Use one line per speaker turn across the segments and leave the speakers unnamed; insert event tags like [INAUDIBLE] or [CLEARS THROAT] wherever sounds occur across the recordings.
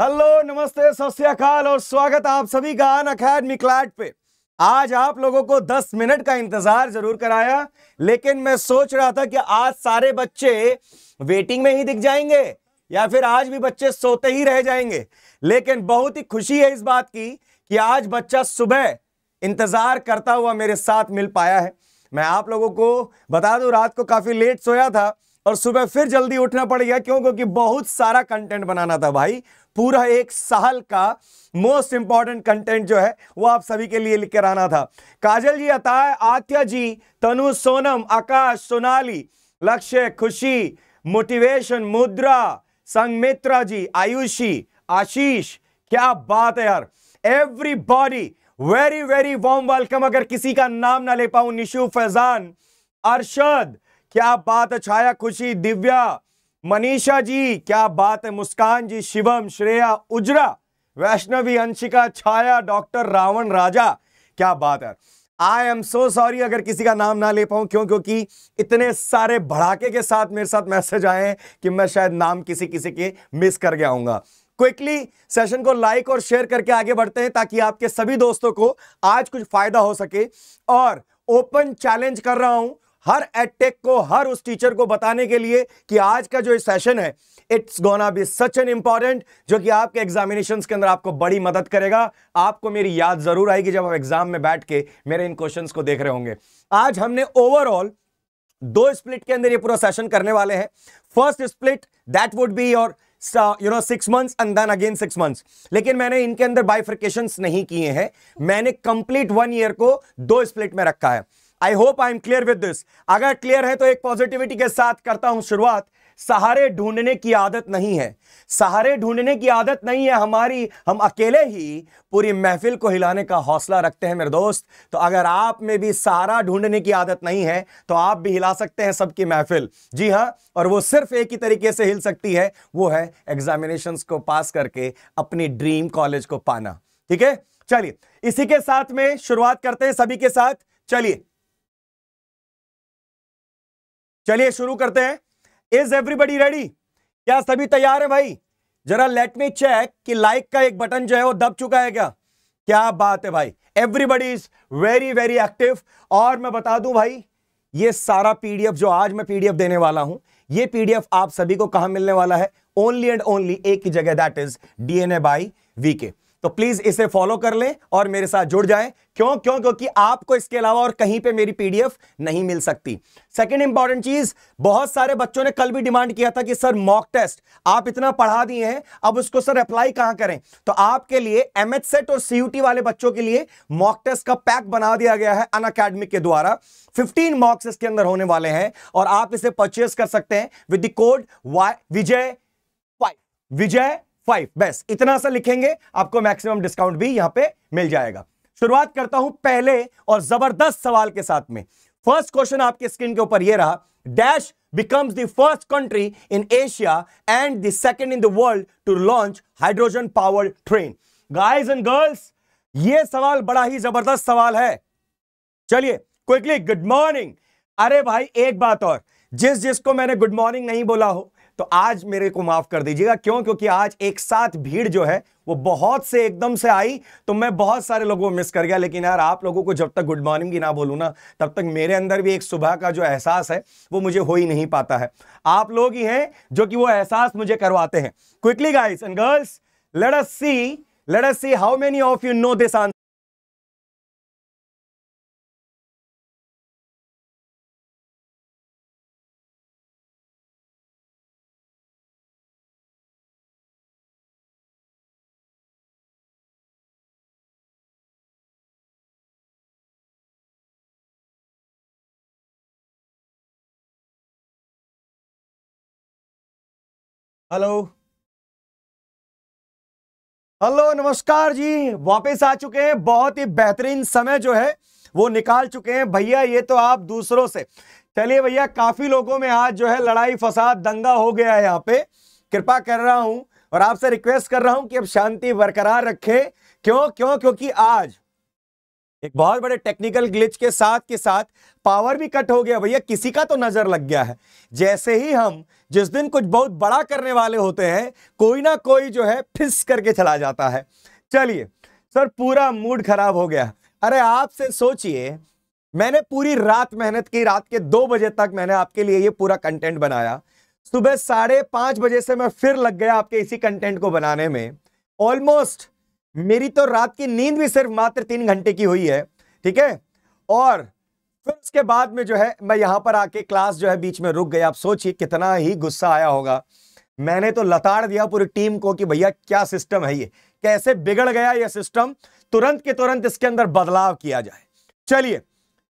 Hello नमस्ते सत्याकाल और स्वागत आप सभी का अन अकेडमी क्लैट पे आज आप लोगों को 10 मिनट
का इंतजार जरूर कराया लेकिन मैं सोच रहा था कि आज सारे बच्चे वेटिंग में ही दिख जाएंगे या फिर आज भी बच्चे सोते ही रह जाएंगे लेकिन बहुत ही खुशी है इस बात की कि आज बच्चा सुबह इंतजार करता हुआ मेरे साथ मिल पाया है मैं आप लोगों को बता दूं रात को काफी लेट सोया था और सुबह फिर जल्दी उठना पड़ गया क्यों क्योंकि बहुत सारा कंटेंट बनाना था भाई पूरा एक साल का मोस्ट इंपॉर्टेंट कंटेंट जो है वो आप सभी के लिए लिख कर आना था काजल जी अताय आत्या जी तनु सोनम आकाश सोनाली लक्ष्य खुशी मोटिवेशन मुद्रा संगमित्रा जी आयुषी आशीष क्या बात है यार body very very warm welcome अगर किसी का नाम ना ले पाऊं निशु फैजान अरशद क्या बात है छाया खुशी दिव्या मनीषा जी क्या बात है मुस्कान जी शिवम श्रेया उजरा वैष्णवी अंशिका छाया डॉक्टर रावण राजा क्या बात है आई एम सो सॉरी अगर किसी का नाम ना ले पाऊं क्यों क्योंकि इतने सारे भड़ाके के साथ मेरे साथ मैसेज आए हैं कि मैं शायद नाम किसी किसी के मिस कर गया हूंगा क्विकली सेशन को लाइक और शेयर करके आगे बढ़ते हैं ताकि आपके सभी दोस्तों को आज कुछ फायदा हो सके और ओपन चैलेंज कर रहा हूं हर एटेक को हर उस टीचर को बताने के लिए कि आज का जो सेशन है it's gonna be such an important जो कि आपके एग्जामिनेशन के अंदर आपको बड़ी मदद करेगा आपको मेरी याद जरूर आएगी जब आप एग्जाम में बैठ के मेरे इन क्वेश्चन को देख रहे होंगे आज हमने ओवरऑल दो स्प्लिट के अंदर ये पूरा सेशन करने वाले हैं first split that would be your you know six months and then again six months लेकिन मैंने इनके अंदर बाइफ्रिकेशन नहीं किए हैं मैंने कंप्लीट वन ईयर को दो स्प्लिट में रखा है I hope I am clear with this अगर क्लियर है तो एक पॉजिटिविटी के साथ करता हूं शुरुआत सहारे ढूंढने की आदत नहीं है सहारे ढूंढने की आदत नहीं है हमारी हम अकेले ही पूरी महफिल को हिलाने का हौसला रखते हैं मेरे दोस्त तो अगर आप में भी सहारा ढूंढने की आदत नहीं है तो आप भी हिला सकते हैं सबकी महफिल जी हाँ और वो सिर्फ एक ही तरीके से हिल सकती है वो है एग्जामिनेशन को पास करके अपनी ड्रीम कॉलेज
को पाना ठीक है चलिए इसी के साथ में शुरुआत करते हैं सभी के साथ चलिए चलिए शुरू करते हैं इज एवरीबडी रेडी क्या सभी तैयार है भाई जरा लेट मी चेक कि लाइक का एक बटन जो
है वो दब चुका है क्या क्या बात है भाई everybody is very very active और मैं बता दूं भाई ये सारा पीडीएफ जो आज मैं पीडीएफ देने वाला हूं ये पीडीएफ आप सभी को कहां मिलने वाला है ओनली एंड ओनली एक ही जगह that is DNA by VK तो प्लीज इसे फॉलो कर ले और मेरे साथ जुड़ जाए क्यों क्यों क्योंकि आपको इसके अलावा और कहीं पे मेरी पीडीएफ नहीं मिल सकती सेकंड इंपॉर्टेंट चीज बहुत सारे बच्चों ने कल भी डिमांड किया था कि सर मॉक टेस्ट आप इतना पढ़ा दिए हैं अब उसको सर अप्लाई कहां करें तो आपके लिए एमएच सेट और सीयूटी वाले बच्चों के लिए मॉक टेस्ट का पैक बना दिया गया है अन के द्वारा फिफ्टीन मॉक्स इसके अंदर होने वाले हैं और आप इसे परचेस कर सकते हैं with the code Y Vijay Vijay five बस इतना सा लिखेंगे आपको मैक्सिमम डिस्काउंट भी यहां पे मिल जाएगा शुरुआत करता हूं पहले और जबरदस्त सवाल के साथ में फर्स्ट क्वेश्चन आपके स्क्रीन के ऊपर ये रहा dash becomes the first country in Asia and the second in the world to launch hydrogen power train guys and girls ये सवाल बड़ा ही जबरदस्त सवाल है चलिए क्विकली गुड मॉर्निंग अरे भाई एक बात और जिस जिसको मैंने गुड मॉर्निंग नहीं बोला हो तो आज मेरे को माफ कर दीजिएगा क्यों क्योंकि आज एक साथ भीड़ जो है वो बहुत से एकदम से आई तो मैं बहुत सारे लोगों को मिस कर गया लेकिन यार आप लोगों को जब तक गुड मॉर्निंग की ना बोलूँ ना तब तक मेरे अंदर भी एक सुबह का जो एहसास है वो मुझे हो ही नहीं पाता है आप लोग ही हैं
जो कि वो एहसास मुझे करवाते हैं quickly guys and girls let us see let us see how many of you know this answer hello hello नमस्कार जी वापस आ चुके हैं बहुत ही बेहतरीन समय जो है वो निकाल चुके हैं
भैया ये तो आप दूसरों से चलिए भैया काफी लोगों में आज जो है लड़ाई फसाद दंगा हो गया है यहाँ पे कृपा कर रहा हूं और आपसे रिक्वेस्ट कर रहा हूं कि अब शांति बरकरार रखें क्यों क्यों क्योंकि आज एक बहुत बड़े टेक्निकल ग्लिच के साथ के साथ पावर भी कट हो गया भैया किसी का तो नजर लग गया है जैसे ही हम जिस दिन कुछ बहुत बड़ा करने वाले होते हैं कोई ना कोई जो है फिस करके चला जाता है चलिए सर पूरा मूड खराब हो गया अरे आपसे सोचिए मैंने पूरी रात मेहनत की रात के दो बजे तक मैंने आपके लिए ये पूरा कंटेंट बनाया सुबह साढ़े पांच बजे से मैं फिर लग गया आपके इसी कंटेंट को बनाने में ऑलमोस्ट मेरी तो रात की नींद भी सिर्फ मात्र तीन घंटे की हुई है ठीक है और फिर उसके बाद में जो है मैं यहाँ पर आके क्लास जो है बीच में रुक गया आप सोचिए कितना ही गुस्सा आया होगा मैंने तो लताड़ दिया पूरी टीम को कि भैया क्या सिस्टम है ये कैसे बिगड़ गया यह सिस्टम तुरंत के तुरंत इसके अंदर बदलाव किया जाए चलिए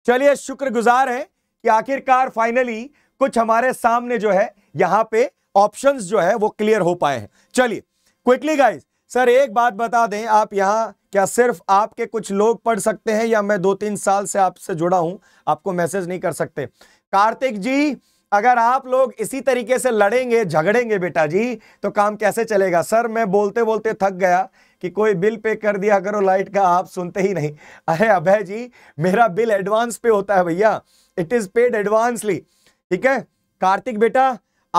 चलिए शुक्रगुजार है कि आखिरकार फाइनली कुछ हमारे सामने जो है यहाँ पे ऑप्शंस जो है वो क्लियर हो पाए हैं चलिए क्विकली गाइस सर एक बात बता दें आप यहाँ क्या सिर्फ आपके कुछ लोग पढ़ सकते हैं या मैं दो तीन साल से आपसे जुड़ा हूं आपको मैसेज नहीं कर सकते कार्तिक जी अगर आप लोग इसी तरीके से लड़ेंगे झगड़ेंगे बेटा जी तो काम कैसे चलेगा सर मैं बोलते बोलते थक गया कि कोई बिल पे कर दिया करो लाइट का आप सुनते ही नहीं अरे अभय जी मेरा बिल एडवांस पे होता है भैया इट इज पेड एडवांसली ठीक है कार्तिक बेटा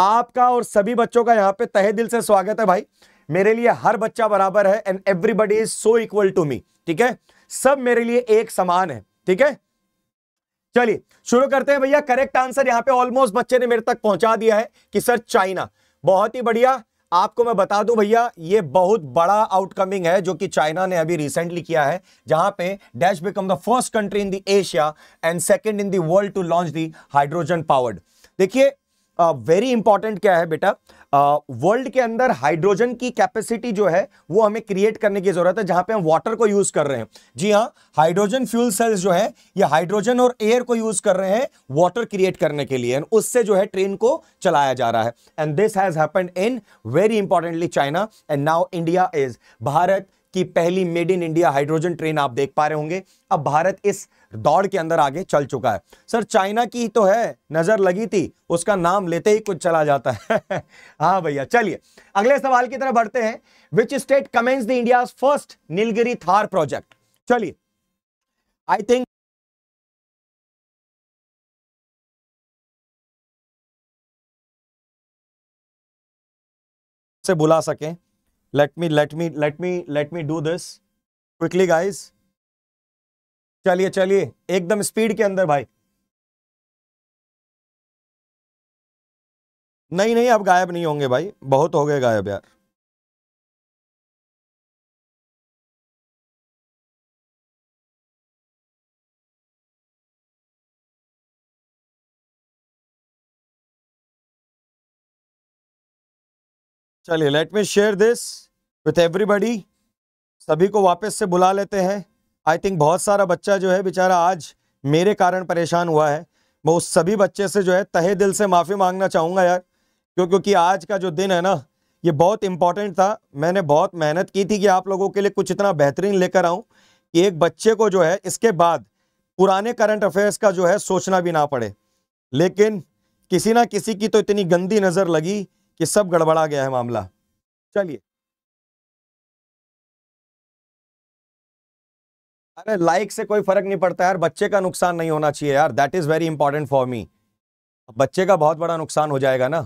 आपका और सभी बच्चों का यहाँ पे तहे दिल से स्वागत है भाई मेरे लिए हर बच्चा बराबर है and everybody is so equal to me ठीक है सब मेरे लिए एक समान है ठीक है चलिए शुरू करते हैं भैया करेक्ट आंसर यहां पे ऑलमोस्ट बच्चे ने मेरे तक पहुंचा दिया है कि सर चाइना बहुत ही बढ़िया आपको मैं बता दूं भैया ये बहुत बड़ा आउटकमिंग है जो कि चाइना ने अभी रिसेंटली किया है जहां पे dash become the first country in the Asia and second in the world to launch the hydrogen powered देखिए वेरी इंपॉर्टेंट क्या है बेटा वर्ल्ड के अंदर हाइड्रोजन की कैपेसिटी जो है वो हमें क्रिएट करने की जरूरत है जहां पे हम वाटर को यूज कर रहे हैं जी हाँ हाइड्रोजन फ्यूल सेल्स जो है ये हाइड्रोजन और एयर को यूज कर रहे हैं वाटर क्रिएट करने के लिए उससे जो है ट्रेन को चलाया जा रहा है and this has happen in very importantly China and now India is Bharat की पहली made in India hydrogen train आप देख पा रहे होंगे अब भारत इस दौड़ के अंदर आगे चल चुका है सर चाइना की ही तो है नज़र लगी थी उसका नाम लेते ही कुछ चला जाता है [LAUGHS] हाँ भैया चलिए अगले सवाल की तरफ बढ़ते हैं which state comments the India first
Nilgiri tahr project चलिए आई थिंक
से बुला सके let me let me let me let me do this quickly guys चलिए चलिए एकदम स्पीड के अंदर
भाई नहीं नहीं अब गायब नहीं होंगे भाई बहुत हो गए गायब यार चलिए let me share this with everybody
सभी को वापस से बुला लेते हैं आई थिंक बहुत सारा बच्चा जो है बेचारा आज मेरे कारण परेशान हुआ है मैं उस सभी बच्चे से जो है तहे दिल से माफ़ी मांगना चाहूँगा यार क्यों क्योंकि आज का जो दिन है ना ये बहुत इंपॉर्टेंट था मैंने बहुत मेहनत की थी कि आप लोगों के लिए कुछ इतना बेहतरीन लेकर आऊँ कि एक बच्चे को जो है इसके बाद पुराने करंट अफेयर्स का जो है सोचना भी ना पड़े लेकिन किसी ना किसी की तो इतनी गंदी नज़र लगी
कि सब गड़बड़ा गया है मामला चलिए अरे लाइक से कोई फर्क नहीं पड़ता यार बच्चे का नुकसान नहीं होना
चाहिए यार that is very important for me बच्चे का बहुत बड़ा नुकसान हो जाएगा ना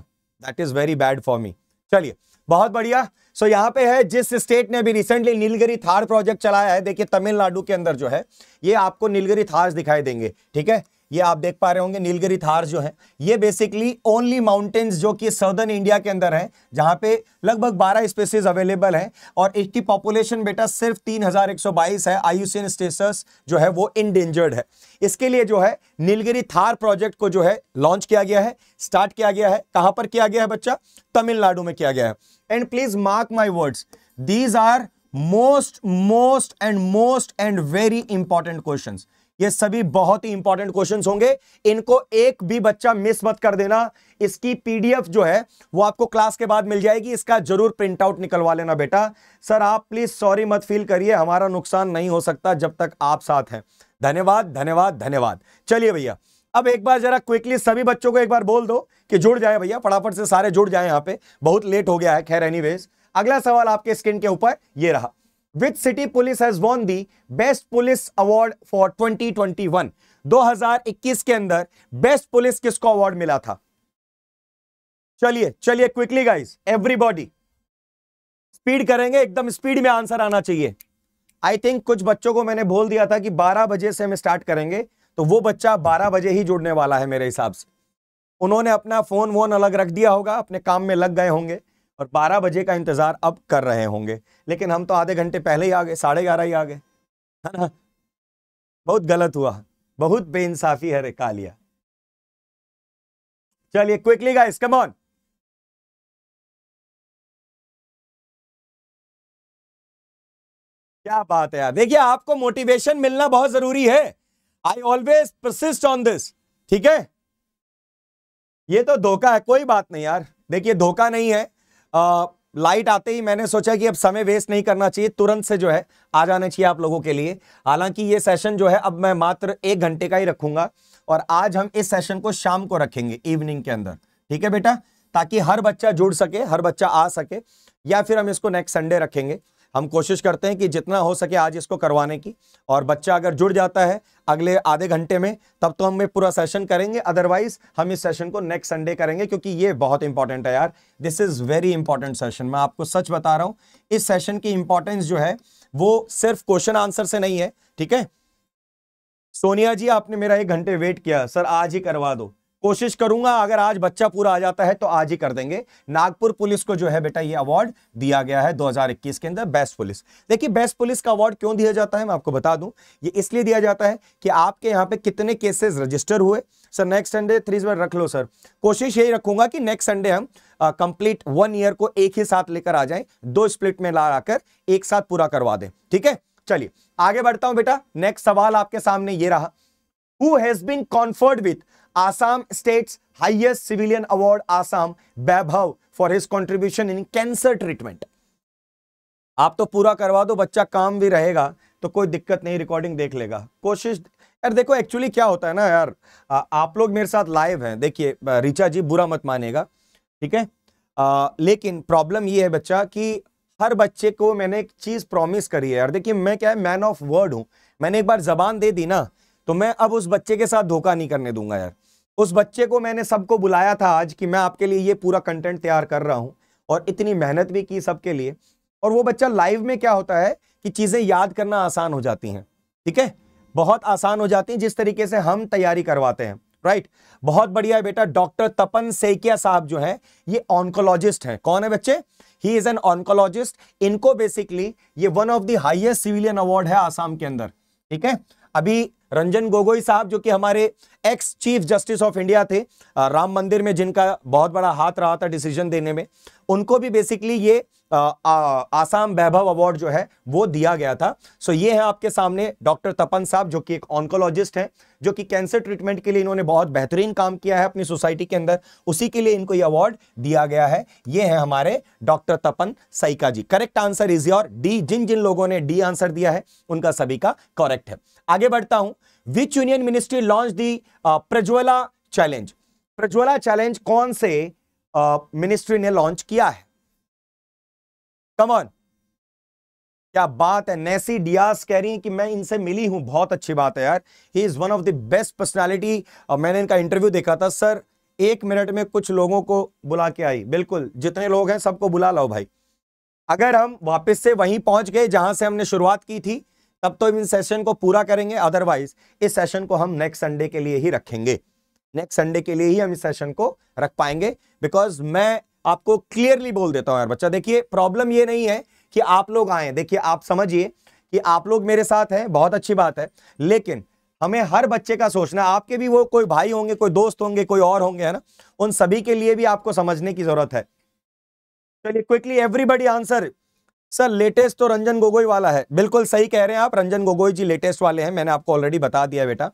that is very bad for me चलिए बहुत बढ़िया सो so, यहाँ पे है जिस स्टेट ने भी रिसेंटली नीलगिरी थार प्रोजेक्ट चलाया है देखिए तमिलनाडु के अंदर जो है ये आपको नीलगिरी थार्स दिखाई देंगे ठीक है ये आप देख पा रहे होंगे नीलगिरी थार जो है ये बेसिकली ओनली माउंटेन्स जो कि सदर्न इंडिया के अंदर है जहां पे लगभग 12 स्पेसीज अवेलेबल है और इसकी पॉपुलेशन बेटा सिर्फ 3122 है आयुषियन स्टेसस जो है वो इनडेंजर्ड है इसके लिए जो है नीलगिरी थार प्रोजेक्ट को जो है लॉन्च किया गया है स्टार्ट किया गया है कहाँ पर किया गया है बच्चा तमिलनाडु में किया गया है and please mark my words these are most most and most and very important question ये सभी बहुत ही इंपॉर्टेंट क्वेश्चन होंगे इनको एक भी बच्चा मिस मत कर देना इसकी पीडीएफ जो है वो आपको क्लास के बाद मिल जाएगी इसका जरूर प्रिंट आउट निकलवा लेना बेटा सर आप प्लीज सॉरी मत फील करिए हमारा नुकसान नहीं हो सकता जब तक आप साथ हैं धन्यवाद धन्यवाद धन्यवाद चलिए भैया अब एक बार जरा क्विकली सभी बच्चों को एक बार बोल दो कि जुड़ जाए भैया फटाफट से सारे जुड़ जाए यहाँ पे बहुत लेट हो गया है खैर एनी अगला सवाल आपके स्क्रीन के ऊपर ये रहा which city police has won the best police award for 2021 2021 के अंदर बेस्ट पुलिस किसको अवार्ड मिला था चलिए चलिए क्विकली गाइज एवरीबॉडी स्पीड करेंगे एकदम स्पीड में आंसर आना चाहिए आई थिंक कुछ बच्चों को मैंने बोल दिया था कि 12 बजे से हम स्टार्ट करेंगे तो वो बच्चा 12 बजे ही जुड़ने वाला है मेरे हिसाब से उन्होंने अपना फोन वोन अलग रख दिया होगा अपने काम में लग गए होंगे और 12 बजे का इंतज़ार अब कर रहे होंगे लेकिन हम तो आधे घंटे पहले ही आ
गए साढ़े ग्यारह ही आ गए है ना बहुत गलत हुआ बहुत बेइंसाफ़ी है रे कालिया चलिए क्विकली गाइस कम ऑन
क्या बात है यार देखिए आपको मोटिवेशन मिलना बहुत जरूरी है I always persist
on this ठीक है ये तो धोखा है कोई बात नहीं यार देखिए धोखा नहीं है आ, लाइट आते ही मैंने सोचा कि अब समय वेस्ट नहीं करना चाहिए तुरंत से जो है आ जाना चाहिए आप लोगों के लिए हालांकि ये सेशन जो है अब मैं मात्र एक घंटे का ही रखूंगा और आज हम इस सेशन को शाम को रखेंगे इवनिंग के अंदर ठीक है बेटा ताकि हर बच्चा जुड़ सके हर बच्चा आ सके या फिर हम इसको नेक्स्ट संडे रखेंगे हम कोशिश करते हैं कि जितना हो सके आज इसको करवाने की और बच्चा अगर जुड़ जाता है अगले आधे घंटे में तब तो हम पूरा सेशन करेंगे अदरवाइज हम इस सेशन को नेक्स्ट संडे करेंगे क्योंकि ये बहुत इंपॉर्टेंट है यार this is very important session मैं आपको सच बता रहा हूं इस सेशन की इंपॉर्टेंस जो है वो सिर्फ क्वेश्चन आंसर से नहीं है ठीक है सोनिया जी आपने मेरा एक घंटे वेट किया सर आज ही करवा दो कोशिश करूंगा अगर आज बच्चा पूरा आ जाता है तो आज ही कर देंगे नागपुर पुलिस को जो है बेटा ये अवार्ड दिया गया है 2021 के अंदर बेस्ट पुलिस देखिए बेस्ट पुलिस का अवार्ड क्यों दिया जाता है मैं आपको बता दूं ये इसलिए दिया जाता है कि आपके यहाँ पे कितने केसेस रजिस्टर हुए सर नेक्स्ट संडे थ्री बार रख लो सर कोशिश यही रखूंगा कि नेक्स्ट संडे हम कंप्लीट वन ईयर को एक ही साथ लेकर आ जाए दो स्प्लिट में ला कर एक साथ पूरा करवा दें ठीक है चलिए आगे बढ़ता हूं बेटा नेक्स्ट सवाल आपके सामने ये रहा who has been conferred with Assam state highest civilian award Assam Vaibhav for his contribution in cancer treatment आप तो पूरा करवा दो बच्चा काम भी रहेगा तो कोई दिक्कत नहीं रिकॉर्डिंग देख लेगा कोशिश यार देखो एक्चुअली क्या होता है ना यार आ, आप लोग मेरे साथ लाइव हैं देखिए रिचा जी बुरा मत मानेगा ठीक है लेकिन प्रॉब्लम ये है बच्चा कि हर बच्चे को मैंने एक चीज़ प्रॉमिस करी है यार देखिए मैं क्या है मैन ऑफ वर्ड हूँ मैंने एक बार जबान दे दी ना तो मैं अब उस बच्चे के साथ धोखा नहीं करने दूंगा यार उस बच्चे को मैंने सबको बुलाया था आज कि मैं आपके लिए ये पूरा कंटेंट तैयार कर रहा हूँ और इतनी मेहनत भी की सबके लिए और वो बच्चा लाइव में क्या होता है कि चीज़ें याद करना आसान हो जाती हैं ठीक है बहुत आसान हो जाती हैं जिस तरीके से हम तैयारी करवाते हैं राइट बहुत बढ़िया बेटा डॉक्टर तपन सेकिया साहब जो हैं ये ऑन्कोलॉजिस्ट हैं कौन है बच्चे ही इज एन ऑन्कोलॉजिस्ट इनको बेसिकली ये one of the civilian award है आसाम के अंदर ठीक है अभी रंजन गोगोई साहब जो कि हमारे ex chief justice of India थे राम मंदिर में जिनका बहुत बड़ा हाथ रहा था डिसीजन देने में उनको भी बेसिकली ये आसाम वैभव अवार्ड जो है वो दिया गया था सो ये है आपके सामने डॉक्टर तपन साहब जो कि एक ऑन्कोलॉजिस्ट हैं जो कि कैंसर ट्रीटमेंट के लिए इन्होंने बहुत बेहतरीन काम किया है अपनी सोसाइटी के अंदर उसी के लिए इनको ये अवार्ड दिया गया है ये है हमारे doctor Tapan Saikia ji correct answer is your D जिन जिन लोगों ने डी आंसर दिया है उनका सभी का करेक्ट है आगे बढ़ता हूं which union ministry launch the Prajwala challenge Prajwala challenge कौन से मिनिस्ट्री ने लॉन्च किया है कम क्या बात है नेसी डियास कह रही है कि मैं इनसे मिली हूं बहुत अच्छी बात है यार he is one of the best personality और मैंने इनका इंटरव्यू देखा था सर एक मिनट में कुछ लोगों को बुला के आई बिल्कुल जितने लोग हैं सबको बुला लाओ भाई अगर हम वापस से वहीं पहुंच गए जहां से हमने शुरुआत की थी तब तो इन सेशन को पूरा करेंगे अदरवाइज इस सेशन को हम नेक्स्ट संडे के लिए ही रखेंगे नेक्स्ट संडे के लिए ही हम इस सेशन को रख पाएंगे बिकॉज मैं आपको क्लियरली बोल देता हूं यार बच्चा देखिए प्रॉब्लम ये नहीं है कि आप लोग आए देखिए आप समझिए कि आप लोग मेरे साथ हैं बहुत अच्छी बात है लेकिन हमें हर बच्चे का सोचना आपके भी वो कोई भाई होंगे कोई दोस्त होंगे कोई और होंगे है ना उन सभी के लिए भी आपको समझने की जरूरत है चलिए quickly everybody answer sir latest तो रंजन गोगोई वाला है
बिल्कुल सही कह रहे हैं आप रंजन गोगोई जी लेटेस्ट वाले हैं मैंने आपको ऑलरेडी बता दिया बेटा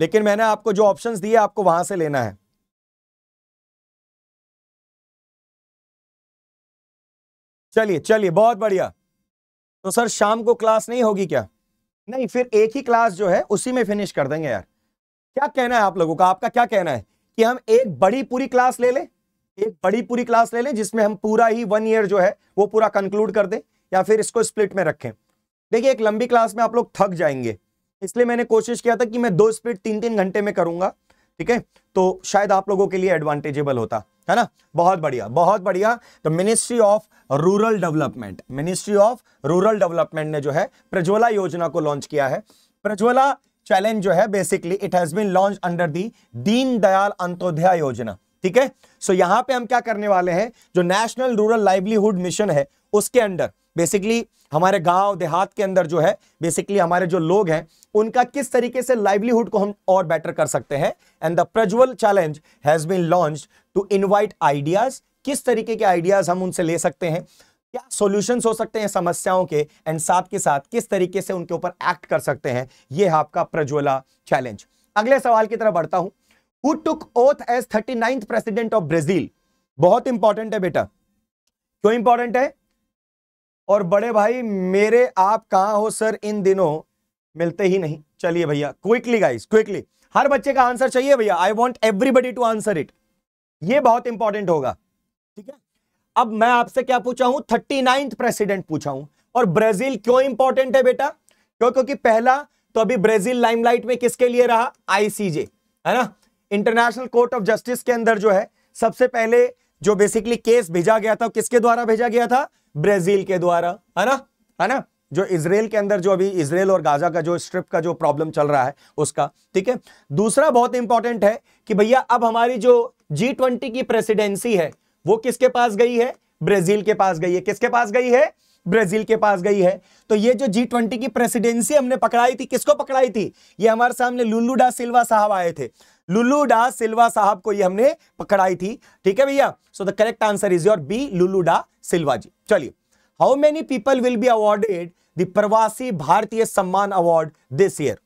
लेकिन मैंने आपको जो ऑप्शंस दिए आपको वहां से लेना है चलिए चलिए बहुत बढ़िया तो सर शाम को क्लास नहीं होगी क्या नहीं फिर एक ही क्लास जो
है उसी में फिनिश कर देंगे यार क्या कहना है आप लोगों का आपका क्या कहना है कि हम एक बड़ी पूरी क्लास ले लें एक बड़ी पूरी क्लास ले लें जिसमें हम पूरा ही वन ईयर जो है वो पूरा कंक्लूड कर दें या फिर इसको स्प्लिट में रखें देखिए एक लंबी क्लास में आप लोग थक जाएंगे इसलिए मैंने कोशिश किया था कि मैं दो स्प्लिट तीन तीन घंटे में करूंगा ठीक है तो शायद आप लोगों के लिए एडवांटेजेबल होता है ना बहुत बढ़िया बहुत बढ़िया तो ministry of rural development ministry of rural development ने जो है प्रज्वला योजना को लॉन्च किया है प्रज्वला चैलेंज जो है basically it has been launch under the Deen Dayal Antyodaya योजना ठीक है सो so, यहां पे हम क्या करने वाले हैं जो नेशनल रूरल लाइवलीहुड मिशन है उसके अंडर बेसिकली हमारे गांव देहात के अंदर जो है बेसिकली हमारे जो लोग हैं उनका किस तरीके से लाइवलीहुड को हम और बेटर कर सकते हैं and the Prajwal challenge has been launch to invite ideas किस तरीके के आइडियाज़ हम उनसे ले सकते हैं क्या सॉल्यूशंस हो सकते हैं समस्याओं के एंड साथ के साथ किस तरीके से उनके ऊपर एक्ट कर सकते हैं ये है आपका प्रज्वला चैलेंज अगले सवाल की तरफ बढ़ता हूं who took oath as thirty president of Brazil बहुत इंपॉर्टेंट है बेटा क्यों इंपॉर्टेंट है और बड़े भाई मेरे आप कहाँ हो सर इन दिनों मिलते ही नहीं चलिए भैया क्विकली गाइस क्विकली हर बच्चे का आंसर चाहिए भैया I want everybody to answer it ये बहुत इंपॉर्टेंट होगा ठीक है अब मैं आपसे क्या पूछा हूं थर्टी नाइन्थ प्रेसिडेंट पूछा हूं और ब्राजील क्यों इंपॉर्टेंट है बेटा क्यों क्योंकि पहला तो अभी ब्राजील लाइमलाइट में किसके लिए रहा आईसीजे है ना इंटरनेशनल कोर्ट ऑफ जस्टिस के अंदर जो है सबसे पहले जो बेसिकली केस भेजा गया था किसके द्वारा भेजा गया था ब्राजील के द्वारा है ना है ना जो इसराइल के अंदर जो अभी इसराइल और गाजा का जो स्ट्रिप का जो प्रॉब्लम चल रहा है उसका ठीक है दूसरा बहुत इंपॉर्टेंट है कि भैया अब हमारी जो जी ट्वेंटी की प्रेसिडेंसी है वो किसके पास गई है ब्राजील के पास गई है किसके पास गई है ब्राजील के पास गई है तो ये जो जी ट्वेंटी की प्रेसिडेंसी हमने पकड़ाई थी किसको पकड़ाई थी ये हमारे सामने लुल्लू डा सिल्वा साहब आए थे लुलू डा सिल्वा साहब को ये हमने पकड़ाई थी ठीक है भैया so the correct answer is your B Lula da Silva ji चलिए how many people will be awarded the Pravasi Bharatiya Samman award this year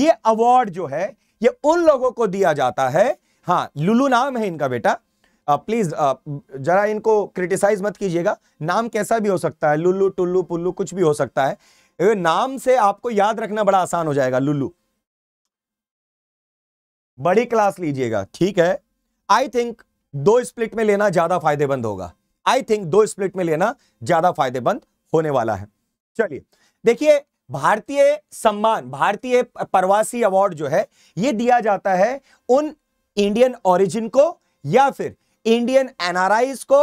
ये अवार्ड जो है ये उन लोगों को दिया जाता है हाँ लुलू नाम है इनका बेटा प्लीज जरा इनको क्रिटिसाइज मत कीजिएगा नाम कैसा भी हो सकता है लुल्लू टुल्लू पुल्लू कुछ भी हो सकता है नाम से आपको याद रखना बड़ा आसान हो जाएगा लुल्लू बड़ी क्लास लीजिएगा ठीक है आई थिंक दो स्प्लिट में लेना ज्यादा फायदेमंद होगा आई थिंक दो स्प्लिट में लेना ज्यादा फायदेमंद होने वाला है चलिए देखिए भारतीय सम्मान भारतीय प्रवासी अवार्ड जो है ये दिया जाता है उन इंडियन ओरिजिन को या फिर इंडियन एनआरआईज को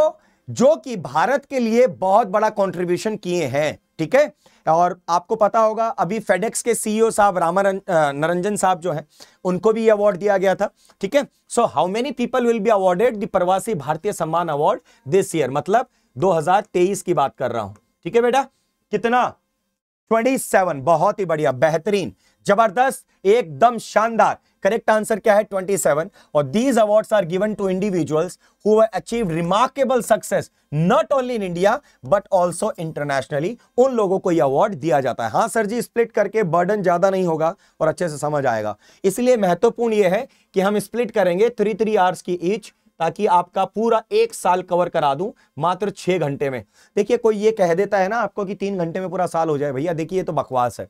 जो कि भारत के लिए बहुत बड़ा कंट्रीब्यूशन किए हैं ठीक है और आपको पता होगा अभी फेडेक्स के सीईओ e साहब रामा नरंजन साहब जो हैं उनको भी अवार्ड दिया गया था ठीक है so how many people will be awarded the Pravasi Bharatiya Samman award this year मतलब 2023 की बात कर रहा हूं ठीक है बेटा कितना 27 बहुत ही बढ़िया बेहतरीन जबरदस्त एकदम शानदार करेक्ट आंसर क्या है 27 और these awards are given to individuals who achieve remarkable success not only in India but also internationally उन लोगों को यह अवार्ड दिया जाता है हाँ सर जी स्प्लिट करके बर्डन ज्यादा नहीं होगा और अच्छे से समझ आएगा इसलिए महत्वपूर्ण यह है कि हम स्प्लिट करेंगे थ्री थ्री आवर्स की ईच ताकि आपका पूरा एक साल कवर करा दूं मात्र छह घंटे में देखिए कोई ये कह देता है ना आपको कि तीन घंटे में पूरा साल हो जाए भैया देखिए तो बकवास है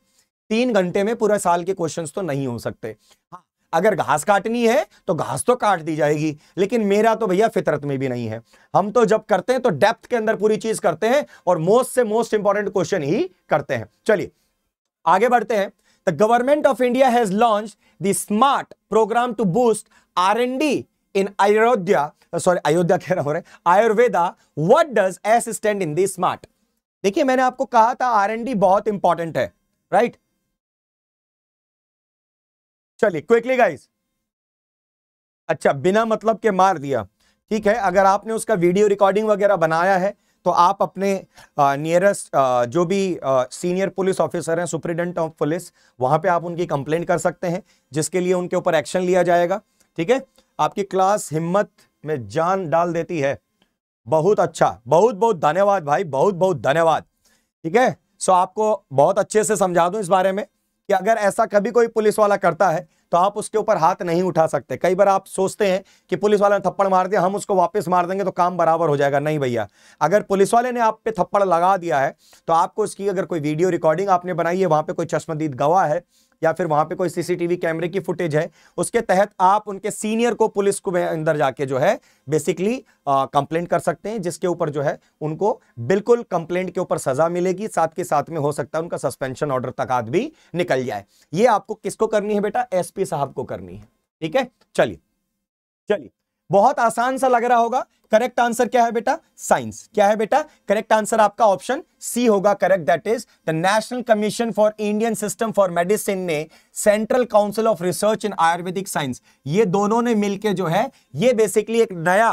तीन घंटे में पूरा साल के क्वेश्चंस तो नहीं हो सकते हाँ अगर घास काटनी है तो घास तो काट दी जाएगी लेकिन मेरा तो भैया फितरत में भी नहीं है हम तो जब करते हैं तो डेप्थ के अंदर पूरी चीज करते हैं और मोस्ट से मोस्ट इंपॉर्टेंट क्वेश्चन ही करते हैं चलिए आगे बढ़ते हैं the government of India has launch the smart program to boost R and D in Ayodhya sorry Ayodhya कह रहा हो रहा है Ayurveda, what does S stand in the
देखिए मैंने आपको कहा था आर एन डी बहुत इंपॉर्टेंट है राइट चलिए क्विकली गाइस अच्छा बिना मतलब के मार
दिया ठीक है अगर आपने उसका वीडियो रिकॉर्डिंग वगैरह बनाया है तो आप अपने नियरेस्ट जो भी सीनियर पुलिस ऑफिसर हैं सुप्रिटेंडेंट ऑफ पुलिस वहां पे आप उनकी कंप्लेंट कर सकते हैं जिसके लिए उनके ऊपर एक्शन लिया जाएगा ठीक है आपकी क्लास हिम्मत में जान डाल देती है बहुत अच्छा बहुत बहुत धन्यवाद भाई बहुत बहुत धन्यवाद ठीक है सो आपको बहुत अच्छे से समझा दूँ इस बारे में कि अगर ऐसा कभी कोई पुलिस वाला करता है तो आप उसके ऊपर हाथ नहीं उठा सकते कई बार आप सोचते हैं कि पुलिस वाले ने थप्पड़ मार दिया हम उसको वापस मार देंगे तो काम बराबर हो जाएगा नहीं भैया अगर पुलिस वाले ने आप पे थप्पड़ लगा दिया है तो आपको उसकी अगर कोई वीडियो रिकॉर्डिंग आपने बनाई है वहां पर कोई चश्मदीद गवाह है या फिर वहां पे कोई सीसीटीवी कैमरे की फुटेज है उसके तहत आप उनके सीनियर को पुलिस को अंदर जाके जो है बेसिकली कंप्लेंट कर सकते हैं जिसके ऊपर जो है उनको बिल्कुल कंप्लेंट के ऊपर सजा मिलेगी साथ के साथ में हो सकता है उनका सस्पेंशन ऑर्डर तक आद भी निकल जाए ये आपको किसको करनी है बेटा एसपी साहब को करनी है ठीक है चलिए चलिए बहुत आसान सा लग रहा होगा करेक्ट आंसर क्या है बेटा साइंस क्या है बेटा करेक्ट आंसर आपका ऑप्शन सी होगा correct that is the national commission for Indian system for medicine ने central council of research in Ayurvedic science ये दोनों ने मिलकर जो है ये बेसिकली एक नया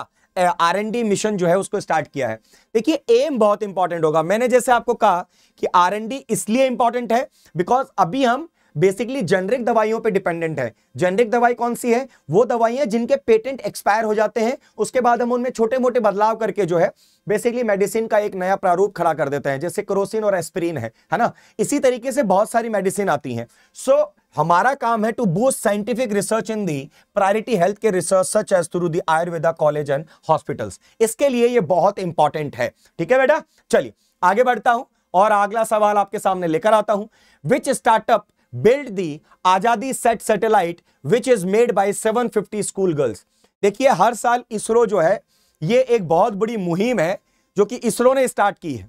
आर मिशन जो है उसको स्टार्ट किया है देखिए एम बहुत इंपॉर्टेंट होगा मैंने जैसे आपको कहा कि आर इसलिए इंपॉर्टेंट है बिकॉज अभी हम बेसिकली जेनरिक दवाइयों पे डिपेंडेंट है जेनरिक दवाई कौन सी है वो दवाइयां जिनके पेटेंट एक्सपायर हो जाते हैं उसके बाद हम उनमें छोटे मोटे बदलाव करके जो है बेसिकली मेडिसिन का एक नया प्रारूप खड़ा कर देते हैं जैसे क्रोसिन और एस्प्रीन है है ना इसी तरीके से बहुत सारी मेडिसिन आती है सो so, हमारा काम है to boost scientific research in the priority health के research such as through the Ayurveda college and hospitals इसके लिए ये बहुत इंपॉर्टेंट है ठीक है बेटा चलिए आगे बढ़ता हूं और अगला सवाल आपके सामने लेकर आता हूं विच startup build the Azadi sat satellite which is made by 750 school girls देखिए हर साल इसरो जो है ये एक बहुत बड़ी मुहिम है जो कि इसरो ने स्टार्ट की है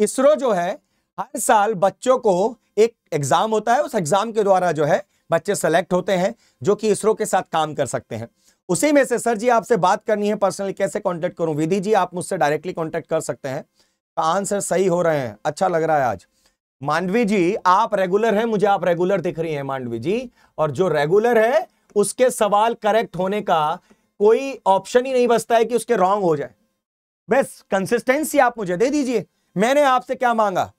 इसरो जो है हर साल बच्चों को एक एग्जाम होता है उस एग्जाम के द्वारा जो है बच्चे सेलेक्ट होते हैं जो कि इसरो के साथ काम कर सकते हैं उसी में से सर जी आपसे बात करनी है पर्सनली कैसे कांटेक्ट करूं विधि जी आप मुझसे डायरेक्टली कांटेक्ट कर सकते हैं आंसर तो सही हो रहे हैं अच्छा लग रहा है आज मांडवी जी आप रेगुलर हैं मुझे आप रेगुलर दिख रही हैं मांडवी जी और जो रेगुलर है उसके सवाल करेक्ट होने का कोई ऑप्शन ही नहीं बचता है कि उसके रॉन्ग हो जाए बस कंसिस्टेंसी आप मुझे दे दीजिए मैंने आपसे क्या मांगा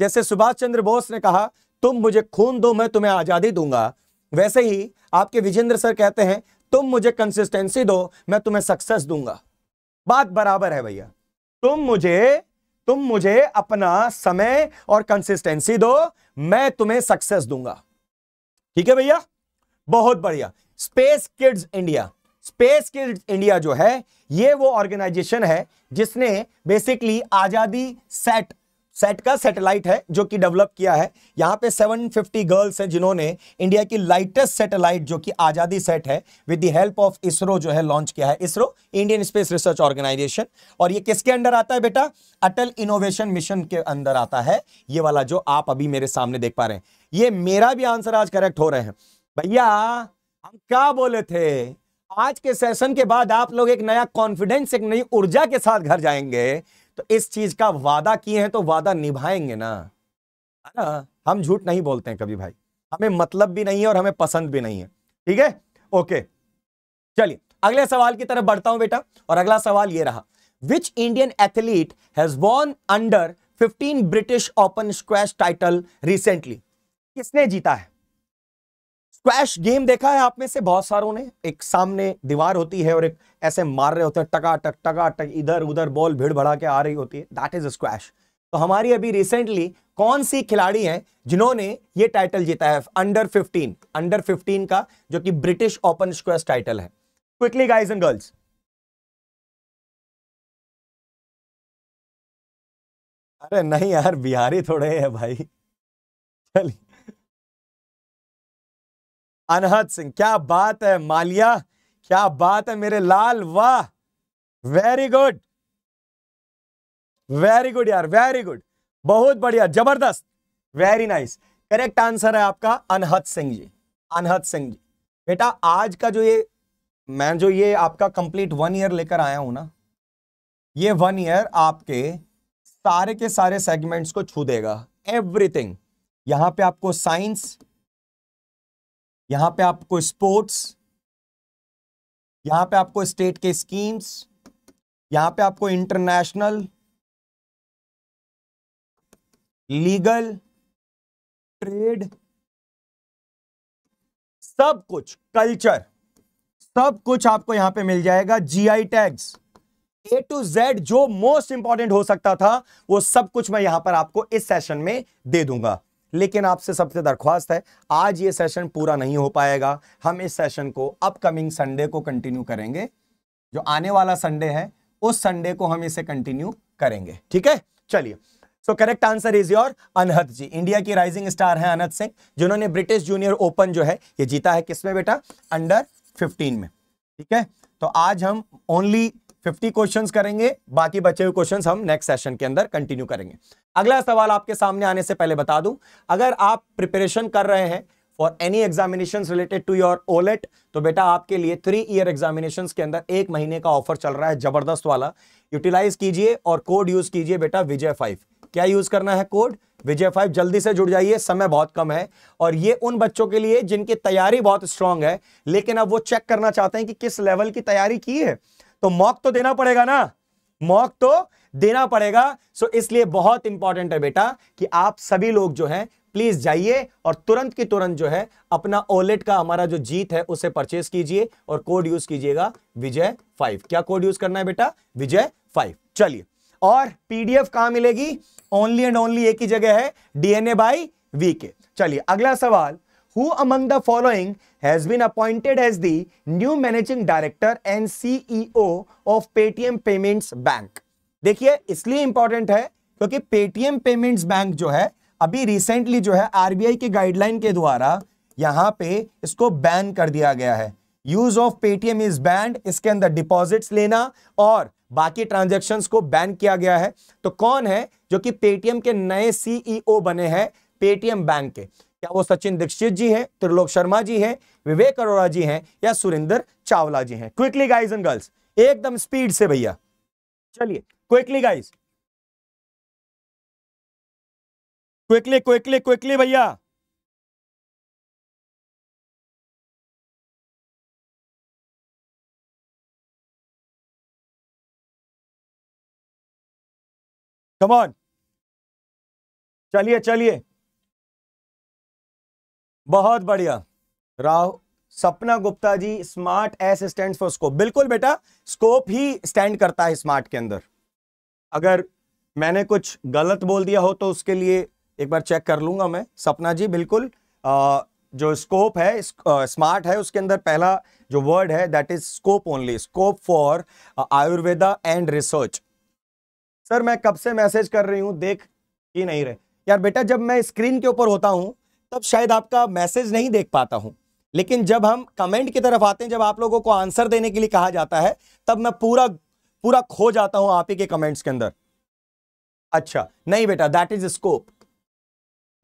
जैसे सुभाष चंद्र बोस ने कहा तुम मुझे खून दो मैं तुम्हें आजादी दूंगा वैसे ही आपके विजेंद्र सर कहते हैं तुम मुझे कंसिस्टेंसी दो मैं तुम्हें सक्सेस दूंगा बात बराबर है भैया तुम मुझे तुम मुझे अपना समय और कंसिस्टेंसी दो मैं तुम्हें सक्सेस दूंगा ठीक है भैया बहुत बढ़िया space kids India space kids India जो है ये वो ऑर्गेनाइजेशन है जिसने बेसिकली आजादी सेट सेट का सैटेलाइट है जो कि डेवलप किया है यहाँ पे 750 गर्ल्स हैं जिन्होंने इंडिया की लाइटेस्ट सैटेलाइट जो कि आज़ादी सेट है with the help of ISRO जो है लॉन्च किया है ISRO Indian space research organisation और ये किसके अंडर आता है बेटा अटल इनोवेशन मिशन के अंदर आता है ये वाला जो आप अभी मेरे सामने देख पा रहे हैं ये मेरा भी आंसर आज करेक्ट हो रहे हैं भैया हम क्या बोले थे आज के सेशन के बाद आप लोग एक नया कॉन्फिडेंस एक नई ऊर्जा के साथ घर जाएंगे तो इस चीज का वादा किए हैं तो वादा निभाएंगे ना है ना हम झूठ नहीं बोलते हैं कभी भाई हमें मतलब भी नहीं है और हमें पसंद भी नहीं है ठीक है ओके चलिए अगले सवाल की तरफ बढ़ता हूं बेटा और अगला सवाल ये रहा which Indian athlete has won under 15 British open squash title recently किसने जीता है स्क्वैश गेम देखा है आप में से बहुत सारों ने एक सामने दीवार होती है और एक ऐसे मार रहे होते हैं टका टक टका टक इधर उधर बॉल भीड़ भड़ा के आ रही होती है दैट इज स्क्वैश तो हमारी अभी रिसेंटली कौन सी खिलाड़ी हैं जिन्होंने ये टाइटल जीता है अंडर
15 अंडर 15 का जो कि ब्रिटिश ओपन स्क्वैश टाइटल है क्विकली गाइज एंड गर्ल्स अरे नहीं यार बिहारी थोड़े है भाई चलिए अनहद सिंह क्या बात है मालिया क्या बात है मेरे लाल वाह वेरी गुड वेरी गुड यार
वेरी गुड बहुत बढ़िया जबरदस्त वेरी नाइस करेक्ट आंसर है आपका अनहद सिंह जी अनहद सिंह जी बेटा आज का जो ये मैं जो ये आपका कंप्लीट वन ईयर लेकर आया हूं ना ये वन ईयर आपके सारे के
सारे सेगमेंट्स को छू देगा एवरीथिंग यहां पे आपको साइंस यहां पे आपको स्पोर्ट्स यहां पे आपको स्टेट के स्कीम्स यहां पे आपको इंटरनेशनल लीगल ट्रेड सब कुछ कल्चर सब कुछ आपको यहां पे मिल जाएगा
GI tags A to Z जो मोस्ट इंपॉर्टेंट हो सकता था वो सब कुछ मैं यहां पर आपको इस सेशन में दे दूंगा लेकिन आपसे सबसे दरख्वास्त है आज ये सेशन पूरा नहीं हो पाएगा हम इस सेशन को अपकमिंग संडे को कंटिन्यू करेंगे जो आने वाला संडे है उस संडे को हम इसे कंटिन्यू करेंगे ठीक है चलिए so correct answer is your Anahat ji India की राइजिंग स्टार है अनहत सिंह जिन्होंने ब्रिटिश जूनियर ओपन जो है ये जीता है किसमें बेटा अंडर फिफ्टीन में ठीक है तो आज हम ओनली फिफ्टी क्वेश्चन करेंगे बाकी बचे हुए क्वेश्चन हम नेक्स्ट सेशन के अंदर कंटिन्यू करेंगे अगला सवाल आपके सामने आने से पहले बता दूं अगर आप प्रिपरेशन कर रहे हैं for any examination related to your ओलेट तो बेटा आपके लिए थ्री ईयर एग्जामिनेशन के अंदर एक महीने का ऑफर चल रहा है जबरदस्त वाला यूटिलाइज कीजिए और कोड यूज कीजिए बेटा विजय फाइव क्या यूज करना है कोड विजय फाइव जल्दी से जुड़ जाइए समय बहुत कम है और ये उन बच्चों के लिए जिनकी तैयारी बहुत स्ट्रांग है लेकिन अब वो चेक करना चाहते हैं कि किस लेवल की तैयारी की है तो मॉक तो देना पड़ेगा ना मॉक तो देना पड़ेगा सो इसलिए बहुत इंपॉर्टेंट है बेटा कि आप सभी लोग जो हैं प्लीज जाइए और तुरंत की तुरंत जो है अपना ओलेट का हमारा जो जीत है उसे परचेस कीजिए और कोड यूज कीजिएगा विजय फाइव क्या कोड यूज करना है बेटा विजय फाइव चलिए और पीडीएफ कहां मिलेगी ओनली एंड ओनली एक ही जगह है डीएनए बाई वी के चलिए अगला सवाल who among the following has been appointed as the new managing director and CEO of Paytm Payments Bank. देखिए इसलिए इंपॉर्टेंट है क्योंकि Paytm Payments Bank जो है अभी रिसेंटली जो है आरबीआई के गाइडलाइन के द्वारा यहां पे इसको बैन कर दिया गया है use of Paytm is banned इसके अंदर डिपॉजिट्स लेना और बाकी ट्रांजैक्शंस को बैन किया गया है तो कौन है जो कि पेटीएम के नए सीईओ e बने हैं पेटीएम बैंक के क्या वो सचिन दीक्षित जी हैं त्रिलोक शर्मा जी हैं विवेक अरोरा जी हैं या सुरेंद्र चावला जी हैं क्विकली गाइज एंड गर्ल्स
एकदम स्पीड से भैया चलिए quickly guys quickly quickly quickly भैया कमॉन चलिए चलिए बहुत बढ़िया Rao Sapna Gupta ji smart S stand for scope बिल्कुल बेटा
स्कोप ही स्टैंड करता है स्मार्ट के अंदर अगर मैंने कुछ गलत बोल दिया हो तो उसके लिए एक बार चेक कर लूंगा मैं सपना जी बिल्कुल आ, जो स्कोप है स्मार्ट है उसके अंदर पहला जो वर्ड है that is scope only scope for Ayurveda and research sir मैं कब से मैसेज कर रही हूँ देख ही नहीं रहे यार बेटा जब मैं स्क्रीन के ऊपर होता हूँ तब शायद आपका मैसेज नहीं देख पाता हूं लेकिन जब हम कमेंट की तरफ आते हैं जब आप लोगों को आंसर देने के लिए कहा जाता है तब मैं पूरा पूरा खो जाता हूं आप ही के कमेंट्स के अंदर अच्छा नहीं बेटा that is scope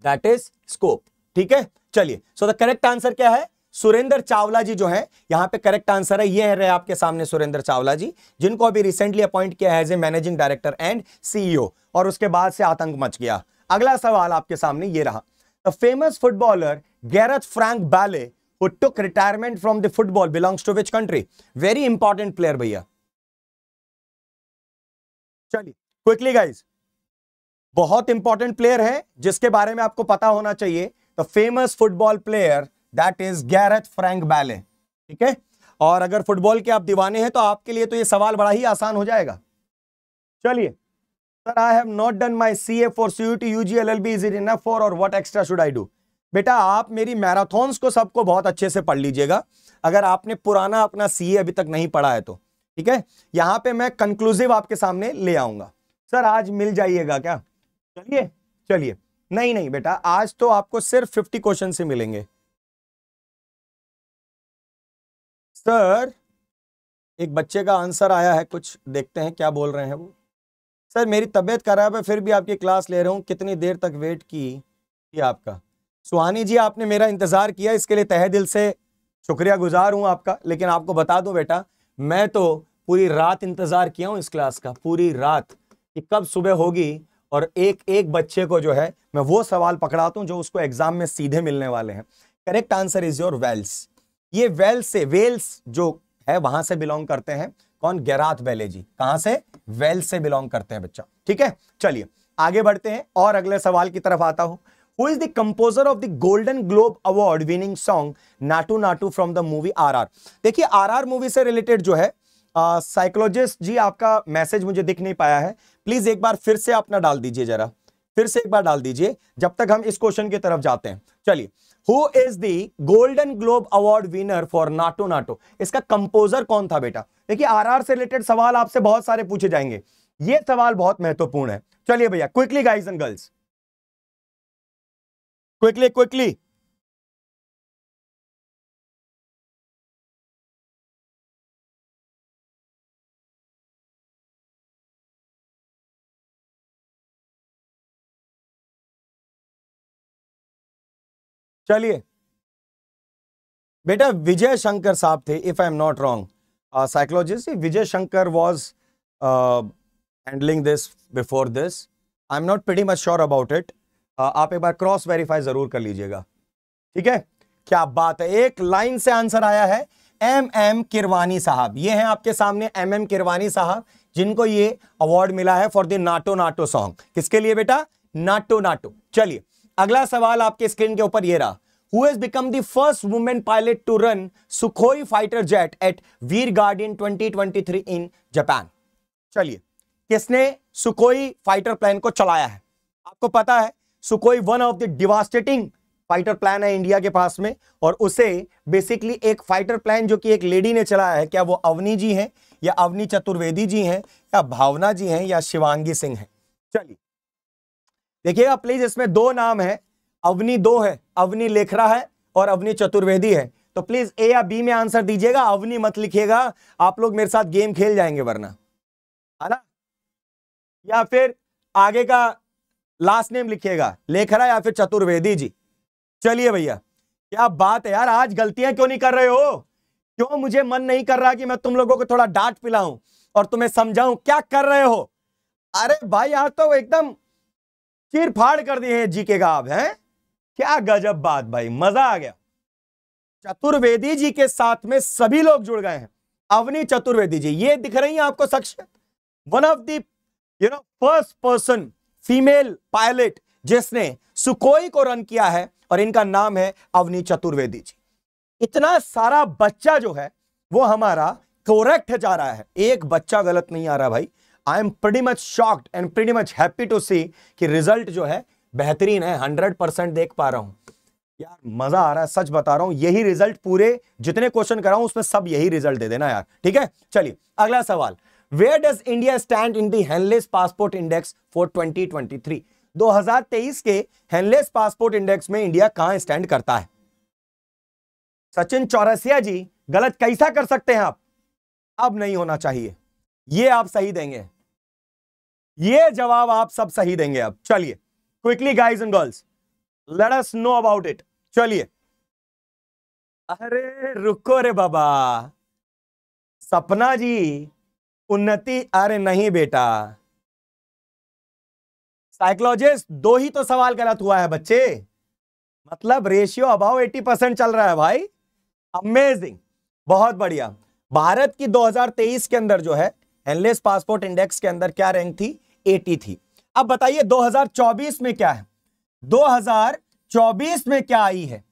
that is scope ठीक है चलिए सो द करेक्ट आंसर क्या है सुरेंद्र चावला जी जो है यहां पे करेक्ट आंसर है ये है रहे आपके सामने सुरेंद्र चावला जी जिनको अभी रिसेंटली अपॉइंट किया है as a managing director and CEO और उसके बाद से आतंक मच गया अगला सवाल आपके सामने ये रहा The famous footballer Gareth
Frank Bale, who took retirement from the football, belongs to which country? Very important player, भैया. चलिए क्विकली गाइज बहुत इंपॉर्टेंट प्लेयर है जिसके बारे में आपको पता होना चाहिए the famous football player
that is Gareth Frank Bale ठीक है और अगर फुटबॉल के आप दीवाने हैं तो आपके लिए तो ये सवाल बड़ा ही आसान हो जाएगा चलिए sir I have not done my C A for C U T U G L L B is it in for और what extra should I do बेटा आप मेरी मैराथॉन्स को सबको बहुत अच्छे से पढ़ लीजिएगा अगर आपने पुराना अपना सी ए अभी तक नहीं पढ़ा है तो ठीक है यहाँ पे मैं कंक्लूसिव आपके सामने ले आऊंगा सर आज मिल जाइएगा क्या
चलिए चलिए नहीं नहीं बेटा आज तो आपको सिर्फ फिफ्टी क्वेश्चन से मिलेंगे सर एक बच्चे का आंसर आया है कुछ देखते हैं क्या बोल रहे हैं वो सर मेरी तबीयत खराब है फिर भी आपकी
क्लास ले रहा हूँ कितनी देर तक वेट की ये आपका सुहानी जी आपने मेरा इंतज़ार किया इसके लिए तह दिल से शुक्रिया गुजार हूँ आपका लेकिन आपको बता दूँ बेटा मैं तो पूरी रात इंतज़ार किया हूँ इस क्लास का पूरी रात कि कब सुबह होगी और एक एक बच्चे को जो है मैं वो सवाल पकड़ाता हूँ जो उसको एग्ज़ाम में सीधे मिलने वाले हैं correct answer is your Wales ये वेल्स से वेल्स जो है वहाँ से बिलोंग करते हैं कौन गैराथ बैले जी कहां से वेल से बिलोंग करते हैं बच्चा ठीक है चलिए आगे बढ़ते हैं और अगले सवाल की तरफ आता हूं who is the composer of the golden globe award winning song Naatu Naatu from the movie R देखिए आर मूवी से रिलेटेड जो है साइकोलॉजिस्ट uh, जी आपका मैसेज मुझे दिख नहीं पाया है प्लीज एक बार फिर से अपना डाल दीजिए जरा फिर से एक बार डाल दीजिए जब तक हम इस क्वेश्चन की तरफ जाते हैं चलिए who is the golden globe award winner for Naatu Naatu इसका कंपोजर कौन था बेटा देखिए आरआर से रिलेटेड सवाल आपसे बहुत सारे पूछे जाएंगे ये सवाल बहुत महत्वपूर्ण है चलिए भैया quickly
guys and girls quickly quickly
चलिए बेटा विजय शंकर साहब थे if I am not wrong psychologist
Vijay Shankar was handling this before this I am not very much sure about it आप एक बार क्रॉस वेरीफाई जरूर कर लीजिएगा ठीक है क्या बात है एक लाइन से आंसर आया है एम एम किरवानी साहब ये हैं आपके सामने एम एम किरवानी साहब जिनको ये अवार्ड मिला है for the Naatu Naatu song किसके लिए बेटा नाटो नाटो चलिए अगला सवाल आपके स्क्रीन के ऊपर ये रहा who has become the first woman pilot to run Sukhoi fighter jet at Veer Guardian 2023 in Japan. चलिए किसने सुकोई फाइटर प्लान को चलाया है आपको पता है Sukhoi one of the devastating fighter plane है इंडिया के पास में और उसे बेसिकली एक फाइटर प्लान जो कि एक लेडी ने चलाया है क्या वो अवनी जी हैं या अवनी चतुर्वेदी जी हैं या भावना जी हैं या शिवांगी सिंह हैं चलिए देखिएगा प्लीज इसमें दो नाम है अवनी दो है अवनी लेखरा है और अवनी चतुर्वेदी है तो प्लीज ए या बी में आंसर दीजिएगा अवनी मत लिखिएगा आप लोग मेरे साथ गेम खेल जाएंगे वरना है ना या फिर आगे का लास्ट नेम लिखिएगा लेखरा या फिर चतुर्वेदी जी चलिए भैया क्या बात है यार आज गलतियां क्यों नहीं कर रहे हो क्यों मुझे मन नहीं कर रहा कि मैं तुम लोगों को थोड़ा डांट पिलाऊं और तुम्हें समझाऊं क्या कर रहे हो अरे भाई यहां तो एकदम चीर फाड़ कर दिए हैं जीके का आप हैं क्या गजब बात भाई मजा आ गया चतुर्वेदी जी के साथ में सभी लोग जुड़ गए हैं अवनी चतुर्वेदी जी ये दिख रही है आपको शख्सियत one of the you know first person female pilot जिसने सुकोई को रन किया है और इनका नाम है अवनी चतुर्वेदी जी इतना सारा बच्चा जो है वो हमारा करेक्ट जा रहा है एक बच्चा गलत नहीं आ रहा भाई I am pretty much shocked and pretty much happy to see कि रिजल्ट जो है बेहतरीन है हंड्रेड परसेंट देख पा रहा हूं यार मजा आ रहा है सच बता रहा हूं यही रिजल्ट पूरे जितने क्वेश्चन कर रहा हूं उसमें सब यही रिजल्ट दे देना यार ठीक है चलिए अगला सवाल where does India stand in the Henley's passport index for twenty twenty three दो हजार तेईस के हैंडलेस पासपोर्ट इंडेक्स में इंडिया कहां स्टैंड करता है सचिन चौरसिया जी गलत कैसा कर सकते हैं आप अब नहीं होना चाहिए ये आप सही देंगे ये जवाब आप सब सही देंगे अब चलिए quickly guys and girls let us know about it चलिए
अरे रुको रे बाबा सपना जी उन्नति अरे नहीं बेटा साइकोलॉजिस्ट दो ही तो सवाल गलत हुआ है बच्चे मतलब रेशियो अबाउ 80 परसेंट
चल रहा है भाई अमेजिंग बहुत बढ़िया भारत की 2023 के अंदर जो है एनलेस पासपोर्ट इंडेक्स के अंदर क्या रैंक थी 80 थी अब बताइए 2024 में क्या है 2024 में क्या आई है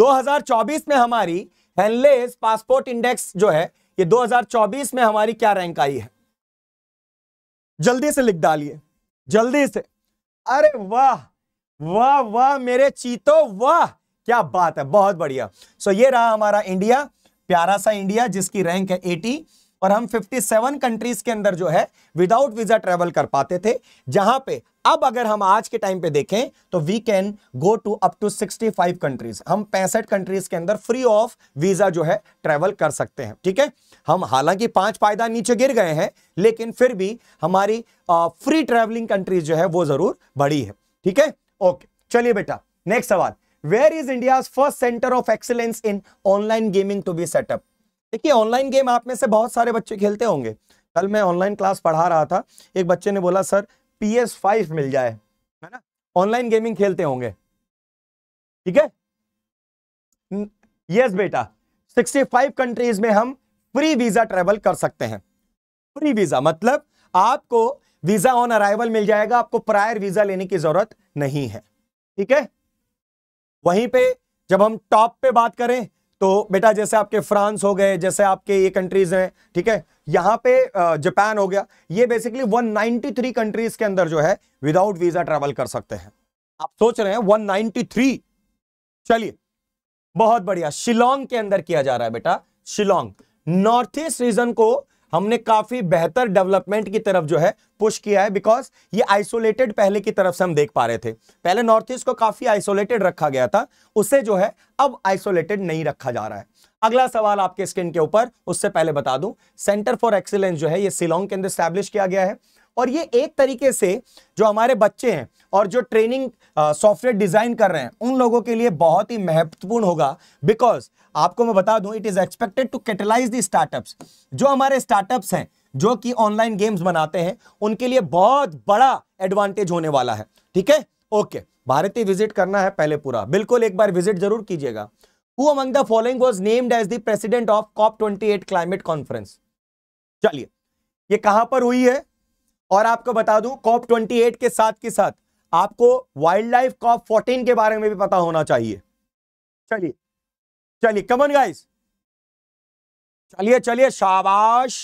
2024 में हमारी हेनलेस पासपोर्ट इंडेक्स जो है ये 2024 में हमारी क्या रैंक आई है जल्दी से लिख डालिए जल्दी से अरे वाह वाह वाह मेरे चीतो वाह क्या बात है बहुत बढ़िया सो so, ये रहा हमारा इंडिया प्यारा सा इंडिया जिसकी रैंक है एटी और हम 57 कंट्रीज के अंदर जो है विदाउट वीजा ट्रेवल कर पाते थे जहां पे अब अगर हम आज के टाइम पे देखें तो we can go to up to 65 countries हम पैंसठ कंट्रीज के अंदर फ्री ऑफ वीजा जो है ट्रेवल कर सकते हैं ठीक है हम हालांकि पांच पायदान नीचे गिर गए हैं लेकिन फिर भी हमारी फ्री ट्रेवलिंग कंट्रीज जो है वो जरूर बड़ी है ठीक है ओके चलिए बेटा नेक्स्ट सवाल where is India first centre of excellence in online gaming to be set up देखिए ऑनलाइन गेम आप में से बहुत सारे बच्चे खेलते होंगे कल मैं ऑनलाइन क्लास पढ़ा रहा था एक बच्चे ने बोला सर पी एस फाइव मिल जाए है ना ऑनलाइन गेमिंग खेलते होंगे ठीक है यस बेटा 65 कंट्रीज में हम फ्री वीजा ट्रेवल कर सकते हैं फ्री वीजा मतलब आपको वीजा ऑन अराइवल मिल जाएगा आपको प्रायर वीजा लेने की जरूरत नहीं है ठीक है वहीं पे जब हम टॉप पे बात करें तो बेटा जैसे आपके फ्रांस हो गए जैसे आपके ये कंट्रीज हैं ठीक है यहाँ पे जापान हो गया ये बेसिकली 193 कंट्रीज के अंदर जो है विदाउट वीजा ट्रेवल कर सकते हैं आप सोच रहे हैं 193 चलिए बहुत बढ़िया शिलोंग के अंदर किया जा रहा है बेटा शिलोंग नॉर्थ ईस्ट रीजन को हमने काफ़ी बेहतर डेवलपमेंट की तरफ जो है पुश किया है बिकॉज ये आइसोलेटेड पहले की तरफ से हम देख पा रहे थे पहले नॉर्थ ईस्ट को काफ़ी आइसोलेटेड रखा गया था उसे जो है अब आइसोलेटेड नहीं रखा जा रहा है अगला सवाल आपके स्किन के ऊपर उससे पहले बता दूं सेंटर फॉर एक्सीलेंस जो है ये सिलोंग के अंदर स्टैब्लिश किया गया है और ये एक तरीके से जो हमारे बच्चे हैं और जो ट्रेनिंग सॉफ्टवेयर डिज़ाइन कर रहे हैं उन लोगों के लिए बहुत ही महत्वपूर्ण होगा बिकॉज आपको मैं बता दूं it is expected to catalyse the startups जो हमारे स्टार्टअप्स हैं जो कि ऑनलाइन गेम्स बनाते हैं उनके लिए बहुत बड़ा एडवांटेज होने वाला है ठीक है ओके भारतीय विजिट करना है पहले पूरा बिल्कुल एक बार विजिट जरूर कीजिएगा who among the following was named as the president of COP twenty climate conference चलिए ये कहां पर हुई है और आपको बता दूं कॉप 28 के साथ के साथ आपको वाइल्ड लाइफ कॉप 14 के बारे में भी पता होना चाहिए चलिए चलिए कमन गाइस चलिए चलिए शाबाश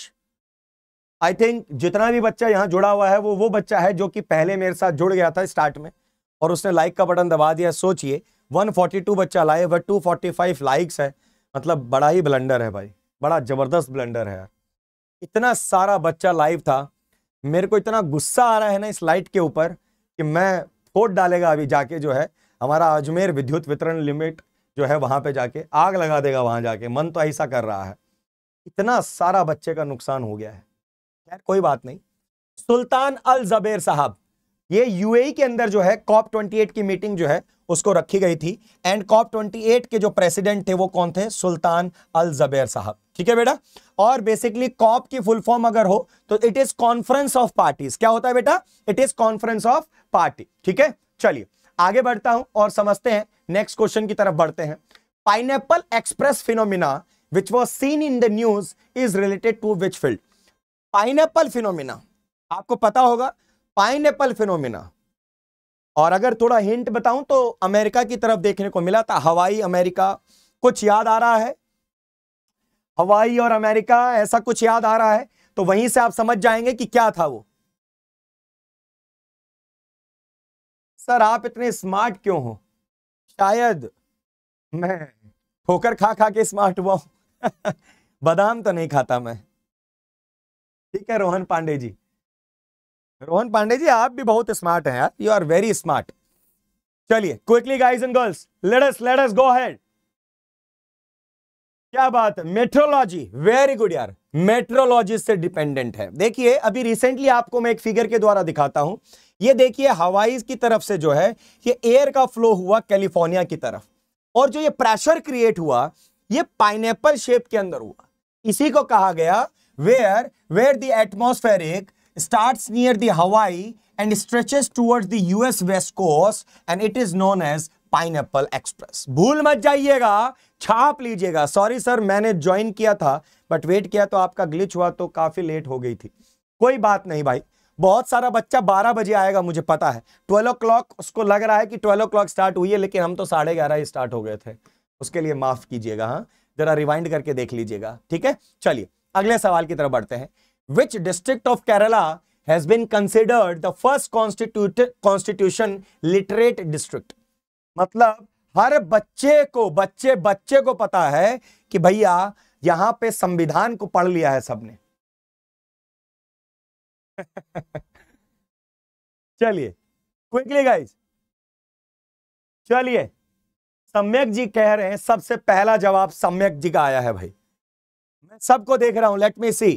आई थिंक जितना भी बच्चा यहां जुड़ा हुआ है वो वो बच्चा है जो कि पहले मेरे साथ जुड़ गया था स्टार्ट में और उसने लाइक का बटन दबा दिया सोचिए 142 बच्चा लाए बट 245 लाइक्स है मतलब बड़ा ही ब्लेंडर है भाई बड़ा जबरदस्त ब्लेंडर है इतना सारा बच्चा लाइव था मेरे को इतना गुस्सा आ रहा है ना इस लाइट के ऊपर कि मैं फोट डालेगा अभी जाके जो है हमारा अजमेर विद्युत वितरण लिमिट जो है वहां पे जाके आग लगा देगा वहां जाके मन तो ऐसा कर रहा है इतना सारा बच्चे का नुकसान हो गया है खैर कोई बात नहीं सुल्तान अल जबेर साहब ये यूएई e के अंदर जो है कॉप 28 की मीटिंग जो है उसको रखी गई थी एंड कॉप 28 के जो प्रेसिडेंट थे वो कौन थे सुल्तान अल जबेर साहब ठीक है बेटा और बेसिकली कॉप की फुल फॉर्म अगर हो तो it is conference of parties क्या होता है बेटा it is conference of party ठीक है चलिए आगे बढ़ता हूं और समझते हैं नेक्स्ट क्वेश्चन की तरफ बढ़ते हैं pine express phenomena which was seen in the news is related to which field pineapple phenomena आपको पता होगा पाइन एप्पल फिनोमिना और अगर थोड़ा हिंट बताऊं तो अमेरिका की तरफ देखने को मिला था हवाई अमेरिका
कुछ याद आ रहा है हवाई और अमेरिका ऐसा कुछ याद आ रहा है तो वहीं से आप समझ जाएंगे कि क्या था वो सर आप इतने स्मार्ट क्यों हो शायद मैं
ठोकर खा खा के स्मार्ट हुआ हूं [LAUGHS] बादाम तो नहीं खाता मैं ठीक है रोहन पांडे जी रोहन पांडे जी आप भी बहुत स्मार्ट हैं यार यू आर वेरी स्मार्ट चलिए quickly guys and girls let's let's go ahead क्या बात है मेट्रोलॉजी वेरी गुड यार मेट्रोलॉजी से डिपेंडेंट है देखिए अभी रिसेंटली आपको मैं एक फिगर के द्वारा दिखाता हूं ये देखिए हवाई की तरफ से जो है ये एयर का फ्लो हुआ कैलिफोर्निया की तरफ और जो ये प्रेशर क्रिएट हुआ ये पाइनएप्पल शेप के अंदर हुआ इसी को कहा गया where where the atmospheric starts near the Hawaii and stretches towards the US West Coast and it is known as Pineapple Express. भूल मत जाइएगा छाप लीजिएगा Sorry sir, मैंने join किया था but wait किया तो आपका glitch हुआ तो काफी late हो गई थी कोई बात नहीं भाई बहुत सारा बच्चा 12 बजे आएगा मुझे पता है 12 क्लॉक उसको लग रहा है कि 12 क्लॉक स्टार्ट हुई है लेकिन हम तो साढ़े ग्यारह ही स्टार्ट हो गए थे उसके लिए माफ कीजिएगा हाँ जरा रिवाइंड करके देख लीजिएगा ठीक है चलिए अगले सवाल की तरफ बढ़ते हैं which district of Kerala has been considered the first constitution literate district मतलब हर बच्चे को बच्चे
बच्चे को पता है कि भैया यहां पे संविधान को पढ़ लिया है सबने [LAUGHS] चलिए क्विकली गाइज चलिए सम्यक जी कह रहे हैं
सबसे पहला जवाब सम्यक जी का आया है भाई मैं सबको देख रहा हूं लेट मी सी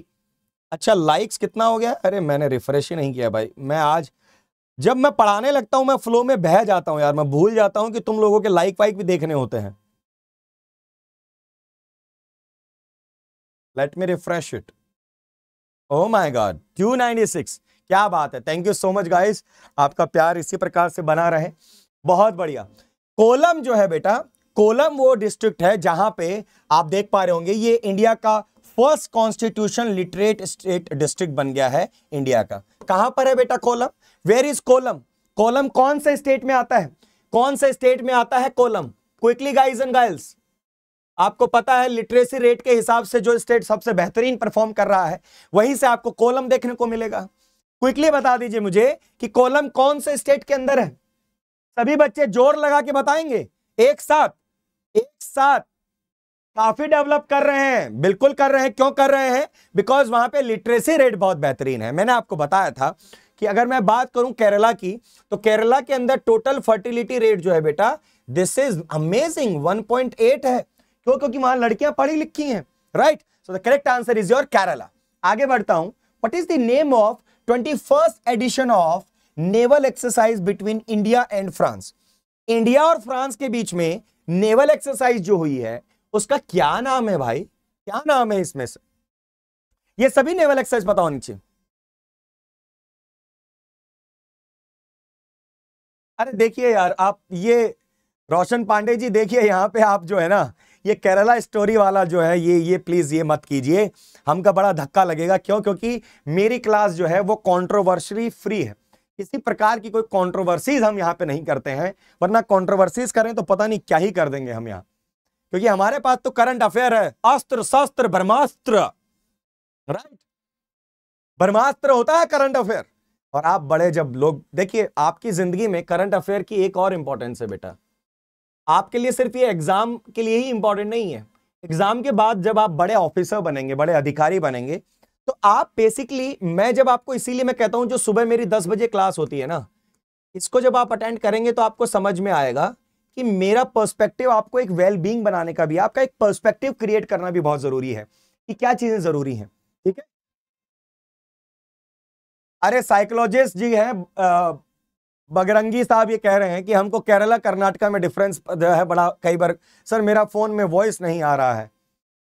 अच्छा लाइक्स कितना हो गया अरे मैंने रिफ्रेश ही नहीं किया भाई मैं आज जब मैं पढ़ाने
लगता हूं मैं फ्लो में बह जाता हूं यार मैं भूल जाता हूं कि तुम लोगों के लाइक वाइक भी देखने होते हैं let me refresh it oh my god too क्या बात है thank you so much guys आपका प्यार
इसी प्रकार से बना रहे बहुत बढ़िया कोलम जो है बेटा कोलम वो डिस्ट्रिक्ट है जहां पे आप देख पा रहे होंगे ये इंडिया का first constitution literate state district बन गया है इंडिया का कहां पर है बेटा कोलम वेर इज कोलम कोलम कौन से स्टेट में आता है कौन से स्टेट में आता है Kollam quickly guys and girls आपको पता है लिटरेसी रेट के हिसाब से जो स्टेट सबसे बेहतरीन परफॉर्म कर रहा है वहीं से आपको कोलम देखने को मिलेगा क्विकली बता दीजिए मुझे कि कोलम कौन से स्टेट के अंदर है सभी बच्चे जोर लगा के बताएंगे एक साथ एक साथ काफी डेवलप कर रहे हैं बिल्कुल कर रहे हैं क्यों कर रहे हैं बिकॉज वहां पे लिटरेसी रेट बहुत बेहतरीन है मैंने आपको बताया था कि अगर मैं बात करूं केरला की तो केरला के अंदर टोटल फर्टिलिटी रेट जो है बेटा दिस इज अमेजिंग 1.8 है क्यों क्योंकि वहां लड़कियां पढ़ी लिखी हैं right so the correct answer is your Kerala आगे बढ़ता हूं what is the name of twenty edition of naval exercise between India and France India और फ्रांस के बीच में नेवल एक्सरसाइज जो
हुई है उसका क्या नाम है भाई क्या नाम है इसमें से ये सभी नेवल एक्सरसाइज पता होनी चाहिए अरे देखिए यार आप ये रोशन पांडे जी देखिए यहाँ पे आप जो है
ना ये केरला स्टोरी वाला जो है ये ये प्लीज़ ये मत कीजिए हमका बड़ा धक्का लगेगा क्यों क्योंकि मेरी क्लास जो है वो कॉन्ट्रोवर्सरी फ्री है किसी प्रकार की कोई कॉन्ट्रोवर्सीज हम यहाँ पे नहीं करते हैं वरना कॉन्ट्रोवर्सीज करें तो पता नहीं क्या ही कर देंगे हम यहाँ क्योंकि हमारे पास तो करंट अफेयर है अस्त्र शस्त्र ब्रह्मास्त्र राइट ब्रह्मास्त्र होता है करंट अफेयर और आप बड़े जब लोग देखिए आपकी जिंदगी में करंट अफेयर की एक और इंपॉर्टेंस है बेटा आपके लिए सिर्फ ये एग्जाम के लिए ही इंपॉर्टेंट नहीं है एग्जाम के बाद जब आप बड़े ऑफिसर बनेंगे बड़े अधिकारी बनेंगे तो आप बेसिकली मैं जब आपको इसीलिए मैं कहता हूं जो सुबह मेरी दस बजे क्लास होती है ना इसको जब आप अटेंड करेंगे तो आपको समझ में आएगा कि मेरा पर्सपेक्टिव आपको एक वेल बींग बनाने का भी आपका एक पर्सपेक्टिव क्रिएट करना भी बहुत जरूरी है कि क्या चीजें जरूरी हैं ठीक है अरे साइकोलॉजिस्ट जी हैं बगरंगी साहब ये कह रहे हैं कि हमको केरला कर्नाटका में डिफरेंस है बड़ा कई बार सर मेरा फोन में वॉइस नहीं आ रहा है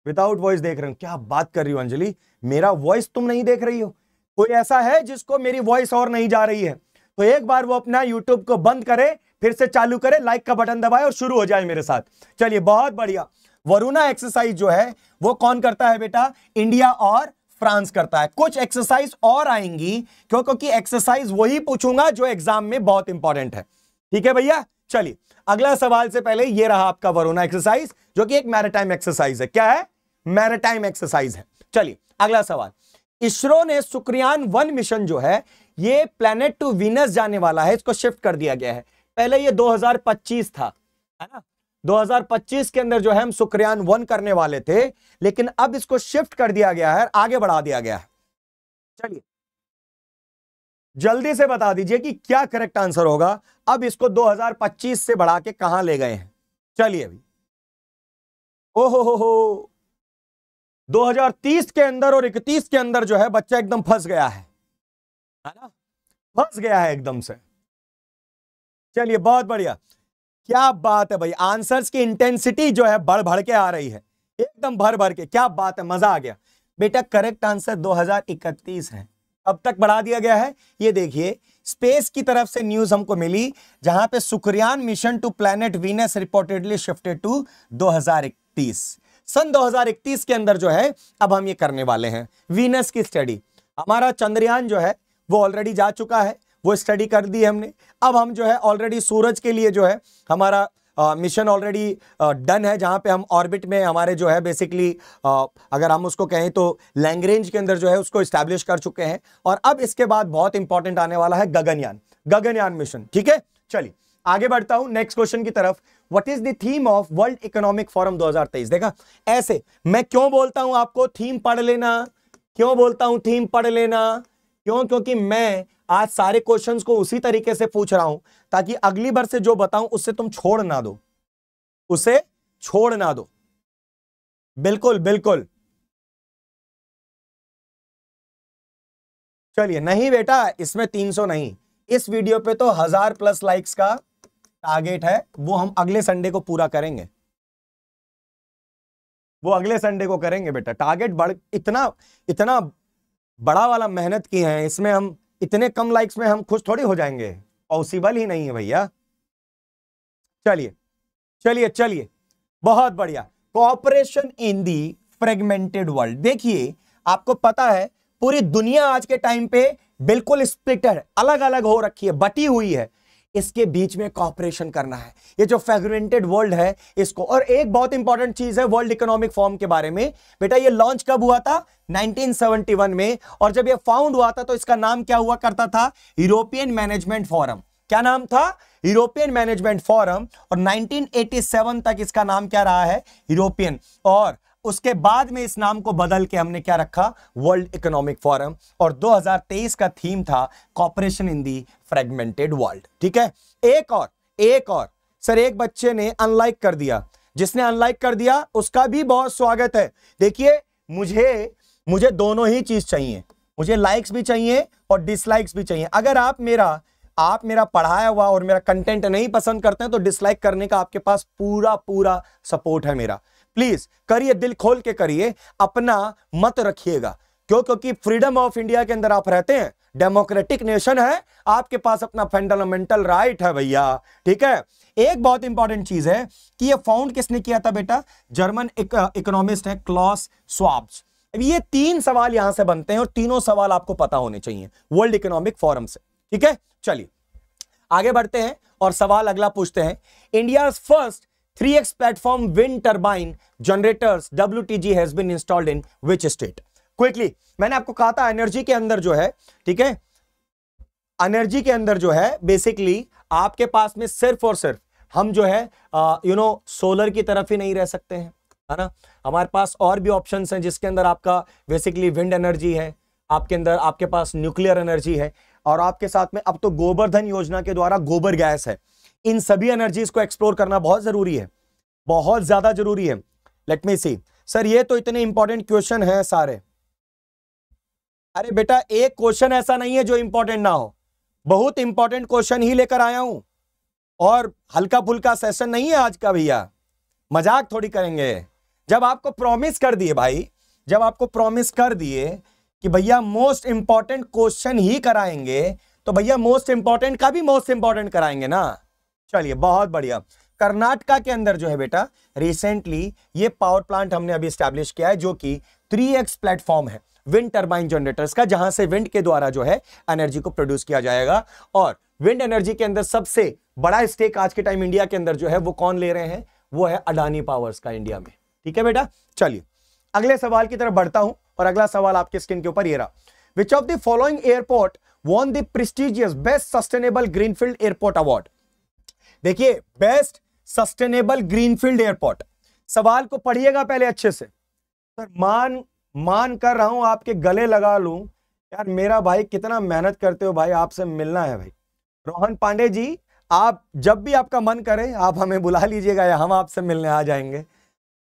विदाउट वॉइस देख रहे हो क्या बात कर रही हो अंजलि मेरा वॉइस तुम नहीं देख रही हो कोई ऐसा है जिसको मेरी वॉइस और नहीं जा रही है तो एक बार वो अपना यूट्यूब को बंद करे फिर से चालू करें लाइक का बटन दबाएं और शुरू हो जाए मेरे साथ चलिए बहुत बढ़िया वरुणा एक्सरसाइज जो है वो कौन करता है बेटा इंडिया और फ्रांस करता है कुछ एक्सरसाइज और आएंगी क्यों क्योंकि एक्सरसाइज वही पूछूंगा जो एग्जाम में बहुत इंपॉर्टेंट है ठीक है भैया चलिए अगला सवाल से पहले ये रहा आपका वरुणा एक्सरसाइज जो कि एक मैरिटाइम एक्सरसाइज है क्या है मैरिटाइम एक्सरसाइज है चलिए अगला सवाल इसरो ने सुक्रियान वन मिशन जो है ये प्लेनेट टू वीनस जाने वाला है इसको शिफ्ट कर दिया गया है पहले ये 2025 था है ना 2025 के अंदर जो है हम सुक्रयान वन करने वाले थे लेकिन अब इसको शिफ्ट कर दिया गया है आगे बढ़ा दिया गया है चलिए जल्दी से बता दीजिए कि क्या करेक्ट आंसर होगा अब इसको 2025 से बढ़ा के कहां ले गए हैं चलिए अभी
ओहो हो हो 2030 के अंदर और 31 के अंदर जो है बच्चा एकदम फंस गया है है ना फंस गया है एकदम से
चलिए बहुत बढ़िया क्या बात है भाई आंसर्स की इंटेंसिटी जो है बढ़ भर के आ रही है एकदम भर भर के क्या बात है मजा आ गया बेटा करेक्ट आंसर 2031 है अब तक बढ़ा दिया गया है ये देखिए स्पेस की तरफ से न्यूज हमको मिली जहां पे Shukrayaan mission to planet Venus reportedly shifted to 2031 सन 2031 के अंदर जो है अब हम ये करने वाले हैं वीनस की स्टडी हमारा चंद्रयान जो है वो ऑलरेडी जा चुका है वो स्टडी कर दी हमने अब हम जो है ऑलरेडी सूरज के लिए जो है हमारा मिशन ऑलरेडी डन है जहाँ पे हम ऑर्बिट में हमारे जो है बेसिकली uh, अगर हम उसको कहें तो लैंग्रेंज के अंदर जो है उसको इस्टेब्लिश कर चुके हैं और अब इसके बाद बहुत इंपॉर्टेंट आने वाला है गगनयान गगनयान मिशन ठीक है चलिए आगे बढ़ता हूं नेक्स्ट क्वेश्चन की तरफ what is the theme of world economic forum 2023 देखा ऐसे मैं क्यों बोलता हूं आपको थीम पढ़ लेना क्यों बोलता हूं थीम पढ़ लेना क्यों क्योंकि मैं आज सारे क्वेश्चन को उसी तरीके से पूछ रहा
हूं ताकि अगली बार से जो बताऊं उससे तुम छोड़ ना दो उसे छोड़ ना दो बिल्कुल बिल्कुल चलिए नहीं बेटा इसमें 300 नहीं इस वीडियो पे तो
हजार प्लस लाइक्स का टारगेट है वो हम अगले संडे को पूरा करेंगे वो अगले संडे को करेंगे बेटा टारगेट बढ़ इतना इतना बड़ा वाला मेहनत की है इसमें हम इतने कम लाइक्स में हम खुश थोड़ी हो जाएंगे पॉसिबल ही नहीं है भैया चलिए चलिए चलिए बहुत बढ़िया cooperation in the fragmented world देखिए आपको पता है पूरी दुनिया आज के टाइम पे बिल्कुल स्प्लिटर अलग अलग हो रखी है बटी हुई है इसके बीच में कॉपरेशन करना है ये जो फ्रेगमेंटेड वर्ल्ड है इसको और एक बहुत इंपॉर्टेंट चीज है वर्ल्ड इकोनॉमिक फॉर्म के बारे में बेटा ये लॉन्च कब हुआ था 1971 में और जब ये फाउंड हुआ था तो इसका नाम क्या हुआ करता था यूरोपियन मैनेजमेंट फोरम क्या नाम था यूरोपियन मैनेजमेंट फोरम और 1987 तक इसका नाम क्या रहा है यूरोपियन और उसके बाद में इस नाम को बदल के हमने क्या रखा वर्ल्ड इकोनॉमिक फोरम और 2023 का थीम था cooperation in the fragmented world ठीक है एक और एक और सर एक बच्चे ने अनलाइक कर दिया जिसने अनलाइक कर दिया उसका भी बहुत स्वागत है देखिए मुझे मुझे दोनों ही चीज चाहिए मुझे लाइक्स भी चाहिए और डिसलाइक्स भी चाहिए अगर आप मेरा आप मेरा पढ़ाया हुआ और मेरा कंटेंट नहीं पसंद करते हैं तो डिसलाइक करने का आपके पास पूरा पूरा सपोर्ट है मेरा प्लीज करिए दिल खोल के करिए अपना मत रखिएगा क्यों क्योंकि फ्रीडम ऑफ इंडिया के अंदर आप रहते हैं डेमोक्रेटिक नेशन है आपके पास अपना फंडामेंटल राइट है भैया ठीक है एक बहुत इंपॉर्टेंट चीज है कि ये फाउंड किसने किया था बेटा जर्मन इकोनॉमिस्ट है क्लॉस स्वाब्स ये तीन सवाल यहां से बनते हैं और तीनों सवाल आपको पता होने चाहिए वर्ल्ड इकोनॉमिक फोरम से ठीक है चलिए आगे बढ़ते हैं और सवाल अगला पूछते हैं India first 3x platform wind turbine generators WTG has been installed in which state? Quickly, मैंने आपको कहा था एनर्जी के अंदर जो है ठीक है एनर्जी के अंदर जो है बेसिकली आपके पास में सिर्फ और सिर्फ हम जो है यू नो सोलर की तरफ ही नहीं रह सकते हैं है ना हमारे पास और भी ऑप्शंस हैं जिसके अंदर आपका बेसिकली विंड एनर्जी है आपके अंदर आपके पास न्यूक्लियर एनर्जी है और आपके साथ में अब तो गोबर धन योजना के द्वारा गोबर गैस है इन सभी एनर्जीज को एक्सप्लोर करना बहुत जरूरी है बहुत ज्यादा जरूरी है लेट मी सी सर ये तो इतने इंपॉर्टेंट क्वेश्चन हैं सारे अरे बेटा एक क्वेश्चन ऐसा नहीं है जो इंपॉर्टेंट ना हो बहुत इंपॉर्टेंट क्वेश्चन ही लेकर आया हूं और हल्का फुल्का सेशन नहीं है आज का भैया मजाक थोड़ी करेंगे जब आपको प्रॉमिस कर दिए भाई जब आपको प्रॉमिस कर दिए कि भैया मोस्ट इंपॉर्टेंट क्वेश्चन ही कराएंगे तो भैया मोस्ट इंपॉर्टेंट का भी मोस्ट इंपॉर्टेंट कराएंगे ना चलिए बहुत बढ़िया कर्नाटका के अंदर जो है बेटा रिसेंटली ये पावर प्लांट हमने अभी स्टैब्लिश किया है जो कि 3x प्लेटफॉर्म है विंड टर्बाइन जनरेटर्स का जहां से विंड के द्वारा जो है एनर्जी को प्रोड्यूस किया जाएगा और विंड एनर्जी के अंदर सबसे बड़ा स्टेक आज के टाइम इंडिया के अंदर जो है वो कौन ले रहे हैं वो है अडानी पावर्स का इंडिया में ठीक है बेटा चलिए अगले सवाल की तरफ बढ़ता हूं और अगला सवाल आपके स्क्रीन के ऊपर ये रहा which of the following airport won the prestigious best sustainable greenfield airport award देखिए बेस्ट सस्टेनेबल ग्रीनफील्ड एयरपोर्ट सवाल को पढ़िएगा पहले अच्छे से सर मान मान कर रहा हूं आपके गले लगा लू यार मेरा भाई कितना मेहनत करते हो भाई आपसे मिलना है भाई रोहन पांडे जी आप जब भी आपका मन करे आप हमें बुला लीजिएगा या हम आपसे मिलने आ जाएंगे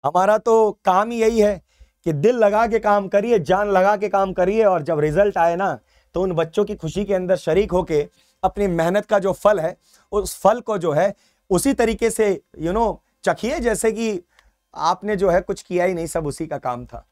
हमारा तो काम ही यही है कि दिल लगा के काम करिए जान लगा के काम करिए और जब रिजल्ट आए ना तो उन बच्चों की खुशी के अंदर शरीक होके अपनी मेहनत का जो फल है उस फल को जो है उसी तरीके से यू नो चखिए जैसे कि आपने जो है कुछ किया ही नहीं सब उसी का काम था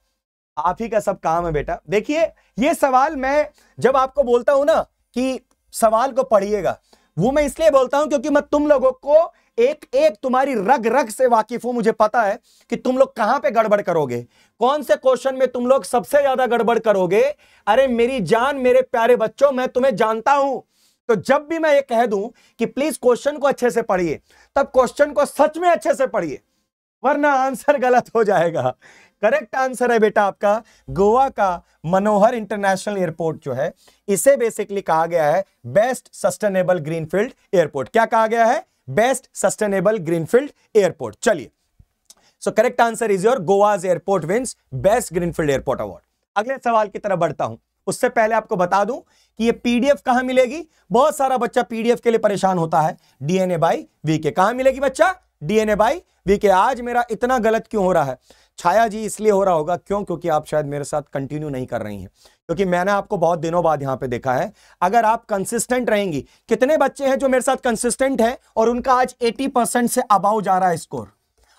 आप ही का सब काम है बेटा देखिए ये सवाल मैं जब आपको बोलता हूं ना कि सवाल को पढ़िएगा वो मैं इसलिए बोलता हूं क्योंकि मैं तुम लोगों को एक एक तुम्हारी रग रग से वाकिफ हूं मुझे पता है कि तुम लोग कहां पे गड़बड़ करोगे कौन से क्वेश्चन में तुम लोग सबसे ज्यादा गड़बड़ करोगे अरे मेरी जान मेरे प्यारे बच्चों मैं तुम्हें जानता हूं तो जब भी मैं ये कह दूं कि प्लीज क्वेश्चन को अच्छे से पढ़िए तब क्वेश्चन को सच में अच्छे से पढ़िए वरना आंसर गलत हो जाएगा करेक्ट आंसर है बेटा आपका गोवा का मनोहर इंटरनेशनल एयरपोर्ट जो है इसे बेसिकली कहा गया है बेस्ट सस्टेनेबल ग्रीनफील्ड एयरपोर्ट क्या कहा गया है बेस्ट सस्टेनेबल ग्रीनफील्ड एयरपोर्ट चलिए so correct answer is your Goa's airport wins best greenfield airport award अगले सवाल की तरफ बढ़ता हूं उससे पहले आपको बता दूं कि ये पीडीएफ कहां मिलेगी बहुत सारा बच्चा पीडीएफ के लिए परेशान होता है डीएनए बाई वीके कहां मिलेगी बच्चा डीएनए बाई वीके आज मेरा इतना गलत क्यों हो रहा है छाया जी इसलिए हो रहा होगा क्यों क्योंकि आप शायद मेरे साथ कंटिन्यू नहीं कर रही हैं क्योंकि मैंने आपको बहुत दिनों बाद यहां पे देखा है अगर आप कंसिस्टेंट रहेंगी कितने बच्चे हैं जो मेरे साथ कंसिस्टेंट हैं और उनका आज 80 परसेंट से अबाव जा रहा है स्कोर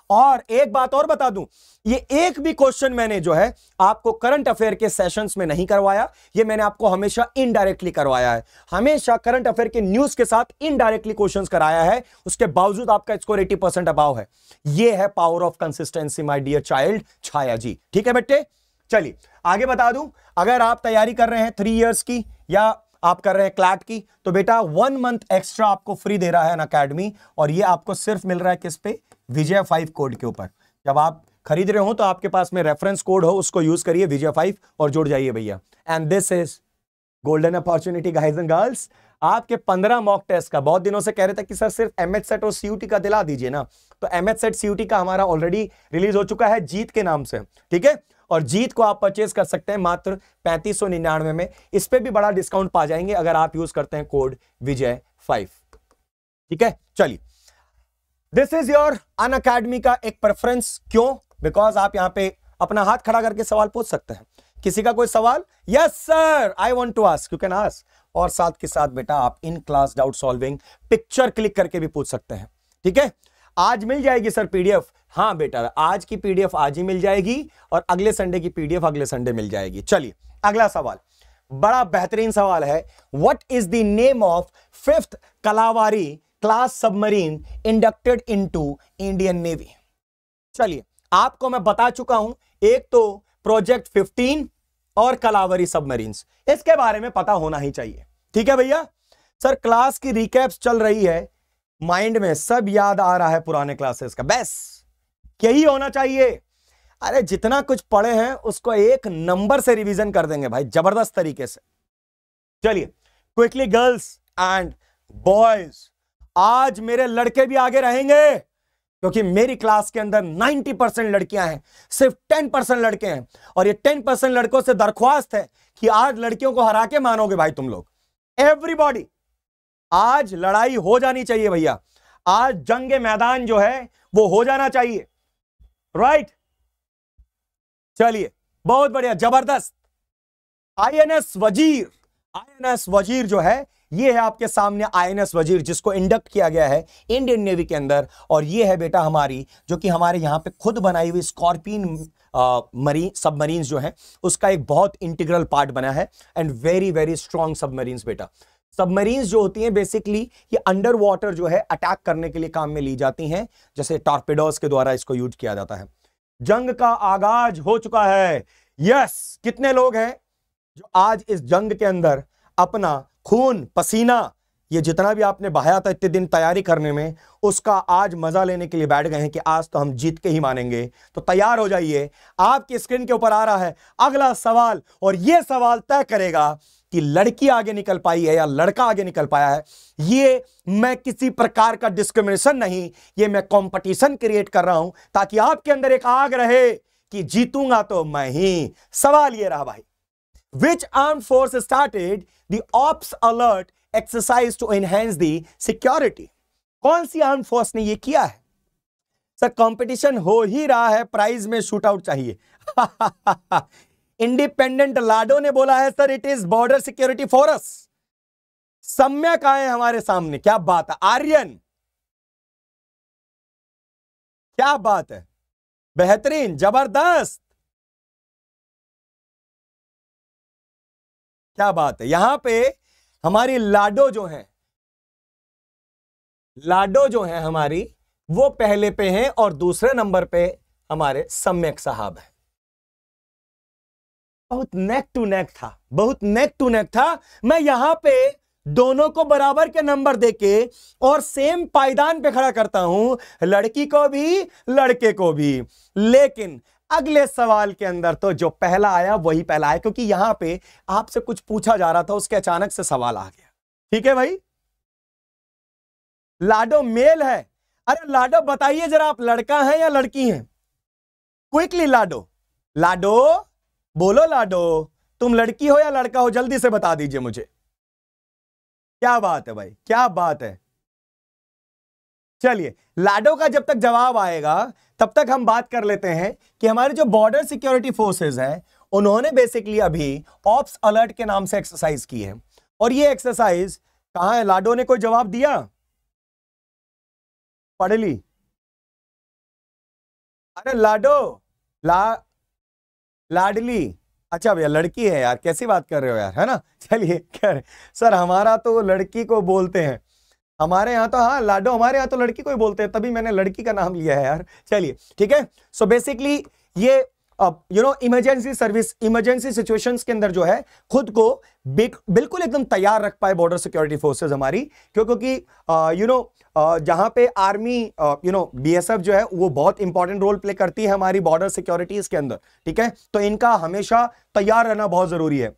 और एक बात और बता दूं ये एक भी क्वेश्चन मैंने जो है आपको करंट अफेयर के सेशंस में नहीं करवाया ये मैंने आपको हमेशा इनडायरेक्टली करवाया है हमेशा करंट अफेयर के न्यूज के साथ इनडायरेक्टली क्वेश्चन कराया है उसके बावजूद आपका स्कोर एटी परसेंट अबाव है ये है power of consistency my dear child Chhaya ji ठीक है बेटे चलिए आगे बता दूं अगर आप तैयारी कर रहे हैं थ्री ईयर्स की या आप कर रहे हैं क्लैट की तो बेटा वन मंथ एक्स्ट्रा आपको फ्री दे रहा है अकेडमी और ये आपको सिर्फ मिल रहा है किस पे विजय फाइव कोड के ऊपर जब आप खरीद रहे हो तो आपके पास में रेफरेंस कोड हो उसको यूज करिए विजय फाइव और जुड़ जाइए भैया and this is golden opportunity guys and girls आपके पंद्रह मॉक टेस्ट का बहुत दिनों से कह रहे थे कि सर सिर्फ एम एच सेट और सीयूटी का दिला दीजिए ना तो एम एच सेट सीयूटी का हमारा ऑलरेडी रिलीज हो चुका है जीत के नाम से ठीक है और जीत को आप परचेज कर सकते हैं मात्र पैंतीस में इस पर भी बड़ा डिस्काउंट पा जाएंगे अगर आप यूज करते हैं कोड विजय फाइव ठीक है चलिए this is your Unacademy का एक प्रेफरेंस क्यों बिकॉज आप यहां पे अपना हाथ खड़ा करके सवाल पूछ सकते हैं किसी का कोई सवाल yes sir I want to ask you can ask और साथ के साथ बेटा आप in class doubt solving picture click करके भी पूछ सकते हैं ठीक है आज मिल जाएगी सर पीडीएफ हाँ बेटा आज की पीडीएफ आज ही मिल जाएगी और अगले संडे की पीडीएफ अगले संडे मिल जाएगी चलिए अगला सवाल बड़ा बेहतरीन सवाल है what is the name of fifth Kalvari class submarine inducted into Indian navy चलिए आपको मैं बता चुका हूं एक तो प्रोजेक्ट 15 और कलावरी सबमरीन इसके बारे में पता होना ही चाहिए ठीक है भैया सर क्लास की रिकैप्स चल रही है माइंड में सब याद आ रहा है पुराने क्लासेस का बस यही होना चाहिए अरे जितना कुछ पढ़े हैं उसको एक नंबर से रिवीजन कर देंगे भाई जबरदस्त तरीके से चलिए क्विकली गर्ल्स एंड बॉयज आज मेरे लड़के भी आगे रहेंगे क्योंकि मेरी क्लास के अंदर 90 परसेंट लड़कियां हैं सिर्फ 10 परसेंट लड़के हैं और ये 10 परसेंट लड़कों से दरख्वास्त है कि आज लड़कियों को हरा के मानोगे भाई तुम लोग एवरीबॉडी आज लड़ाई हो जानी चाहिए भैया आज जंग मैदान जो है वो हो जाना चाहिए राइट चलिए बहुत बढ़िया जबरदस्त आईएनएस वजीर आईएनएस वजीर जो है ये है आपके सामने आईएनएस वजीर जिसको इंडक्ट किया गया है इंडियन नेवी के अंदर और ये है बेटा हमारी जो कि हमारे यहां पे खुद बनाई हुई स्कॉर्पियन मरीन सबमरीन्स जो है उसका एक बहुत इंटीग्रल पार्ट बना है and very very strong submarines बेटा सबमरीन जो होती हैं बेसिकली ये अंडर वाटर जो है अटैक करने के लिए काम में ली जाती हैं जैसे टॉर्पेडोस के द्वारा इसको यूज किया जाता है जंग का आगाज हो चुका है यस कितने लोग हैं जो आज इस जंग के अंदर अपना खून पसीना ये जितना भी आपने बहाया था इतने दिन तैयारी करने में उसका आज मजा लेने के लिए बैठ गए हैं कि आज तो हम जीत के ही मानेंगे तो तैयार हो जाइए आपकी स्क्रीन के ऊपर आ रहा है अगला सवाल और ये सवाल तय करेगा कि लड़की आगे निकल पाई है या लड़का आगे निकल पाया है ये मैं किसी प्रकार का डिस्क्रिमिनेशन नहीं ये मैं कंपटीशन क्रिएट कर रहा हूं ताकि आपके अंदर एक आग रहे कि जीतूंगा तो मैं ही सवाल ये रहा भाई which arm force started the ops alert exercise to enhance the security कौन सी आर्म फोर्स ने यह किया है सर कंपटीशन हो ही रहा है प्राइज में शूट आउट चाहिए [LAUGHS] इंडिपेंडेंट लाडो ने बोला है sir
it is border security force Samyak आए हमारे सामने क्या बात है आर्यन क्या बात है बेहतरीन जबरदस्त क्या बात है यहां पे हमारी लाडो जो है
लाडो जो है हमारी वो पहले पे हैं और दूसरे नंबर पे हमारे सम्यक साहब हैं बहुत नेक टू नेक था बहुत नेक टू नेक था मैं यहां पे दोनों को बराबर के नंबर देके और सेम पायदान पे खड़ा करता हूं लड़की को भी लड़के को भी लेकिन अगले सवाल के अंदर तो जो पहला आया वही पहला आया क्योंकि यहां पे आपसे कुछ पूछा जा रहा था उसके अचानक से सवाल आ गया ठीक है भाई लाडो मेल है अरे लाडो बताइए जरा आप लड़का है या लड़की है क्विकली लाडो लाडो बोलो लाडो तुम लड़की हो या लड़का
हो जल्दी से बता दीजिए मुझे क्या बात है भाई क्या बात है चलिए लाडो का जब तक जवाब आएगा तब तक हम बात कर लेते
हैं कि हमारे जो बॉर्डर सिक्योरिटी फोर्सेज हैं उन्होंने बेसिकली अभी ऑप्स अलर्ट
के नाम से एक्सरसाइज की है और ये एक्सरसाइज कहा है लाडो ने कोई जवाब दिया पढ़ ली अरे लाडो ला लाडली अच्छा भैया लड़की है यार कैसी बात कर
रहे हो यार है ना चलिए खैर सर हमारा तो लड़की को बोलते हैं हमारे यहाँ तो हाँ लाडो हमारे यहाँ तो लड़की को ही बोलते हैं तभी मैंने लड़की का नाम लिया है यार चलिए ठीक है सो बेसिकली ये you know emergency service emergency situations के अंदर जो है खुद को बिल्कुल एकदम तैयार रख पाए बॉर्डर सिक्योरिटी फोर्सेस हमारी क्योंकि यू नो जहां पे आर्मी यू नो बीएसएफ जो है वो बहुत इंपॉर्टेंट रोल प्ले करती है हमारी बॉर्डर सिक्योरिटीज के अंदर ठीक है तो इनका हमेशा तैयार रहना बहुत जरूरी है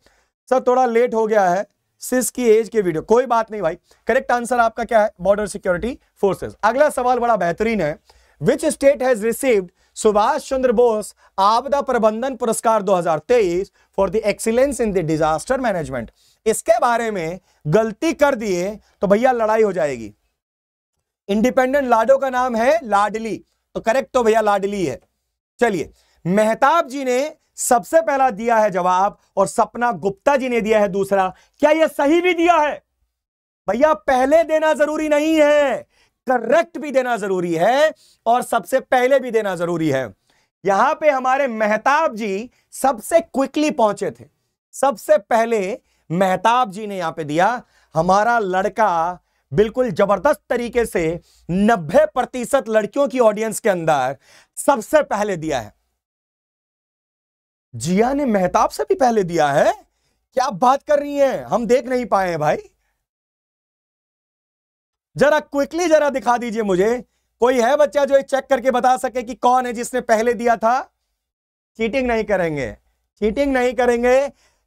सर थोड़ा लेट हो गया है सिस की एज की वीडियो कोई बात नहीं भाई करेक्ट आंसर आपका क्या है बॉर्डर सिक्योरिटी फोर्सेज अगला सवाल बड़ा बेहतरीन है which state has received Subhash Chandra Bose आपदा प्रबंधन पुरस्कार 2023 for the excellence in the disaster management इसके बारे में गलती कर दिए तो भैया लड़ाई हो जाएगी इंडिपेंडेंट लाडो का नाम है लाडली तो करेक्ट तो भैया लाडली है चलिए मेहताब जी ने सबसे पहला दिया है जवाब और सपना गुप्ता जी ने दिया है दूसरा क्या यह सही भी दिया है भैया पहले देना जरूरी नहीं है करेक्ट भी देना जरूरी है और सबसे पहले भी देना जरूरी है यहां पे हमारे मेहताब जी सबसे क्विकली पहुंचे थे सबसे पहले मेहताब जी ने यहां पे दिया हमारा लड़का बिल्कुल जबरदस्त तरीके से 90 प्रतिशत लड़कियों की ऑडियंस के अंदर सबसे पहले दिया
है जिया ने मेहताब से भी पहले दिया है क्या बात कर रही हैं हम देख नहीं पाए हैं भाई जरा
क्विकली जरा दिखा दीजिए मुझे कोई है बच्चा जो चेक करके बता सके कि कौन है जिसने पहले दिया था चीटिंग नहीं करेंगे चीटिंग नहीं करेंगे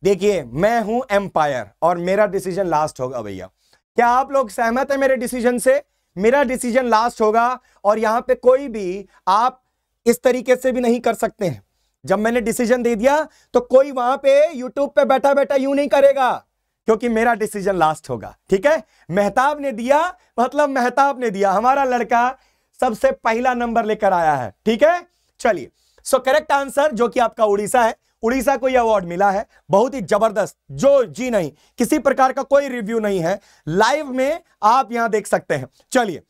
देखिए मैं हूं एम्पायर और मेरा डिसीजन लास्ट होगा भैया क्या आप लोग सहमत है मेरे डिसीजन से मेरा डिसीजन लास्ट होगा और यहां पे कोई भी आप इस तरीके से भी नहीं कर सकते हैं जब मैंने डिसीजन दे दिया तो कोई वहां पे यूट्यूब पे बैठा बैठा यू नहीं करेगा क्योंकि मेरा डिसीजन लास्ट होगा ठीक है मेहताब ने दिया मतलब मेहताब ने दिया हमारा लड़का सबसे पहला नंबर लेकर आया है ठीक है चलिए सो करेक्ट आंसर जो कि आपका उड़ीसा है उड़ीसा को यह अवार्ड मिला है बहुत ही जबरदस्त जो जी नहीं किसी प्रकार का कोई रिव्यू नहीं है लाइव में आप यहां देख सकते हैं चलिए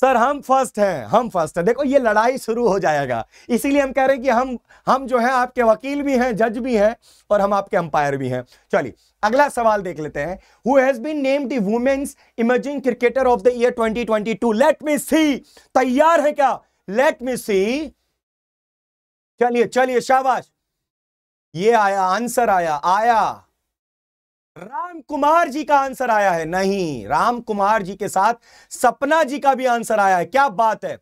सर हम फर्स्ट हैं हम फर्स्ट हैं देखो ये लड़ाई शुरू हो जाएगा इसीलिए हम कह रहे हैं कि हम हम जो है आपके वकील भी हैं जज भी हैं और हम आपके अंपायर भी हैं चलिए अगला सवाल देख लेते हैं who has been named the women's emerging cricketer of the year 2022 let me see तैयार है क्या लेट मी सी चलिए चलिए शाबाश ये आया आंसर आया आया राम कुमार जी का आंसर आया है नहीं राम कुमार जी के साथ सपना जी का भी आंसर आया है क्या बात है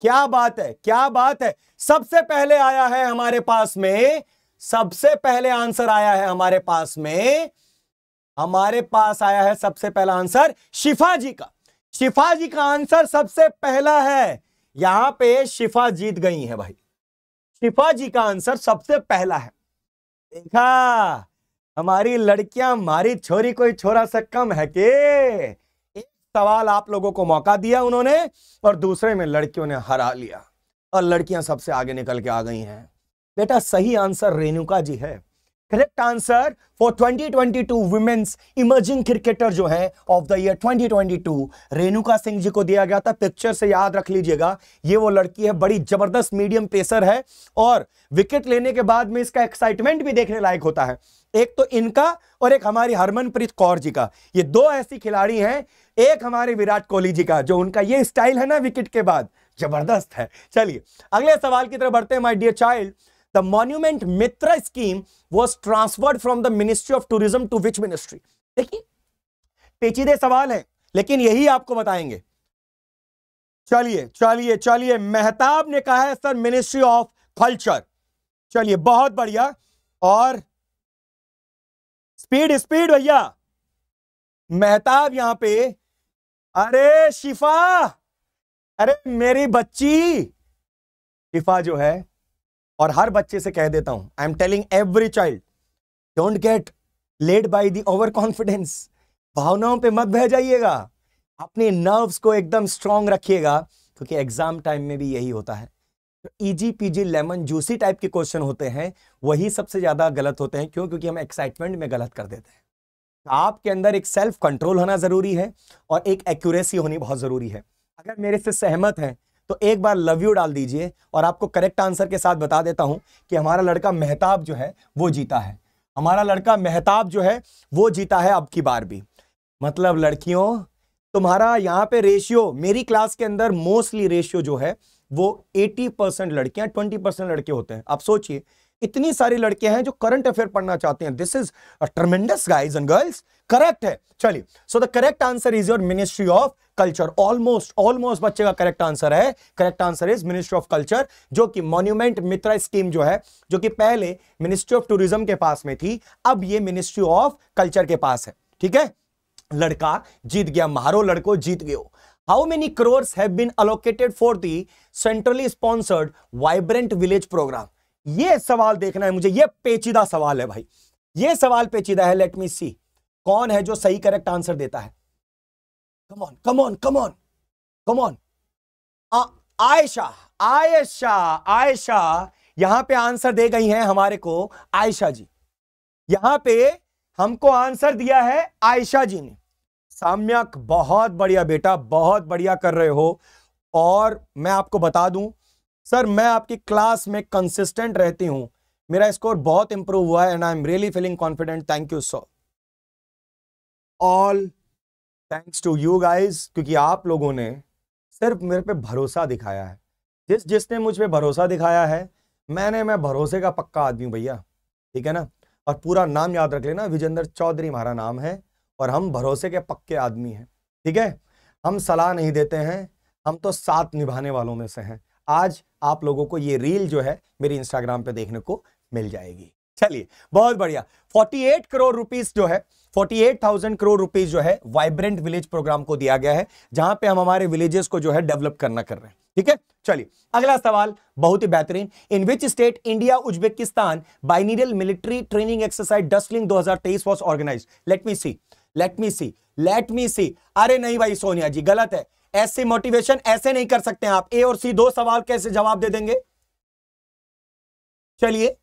क्या बात है क्या बात है सबसे पहले आया है हमारे पास में सबसे पहले आंसर आया है हमारे पास में हमारे पास आया है सबसे पहला आंसर शिफा जी का शिफा जी का आंसर सबसे पहला है यहां पे शिफा जीत गई है भाई शिफा जी का आंसर सबसे पहला है देखा हमारी लड़कियां हमारी छोरी कोई छोरा से कम है के एक सवाल आप लोगों को मौका दिया उन्होंने और दूसरे में लड़कियों ने हरा लिया और लड़कियां सबसे आगे निकल के आ गई हैं बेटा सही आंसर रेणुका जी है correct answer for 2022 women's emerging cricketer जो है of the year 2022 Renuka Singh ji को दिया गया था पिक्चर से याद रख लीजिएगा ये वो लड़की है बड़ी जबरदस्त मीडियम पेसर है और विकेट लेने के बाद में इसका एक्साइटमेंट भी देखने लायक होता है एक तो इनका और एक हमारी हरमनप्रीत कौर जी का ये दो ऐसी खिलाड़ी हैं एक हमारे विराट कोहली जी का जो उनका ये स्टाइल है ना विकेट के बाद जबरदस्त है चलिए अगले सवाल की तरफ बढ़ते हैं my dear child the monument mitra scheme was transferred from the ministry of tourism to which ministry देखिए पेचीदे सवाल है लेकिन यही आपको बताएंगे
चलिए चलिए चलिए मेहताब ने कहा है सर मिनिस्ट्री ऑफ कल्चर चलिए बहुत बढ़िया और स्पीड स्पीड भैया मेहताब यहां पे अरे
शिफा अरे मेरी बच्ची शिफा जो है और हर बच्चे से कह देता हूं I am telling every child don't get led by the overconfidence भावनाओं पे मत बह जाइएगा अपने नर्व्स को एकदम स्ट्रांग रखिएगा क्योंकि एग्जाम टाइम में भी यही होता है तो ईजी पीजी लेमन जूसी टाइप के क्वेश्चन होते हैं वही सबसे ज्यादा गलत होते हैं क्यों क्योंकि हम एक्साइटमेंट में गलत कर देते हैं आपके अंदर एक सेल्फ कंट्रोल होना जरूरी है और एक एक्यूरेसी होनी बहुत जरूरी है अगर मेरे से सहमत है तो एक बार लव यू डाल दीजिए और आपको करेक्ट आंसर के साथ बता देता हूं कि हमारा लड़का मेहताब जो है वो जीता है हमारा लड़का मेहताब जो है वो जीता है अब की बार भी मतलब लड़कियों तुम्हारा यहाँ पे रेशियो मेरी क्लास के अंदर मोस्टली रेशियो जो है वो 80 परसेंट लड़कियां ट्वेंटी परसेंट लड़के होते हैं आप सोचिए इतनी सारी लड़कियां हैं जो करंट अफेयर पढ़ना चाहते हैं this is tremendous guys and girls correct है चलिए so the correct answer is your ministry of culture almost almost बच्चे का करेक्ट आंसर है correct answer is ministry of culture जो कि मॉन्यूमेंट मित्र स्कीम जो है जो कि पहले मिनिस्ट्री ऑफ टूरिज्म के पास में थी अब ये मिनिस्ट्री ऑफ कल्चर के पास है ठीक है लड़का जीत गया मारो लड़को जीत गयो how many crores have been allocated for the centrally sponsored vibrant village program ये सवाल देखना है मुझे ये पेचीदा सवाल है भाई ये सवाल पेचीदा है लेट मी सी कौन है जो सही करेक्ट आंसर देता है Come on, come on, come on, come on. Ayesha Ayesha Ayesha यहां पे आंसर दे गई हैं हमारे को आयशा जी यहां पे हमको आंसर दिया है आयशा जी ने साम्यक बहुत बढ़िया बेटा बहुत बढ़िया कर रहे हो और मैं आपको बता दूं सर मैं आपकी क्लास में कंसिस्टेंट रहती हूं मेरा स्कोर बहुत इंप्रूव हुआ है and I am really feeling confident thank you so all thanks to you guys क्योंकि आप लोगों ने सिर्फ मेरे पे भरोसा दिखाया है जिस जिसने मुझ पे भरोसा दिखाया है मैंने मैं भरोसे का पक्का आदमी हूँ भैया ठीक है ना और पूरा नाम याद रख लेना विजेंद्र चौधरी हमारा नाम है और हम भरोसे के पक्के आदमी हैं ठीक है हम सलाह नहीं देते हैं हम तो साथ निभाने वालों में से हैं आज आप लोगों को ये रील जो है मेरी इंस्टाग्राम पे देखने को मिल जाएगी चलिए बहुत बढ़िया 48 करोड़ रुपीस जो है 48,000 करोड़ रुपीज जो है वाइब्रेंट विलेज प्रोग्राम को दिया गया है जहां पे हम हमारे विलेजेस को जो है डेवलप करना कर रहे हैं ठीक है चलिए अगला सवाल बहुत ही बेहतरीन in which state India Uzbekistan बाइनीडल military training exercise Dustlik 2023 was organise let me see let me see let me see अरे नहीं भाई सोनिया जी गलत है
ऐसे मोटिवेशन ऐसे नहीं कर सकते आप ए और सी दो सवाल कैसे जवाब दे देंगे चलिए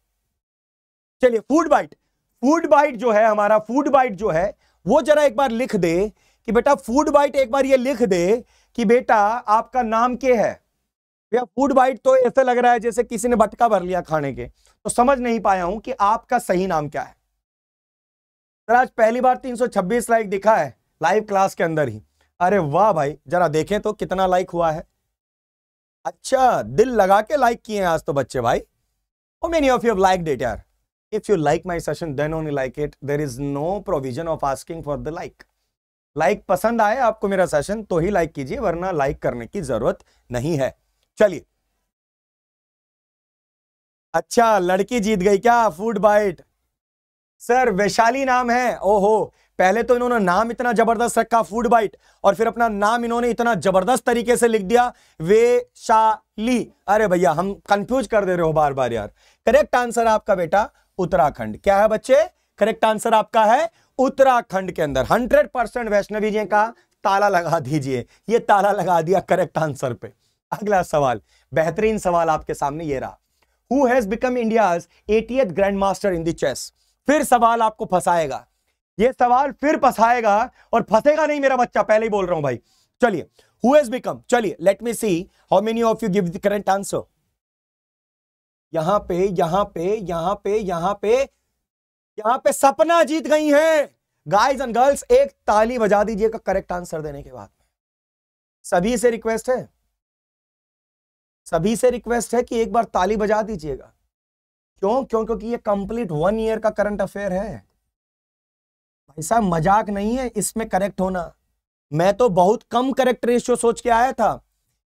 चलिए फूड बाइट फूड बाइट जो है हमारा
फूड बाइट जो है वो जरा एक बार लिख दे कि बेटा फूड बाइट एक बार ये लिख दे कि बेटा आपका नाम क्या है भैया फूड बाइट तो ऐसे लग रहा है जैसे किसी ने बटका भर लिया खाने के तो समझ नहीं पाया हूं कि आपका सही नाम क्या है सर आज पहली बार 326 लाइक दिखा है लाइव क्लास के अंदर ही अरे वाह भाई जरा देखें तो कितना लाइक हुआ है अच्छा दिल लगा के लाइक किए हैं आज तो बच्चे भाई oh many of you like date यार if you like my session then only like it there is no provision of asking for the like like पसंद आए आपको मेरा सेशन तो ही like कीजिए
वरना like करने की जरूरत नहीं है चलिए अच्छा लड़की जीत गई क्या फूड बाइट सर वैशाली नाम
है ओहो पहले तो इन्होंने नाम इतना जबरदस्त रखा फूड बाइट और फिर अपना नाम इन्होंने इतना जबरदस्त तरीके से लिख दिया शाली अरे भैया हम कंफ्यूज कर दे रहे हो बार बार यार करेक्ट आंसर आपका बेटा उत्तराखंड क्या है बच्चे करेक्ट आंसर आपका है उत्तराखंड के अंदर 100 परसेंट वैष्णवी जी का ताला लगा दीजिए ये ताला लगा दिया करेक्ट आंसर पे अगला सवाल बेहतरीन सवाल आपके सामने ये रहा who has become India grand master in the chess फिर सवाल आपको फंसाएगा ये सवाल फिर फंसाएगा और फंसेगा नहीं मेरा बच्चा पहले ही बोल रहा हूं भाई चलिए हु हैज बिकम चलिए let me see how many of you give the current answer यहां पे यहां पे यहां पे यहां पे यहां पे सपना जीत गई है गाइस एंड गर्ल्स एक ताली बजा दीजिएगा करेक्ट आंसर देने के बाद सभी से रिक्वेस्ट है सभी से रिक्वेस्ट है कि एक बार ताली बजा दीजिएगा क्यों क्यों क्योंकि ये कंप्लीट वन ईयर का करंट अफेयर है भाई साहब मजाक नहीं है इसमें करेक्ट होना मैं तो बहुत कम करेक्ट रेशियो सोच के आया था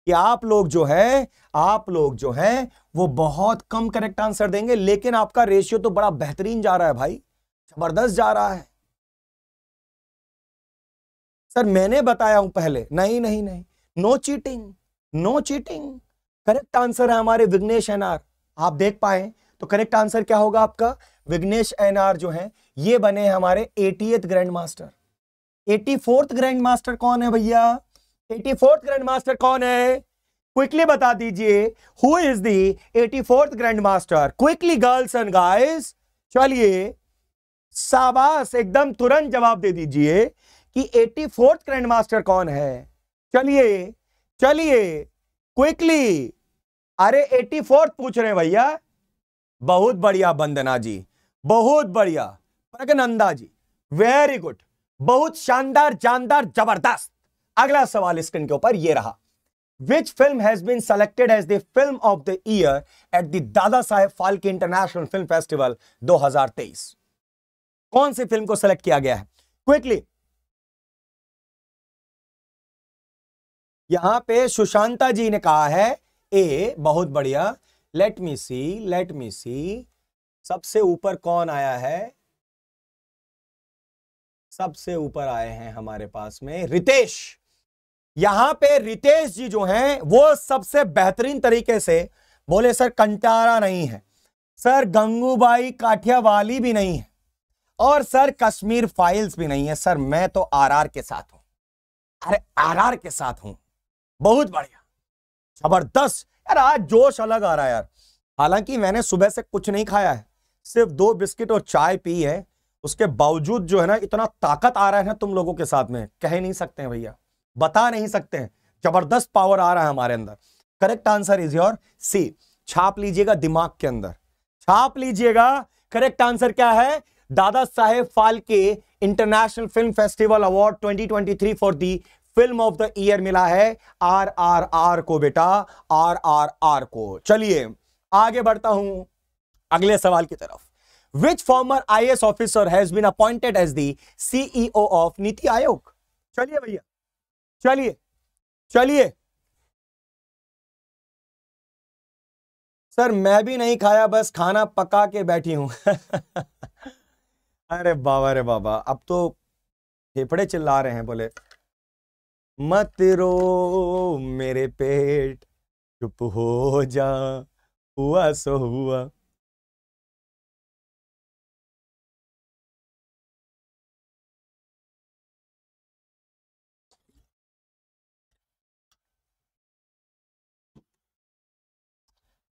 कि आप लोग जो है आप लोग जो है वो बहुत कम करेक्ट आंसर देंगे लेकिन आपका रेशियो तो बड़ा बेहतरीन जा रहा है भाई जबरदस्त जा रहा है
सर मैंने बताया हूं पहले नहीं नहीं नहीं no cheating no cheating correct answer है हमारे विघ्नेश एनआर
आप देख पाए तो करेक्ट आंसर क्या होगा आपका विघ्नेश एनआर जो है ये बने हमारे eighty eighth grand master eighty fourth grand master कौन है भैया एटी फोर्थ ग्रैंड मास्टर कौन है क्विकली बता दीजिए who is the eighty fourth grand master quickly girls and guys चलिए शाबाश एकदम तुरंत जवाब दे दीजिए कि एटी फोर्थ ग्रैंड मास्टर कौन है चलिए चलिए क्विकली अरे एटी फोर्थ पूछ रहे हैं भैया बहुत बढ़िया बंदना जी बहुत बढ़िया प्रगनंदा जी वेरी गुड बहुत शानदार जानदार जबरदस्त अगला सवाल स्क्रीन के ऊपर यह रहा which film has been selected as the film of the year at the Dada
Saheb Phalke international film festival 2023 कौन सी फिल्म को सेलेक्ट किया गया है क्विकली यहां पे सुशांता जी ने कहा है ए बहुत बढ़िया late me see
let me सी सबसे ऊपर कौन आया है सबसे ऊपर आए हैं हमारे पास में रितेश यहां पे रितेश जी जो हैं वो सबसे बेहतरीन तरीके से बोले सर कंटारा नहीं है सर गंगूबाई काठियावाली भी नहीं है और सर कश्मीर फाइल्स भी नहीं है सर मैं तो आरआर के साथ हूं अरे आरआर के साथ हूं बहुत बढ़िया जबरदस्त यार आज जोश अलग आ रहा है यार हालांकि मैंने सुबह से कुछ नहीं खाया है सिर्फ दो बिस्किट और चाय पी है उसके बावजूद जो है ना इतना ताकत आ रहा है ना तुम लोगों के साथ में कह नहीं सकते हैं भैया बता नहीं सकते हैं जबरदस्त पावर आ रहा है हमारे अंदर correct answer is your C छाप लीजिएगा दिमाग के अंदर छाप लीजिएगा करेक्ट आंसर क्या है Dada Saheb Phalke international film festival award 2023 for the film of the year मिला है आर आर आर को बेटा आर आर आर को चलिए आगे बढ़ता हूं अगले सवाल की तरफ which former I S officer has been appointed as
the CEO of NITI Aayog चलिए भैया चलिए चलिए सर मैं भी नहीं खाया बस खाना पका के बैठी हूं [LAUGHS] अरे बाबा अरे बाबा
अब तो फेफड़े चिल्ला रहे हैं बोले मत रो
मेरे पेट चुप हो जा हुआ सो हुआ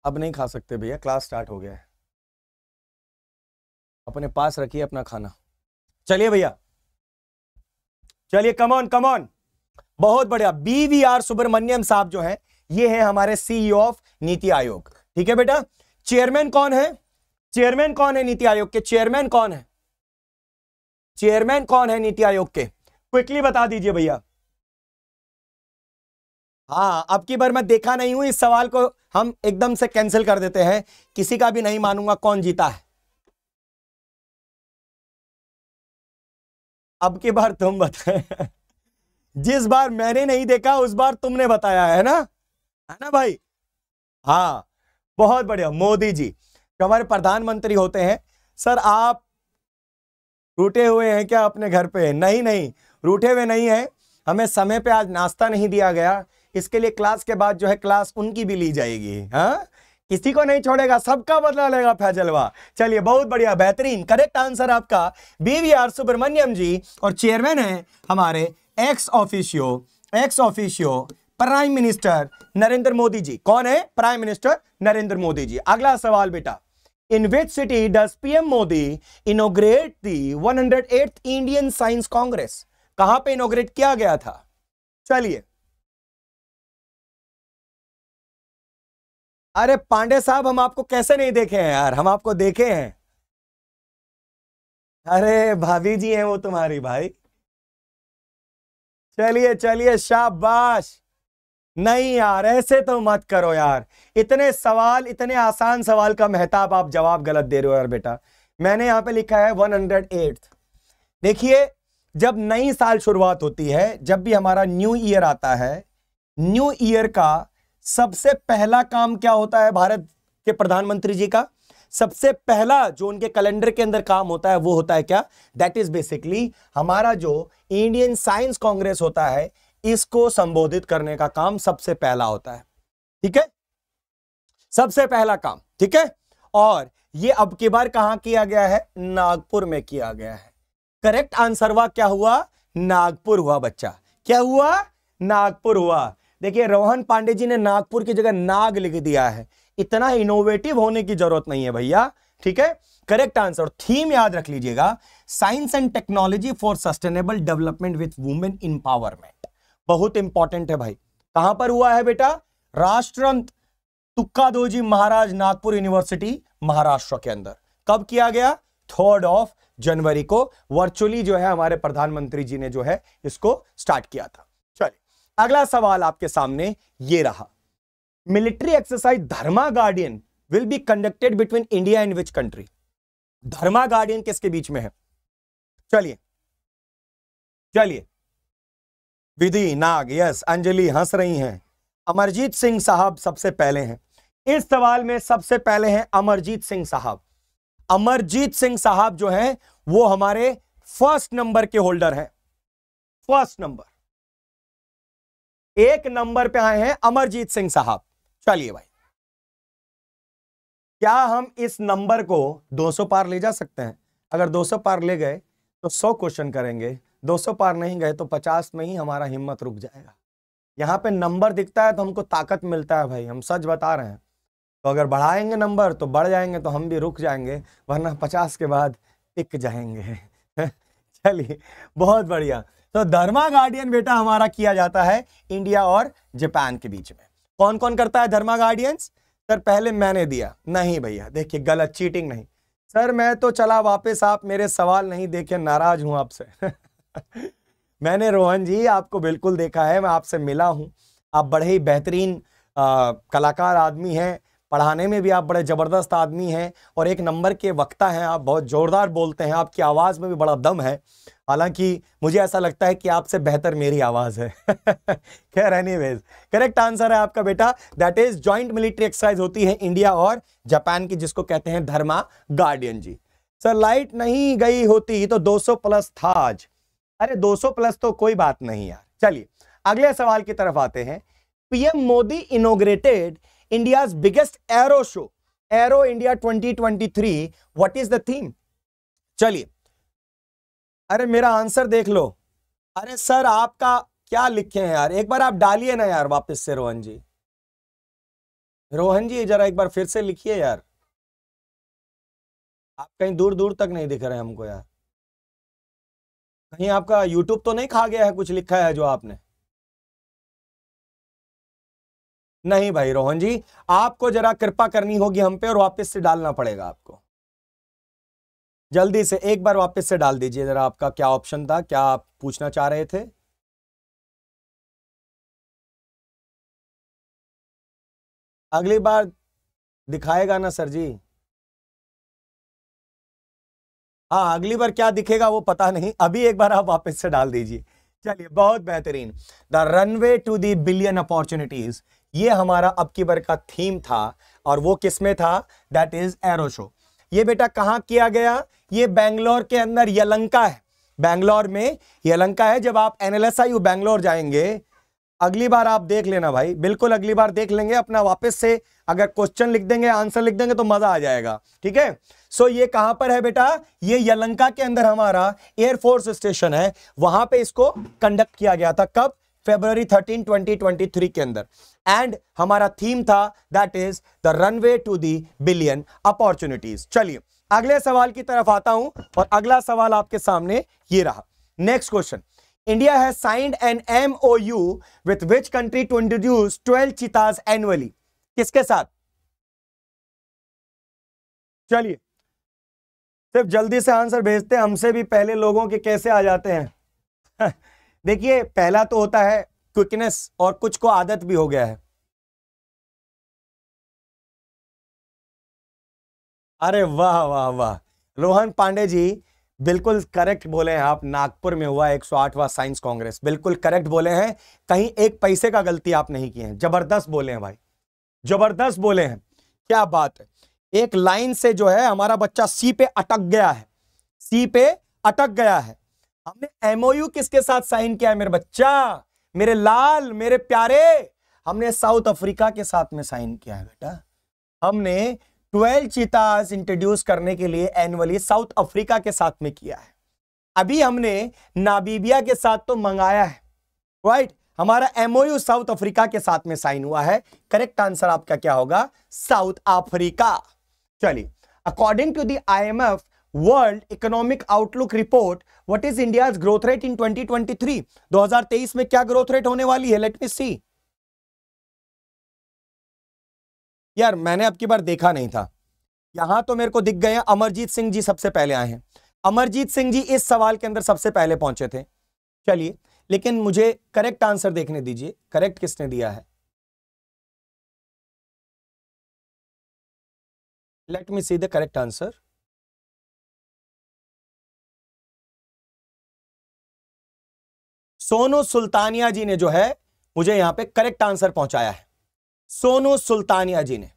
अब नहीं खा सकते भैया क्लास स्टार्ट हो गया है अपने पास रखिए अपना खाना चलिए भैया चलिए कमॉन कमॉन बहुत बढ़िया बीवीआर
सुब्रमण्यम साहब जो हैं ये है हमारे सीईओ ऑफ e नीति आयोग ठीक है बेटा
चेयरमैन कौन है चेयरमैन कौन है नीति आयोग के चेयरमैन कौन है चेयरमैन कौन है नीति आयोग के क्विकली बता दीजिए भैया हाँ अब की बार मैं देखा नहीं हूं इस सवाल को हम एकदम से कैंसिल कर देते हैं किसी का भी नहीं मानूंगा कौन जीता है अब की बार तुम बताए जिस बार मैंने नहीं देखा उस बार
तुमने बताया है ना है ना भाई हाँ बहुत बढ़िया मोदी जी जो हमारे प्रधानमंत्री होते हैं सर आप रूठे हुए हैं क्या अपने घर पे नहीं नहीं रूठे हुए नहीं है हमें समय पे आज नाश्ता नहीं दिया गया इसके लिए क्लास के बाद जो है क्लास उनकी भी ली जाएगी हाँ किसी को नहीं छोड़ेगा सबका बदला लेगा फैजलवा चलिए बहुत बढ़िया बेहतरीन करेक्ट आंसर आपका बीवीआर सुब्रमण्यम जी और चेयरमैन है हमारे ex officio ex officio prime minister Narendra Modi ji कौन है प्राइम मिनिस्टर नरेंद्र मोदी जी अगला सवाल बेटा in which city does PM Modi inaugurate the eight
Indian science congress कहां पे इनोग्रेट किया गया था चलिए अरे पांडे साहब हम आपको कैसे नहीं देखे हैं यार हम आपको देखे हैं अरे भाभी जी हैं वो तुम्हारी भाई चलिए चलिए शाबाश
नहीं यार ऐसे तो मत करो यार इतने सवाल इतने आसान सवाल का मेहताब आप जवाब गलत दे रहे हो यार बेटा मैंने यहाँ पे लिखा है एट देखिए जब नई साल शुरुआत होती है जब भी हमारा न्यू ईयर आता है न्यू ईयर का सबसे पहला काम क्या होता है भारत के प्रधानमंत्री जी का सबसे पहला जो उनके कैलेंडर के अंदर काम होता है वो होता है क्या दैट इज बेसिकली हमारा जो इंडियन साइंस कांग्रेस होता है इसको संबोधित करने का काम सबसे पहला होता है ठीक है सबसे पहला काम ठीक है और ये अब की बार कहां किया गया है नागपुर में किया गया है करेक्ट आंसर हुआ क्या हुआ नागपुर हुआ बच्चा क्या हुआ नागपुर हुआ देखिए रोहन पांडे जी ने नागपुर की जगह नाग लिख दिया है इतना इनोवेटिव होने की जरूरत नहीं है भैया ठीक है करेक्ट आंसर थीम याद रख लीजिएगा science and technology for sustainable development with women empowerment बहुत इंपॉर्टेंट है भाई कहां पर हुआ है बेटा राष्ट्रंत दोजी महाराज नागपुर यूनिवर्सिटी महाराष्ट्र के अंदर कब किया गया थर्ड ऑफ जनवरी को वर्चुअली जो है हमारे प्रधानमंत्री जी ने जो है इसको स्टार्ट किया था अगला सवाल आपके सामने ये रहा military exercise Dharma guardian will be conducted
between India and which country Dharma guardian किसके बीच में है चलिए चलिए विधि नाग यस अंजलि हंस
रही हैं अमरजीत सिंह साहब सबसे पहले हैं इस सवाल में सबसे पहले हैं अमरजीत सिंह साहब अमरजीत सिंह साहब जो हैं वो हमारे फर्स्ट
नंबर के होल्डर हैं फर्स्ट नंबर एक नंबर पे आए हैं अमरजीत सिंह साहब चलिए भाई क्या
हम इस नंबर को 200 पार ले जा सकते हैं अगर 200 पार ले गए तो 100 क्वेश्चन करेंगे 200 पार नहीं गए तो 50 में ही हमारा हिम्मत रुक जाएगा यहाँ पे नंबर दिखता है तो हमको ताकत मिलता है भाई हम सच बता रहे हैं तो अगर बढ़ाएंगे नंबर तो बढ़ जाएंगे तो हम भी रुक जाएंगे वरना पचास के बाद टिक जाएंगे [LAUGHS] चलिए बहुत बढ़िया तो धर्मा गार्डियन बेटा हमारा किया जाता है इंडिया और जापान के बीच में कौन कौन करता है धर्मा गार्डियंस सर पहले मैंने दिया नहीं भैया देखिए गलत चीटिंग नहीं सर मैं तो चला वापस आप मेरे सवाल नहीं देखे नाराज हूं आपसे [LAUGHS] मैंने रोहन जी आपको बिल्कुल देखा है मैं आपसे मिला हूं आप बड़े ही बेहतरीन कलाकार आदमी हैं पढ़ाने में भी आप बड़े ज़बरदस्त आदमी हैं और एक नंबर के वक्ता हैं आप बहुत ज़ोरदार बोलते हैं आपकी आवाज़ में भी बड़ा दम है हालांकि मुझे ऐसा लगता है कि आपसे बेहतर मेरी आवाज़ है [LAUGHS] खैर वेज करेक्ट आंसर है आपका बेटा that is joint military exercise होती है इंडिया और जापान की जिसको कहते हैं धर्मा गार्डियन जी सर लाइट नहीं गई होती तो 200 प्लस था आज अरे 200 प्लस तो कोई बात नहीं यार चलिए अगले सवाल की तरफ आते हैं PM Modi inaugurated India biggest aero show, Aero India 2023. What is the theme चलिए अरे मेरा आंसर देख लो अरे सर आपका क्या लिखे हैं यार एक बार आप डालिए ना यार
वापस से रोहन जी रोहन जी जरा एक बार फिर से लिखिए यार आप कहीं दूर दूर तक नहीं दिख रहे हमको यार कहीं आपका यूट्यूब तो नहीं खा गया है कुछ लिखा है जो आपने नहीं भाई रोहन जी आपको जरा कृपा करनी होगी हम पे और वापस से डालना पड़ेगा आपको जल्दी से एक बार वापस से डाल दीजिए जरा आपका क्या ऑप्शन था क्या आप पूछना चाह रहे थे अगली बार दिखाएगा ना सर जी
हाँ अगली बार क्या दिखेगा वो पता नहीं
अभी एक बार आप वापस से डाल दीजिए चलिए बहुत बेहतरीन the runway to billion opportunities ये हमारा अब की बार का थीम था और वो किस में था दैट इज एरो शो ये बेटा कहाँ किया गया ये बैंगलोर के अंदर यलंका है बैंगलोर में यलंका है जब आप N L S I Bangalore जाएंगे अगली बार आप देख लेना भाई बिल्कुल अगली बार देख लेंगे अपना वापस से अगर क्वेश्चन लिख देंगे आंसर लिख देंगे तो मजा आ जाएगा ठीक है सो ये कहां पर है बेटा ये यलंका के अंदर हमारा एयरफोर्स स्टेशन है वहां पे इसको कंडक्ट किया गया था कब फेब्रवरी 13 2023 के अंदर एंड हमारा थीम था that is the runway to the billion opportunities चलिए अगले सवाल की तरफ आता हूं और अगला सवाल आपके सामने ये रहा next question India has signed an MOU with which country to
introduce 12 cheetahs annually किसके साथ चलिए सिर्फ जल्दी से आंसर भेजते हैं हमसे भी पहले लोगों के कैसे आ जाते हैं [LAUGHS] देखिए पहला तो होता है क्विकनेस और कुछ को आदत भी हो गया है अरे वाह वाह वाह रोहन पांडे जी बिल्कुल करेक्ट बोले हैं
आप नागपुर में हुआ 108वां साइंस कांग्रेस बिल्कुल करेक्ट बोले हैं कहीं एक पैसे का गलती आप नहीं किए हैं जबरदस्त बोले हैं भाई जबरदस्त बोले हैं क्या बात है एक लाइन से जो है हमारा बच्चा सी पे अटक गया है सी पे अटक गया है हमने एमओयू किसके साथ साइन किया है मेरे बच्चा मेरे लाल मेरे प्यारे हमने साउथ अफ्रीका के साथ में साइन किया है बेटा हमने ट्वेल्व चीताज इंट्रोड्यूस करने के लिए एनुअली साउथ अफ्रीका के साथ में किया है अभी हमने नाबीबिया के साथ तो मंगाया है राइट हमारा एमओयू साउथ अफ्रीका के साथ में साइन हुआ है करेक्ट आंसर आपका क्या होगा साउथ अफ्रीका चलिए according to the IMF world economic outlook report what is
India growth rate in 2023 2023 में क्या ग्रोथ रेट होने वाली है लेट मी सी यार मैंने अब की बार देखा नहीं था यहां तो मेरे को दिख गए अमरजीत सिंह जी सबसे पहले आए हैं अमरजीत सिंह जी इस सवाल के अंदर सबसे पहले पहुंचे थे चलिए लेकिन मुझे करेक्ट आंसर देखने दीजिए करेक्ट किसने दिया है let me see the correct answer Sonu Sultania ji ने जो है मुझे यहां पे करेक्ट आंसर पहुंचाया है सोनू सुल्तानिया जी ने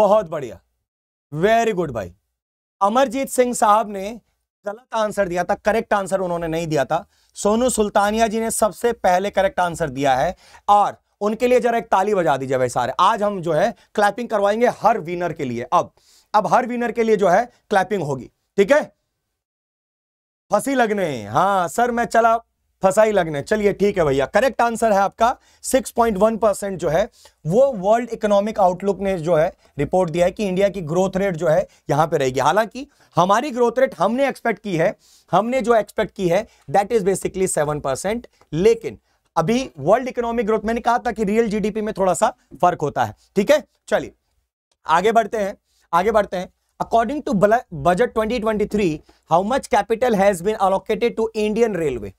बहुत बढ़िया वेरी गुड भाई अमरजीत सिंह साहब ने
गलत आंसर दिया था करेक्ट आंसर उन्होंने नहीं दिया था सोनू सुल्तानिया जी ने सबसे पहले करेक्ट आंसर दिया है और उनके लिए जरा एक ताली बजा दीजिए भाई सारे आज हम जो है क्लैपिंग करवाएंगे हर विनर के लिए अब अब हर विनर के लिए जो है क्लैपिंग होगी ठीक है फंसी लगने हाँ सर मैं चला फसाई लगने चलिए ठीक है भैया करेक्ट आंसर है आपका 6.1 परसेंट जो है वो वर्ल्ड इकोनॉमिक आउटलुक ने जो है रिपोर्ट दिया है कि इंडिया की ग्रोथ रेट जो है यहां पे रहेगी हालांकि हमारी ग्रोथ रेट हमने एक्सपेक्ट की है हमने जो एक्सपेक्ट की है that is basically seven percent लेकिन अभी वर्ल्ड इकोनॉमिक ग्रोथ मैंने कहा था कि रियल जी में थोड़ा सा फर्क होता है ठीक है चलिए आगे बढ़ते हैं आगे बढ़ते हैं According to budget 2023, how much capital has been allocated to Indian Railway?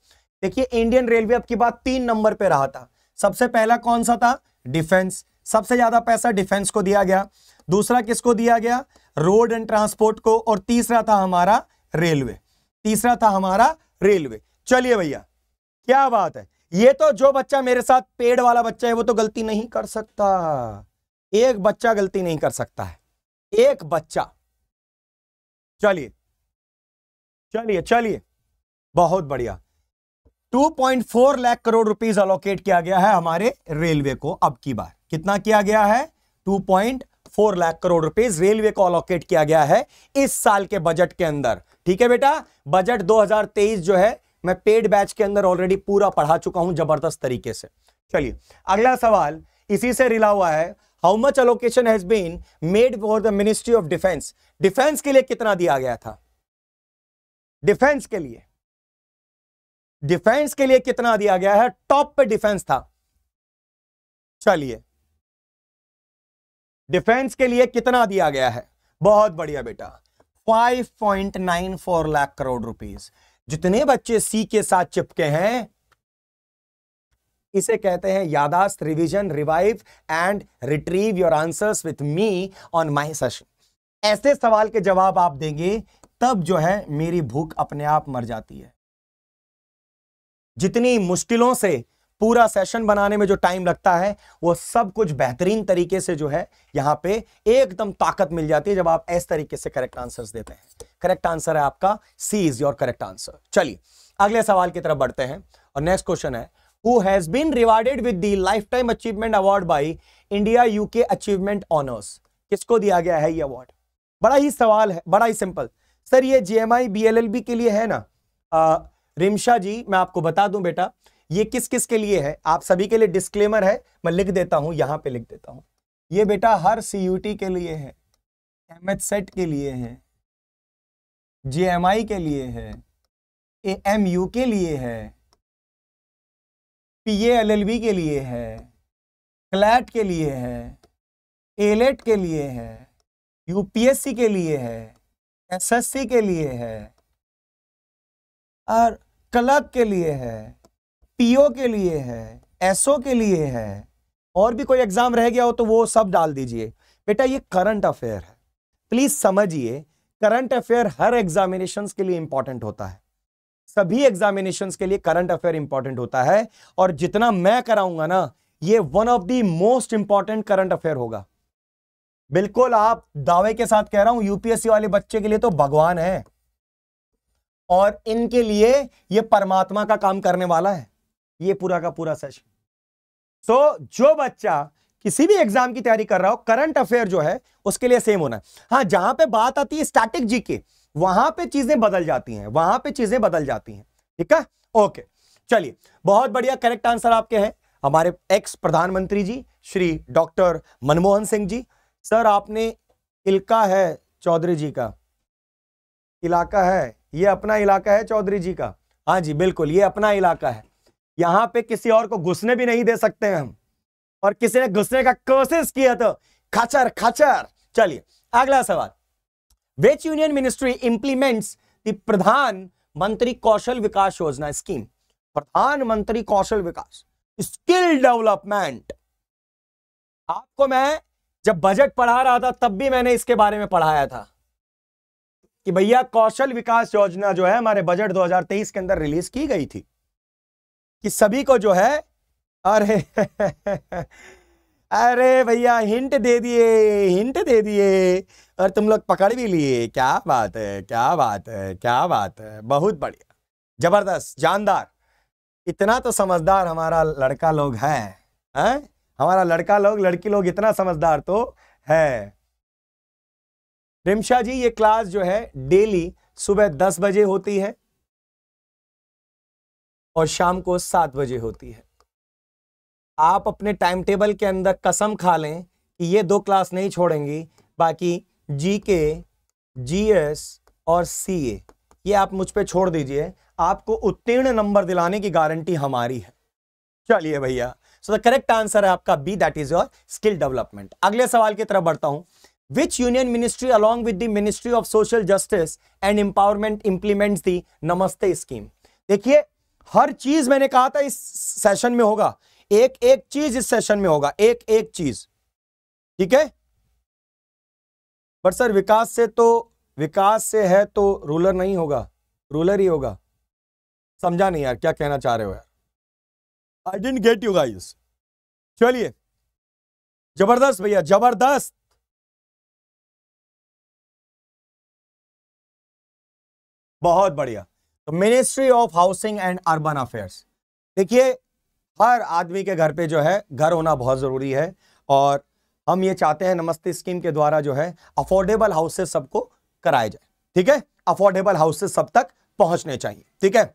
देखिए इंडियन रेलवे अब की बात तीन नंबर पे रहा था सबसे पहला कौन सा था डिफेंस सबसे ज्यादा पैसा डिफेंस को दिया गया दूसरा किसको दिया गया रोड एंड ट्रांसपोर्ट को और तीसरा था हमारा रेलवे तीसरा था हमारा रेलवे चलिए भैया क्या बात है ये तो जो बच्चा मेरे साथ पेड़ वाला बच्चा है वो तो गलती नहीं कर सकता एक बच्चा गलती
नहीं कर सकता है एक बच्चा चलिए चलिए चलिए बहुत बढ़िया 2.4 लाख करोड़ रुपीस
अलोकेट किया गया है हमारे रेलवे को अब की बार कितना किया गया है 2.4 लाख करोड़ रुपीस रेलवे को अलोकेट किया गया है इस साल के बजट के अंदर ठीक है बेटा बजट 2023 जो है मैं पेड बैच के अंदर ऑलरेडी पूरा पढ़ा चुका हूं जबरदस्त तरीके से चलिए अगला सवाल इसी से रिला हुआ है how much allocation has been made for the ministry of defence defence के लिए कितना दिया गया था
डिफेंस के लिए डिफेंस के लिए कितना दिया गया है टॉप पे डिफेंस था चलिए डिफेंस के लिए कितना दिया गया है बहुत बढ़िया बेटा 5.94
लाख करोड़ रुपीस जितने बच्चे सी के साथ चिपके हैं इसे कहते हैं यादाश्त revision revive and retrieve your answers with me on my session ऐसे सवाल के जवाब आप देंगे तब जो है मेरी भूख अपने आप मर जाती है जितनी मुश्किलों से पूरा सेशन बनाने में जो टाइम लगता है वो सब कुछ बेहतरीन तरीके से जो है यहां पे एकदम ताकत मिल जाती है जब आप ऐसे तरीके से करेक्ट आंसर्स देते हैं करेक्ट आंसर है आपका C is your correct answer चलिए अगले सवाल की तरफ बढ़ते हैं और नेक्स्ट क्वेश्चन है who has been rewarded with the lifetime achievement award by India UK achievement honors किसको दिया गया है ये अवार्ड बड़ा ही सवाल है बड़ा ही सिंपल सर ये J M I B L L B के लिए है ना आ, रिमशा जी मैं आपको बता दूं बेटा ये किस किस के लिए है आप सभी के लिए डिस्क्लेमर है मैं लिख देता हूं यहां पे लिख देता हूं ये बेटा हर सी यू
टी के लिए है एम एच सेट के लिए है जे एम आई के लिए है ए एम यू के लिए है पीए एलएलबी के लिए है क्लैट के लिए है एलेट e के
लिए है यूपीएससी के लिए है एसएससी के लिए है और क्लब के लिए है पीओ के लिए है एसओ के लिए है और भी कोई एग्जाम रह गया हो तो वो सब डाल दीजिए बेटा ये करंट अफेयर है प्लीज समझिए करंट अफेयर हर एग्जामिनेशन के लिए इंपॉर्टेंट होता है सभी एग्जामिनेशन के लिए करंट अफेयर इंपॉर्टेंट होता है और जितना मैं कराऊंगा ना ये one of the most important current affair होगा बिल्कुल आप दावे के साथ कह रहा हूं यूपीएससी वाले बच्चे के लिए तो भगवान है और इनके लिए ये परमात्मा का काम करने वाला है ये पूरा का पूरा सेशन सो so, जो बच्चा किसी भी एग्जाम की तैयारी कर रहा हो करंट अफेयर जो है उसके लिए सेम होना है हाँ जहां पे बात आती है स्टैटिक जीके के वहां पे चीजें बदल जाती हैं वहां पे चीजें बदल जाती हैं ठीक है ओके चलिए बहुत बढ़िया करेक्ट आंसर आपके हैं हमारे एक्स प्रधानमंत्री जी श्री डॉक्टर मनमोहन सिंह जी सर आपने इलका है चौधरी जी का इलाका है ये अपना इलाका है चौधरी जी का हाँ जी बिल्कुल ये अपना इलाका है यहाँ पे किसी और को घुसने भी नहीं दे सकते हम और किसी ने घुसने का कोशिश किया तो खाचर खाचर चलिए अगला सवाल which union ministry implements the Pradhan Mantri Kaushal विकास योजना स्कीम प्रधानमंत्री कौशल विकास स्किल डेवलपमेंट आपको मैं जब बजट पढ़ा रहा था तब भी मैंने इसके बारे में पढ़ाया था कि भैया कौशल विकास योजना जो है हमारे बजट 2023 के अंदर रिलीज की गई थी कि सभी को जो है अरे [LAUGHS] अरे भैया हिंट दे दिए हिंट दे दिए और तुम लोग पकड़ भी लिए क्या बात है क्या बात है क्या बात है बहुत बढ़िया जबरदस्त जानदार इतना तो समझदार हमारा लड़का लोग है हैं हमारा लड़का लोग लड़की लोग इतना समझदार तो है
रिमशा जी ये क्लास जो है डेली सुबह दस बजे होती है और शाम को सात बजे होती है
आप अपने टाइम टेबल के अंदर कसम खा लें कि ये दो क्लास नहीं छोड़ेंगी बाकी जी के जी एस और सी ए ये आप मुझ पर छोड़ दीजिए आपको उत्तीर्ण नंबर दिलाने की गारंटी हमारी है चलिए भैया सो द करेक्ट आंसर है आपका B that is your skill development अगले सवाल की तरफ बढ़ता हूं which union ministry along with the ministry of social justice and empowerment implement the Namaste scheme देखिए हर चीज मैंने कहा था इस सेशन में होगा एक एक चीज इस सेशन में होगा एक एक चीज ठीक है
बट सर विकास से तो विकास से है तो रूलर नहीं होगा रूलर ही होगा समझा नहीं यार क्या कहना चाह रहे हो यार I didn't get you guys चलिए जबरदस्त भैया जबरदस्त
बहुत बढ़िया तो ministry of housing and urban affairs देखिए हर
आदमी के घर पे जो है घर होना बहुत ज़रूरी है और हम ये चाहते हैं नमस्ते स्कीम के द्वारा जो है अफोर्डेबल हाउसेज सबको कराए जाए ठीक है अफोर्डेबल हाउसेज सब तक पहुंचने चाहिए ठीक है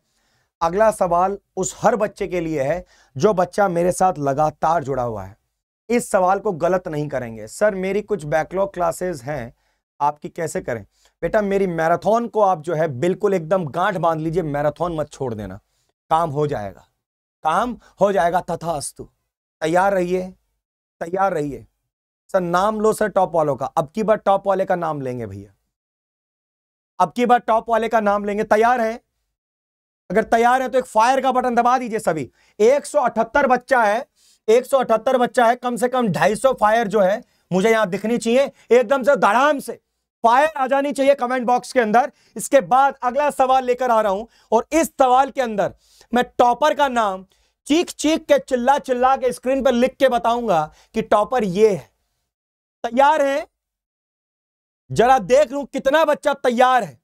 अगला सवाल उस हर बच्चे के लिए है जो बच्चा मेरे साथ लगातार जुड़ा हुआ है इस सवाल को गलत नहीं करेंगे सर मेरी कुछ बैकलॉग क्लासेस हैं आपकी कैसे करें बेटा मेरी मैराथन को आप जो है बिल्कुल एकदम गांठ बांध लीजिए मैराथन मत छोड़ देना काम हो जाएगा काम हो जाएगा तथा अस्तु तैयार रहिए तैयार रहिए सर नाम लो सर टॉप वालों का अब की बार टॉप वाले का नाम लेंगे भैया अब की बार टॉप वाले का नाम लेंगे तैयार है अगर तैयार है तो एक फायर का बटन दबा दीजिए सभी 178 बच्चा है 178 बच्चा है कम से कम 250 फायर जो है मुझे यहां दिखनी चाहिए एकदम से धड़ाम से फायर आ जानी चाहिए कमेंट बॉक्स के अंदर इसके बाद अगला सवाल लेकर आ रहा हूं और इस सवाल के अंदर मैं टॉपर का नाम चीख चीख के चिल्ला चिल्ला के स्क्रीन पर लिख के बताऊंगा कि टॉपर ये है तैयार है
जरा देख लू कितना बच्चा तैयार है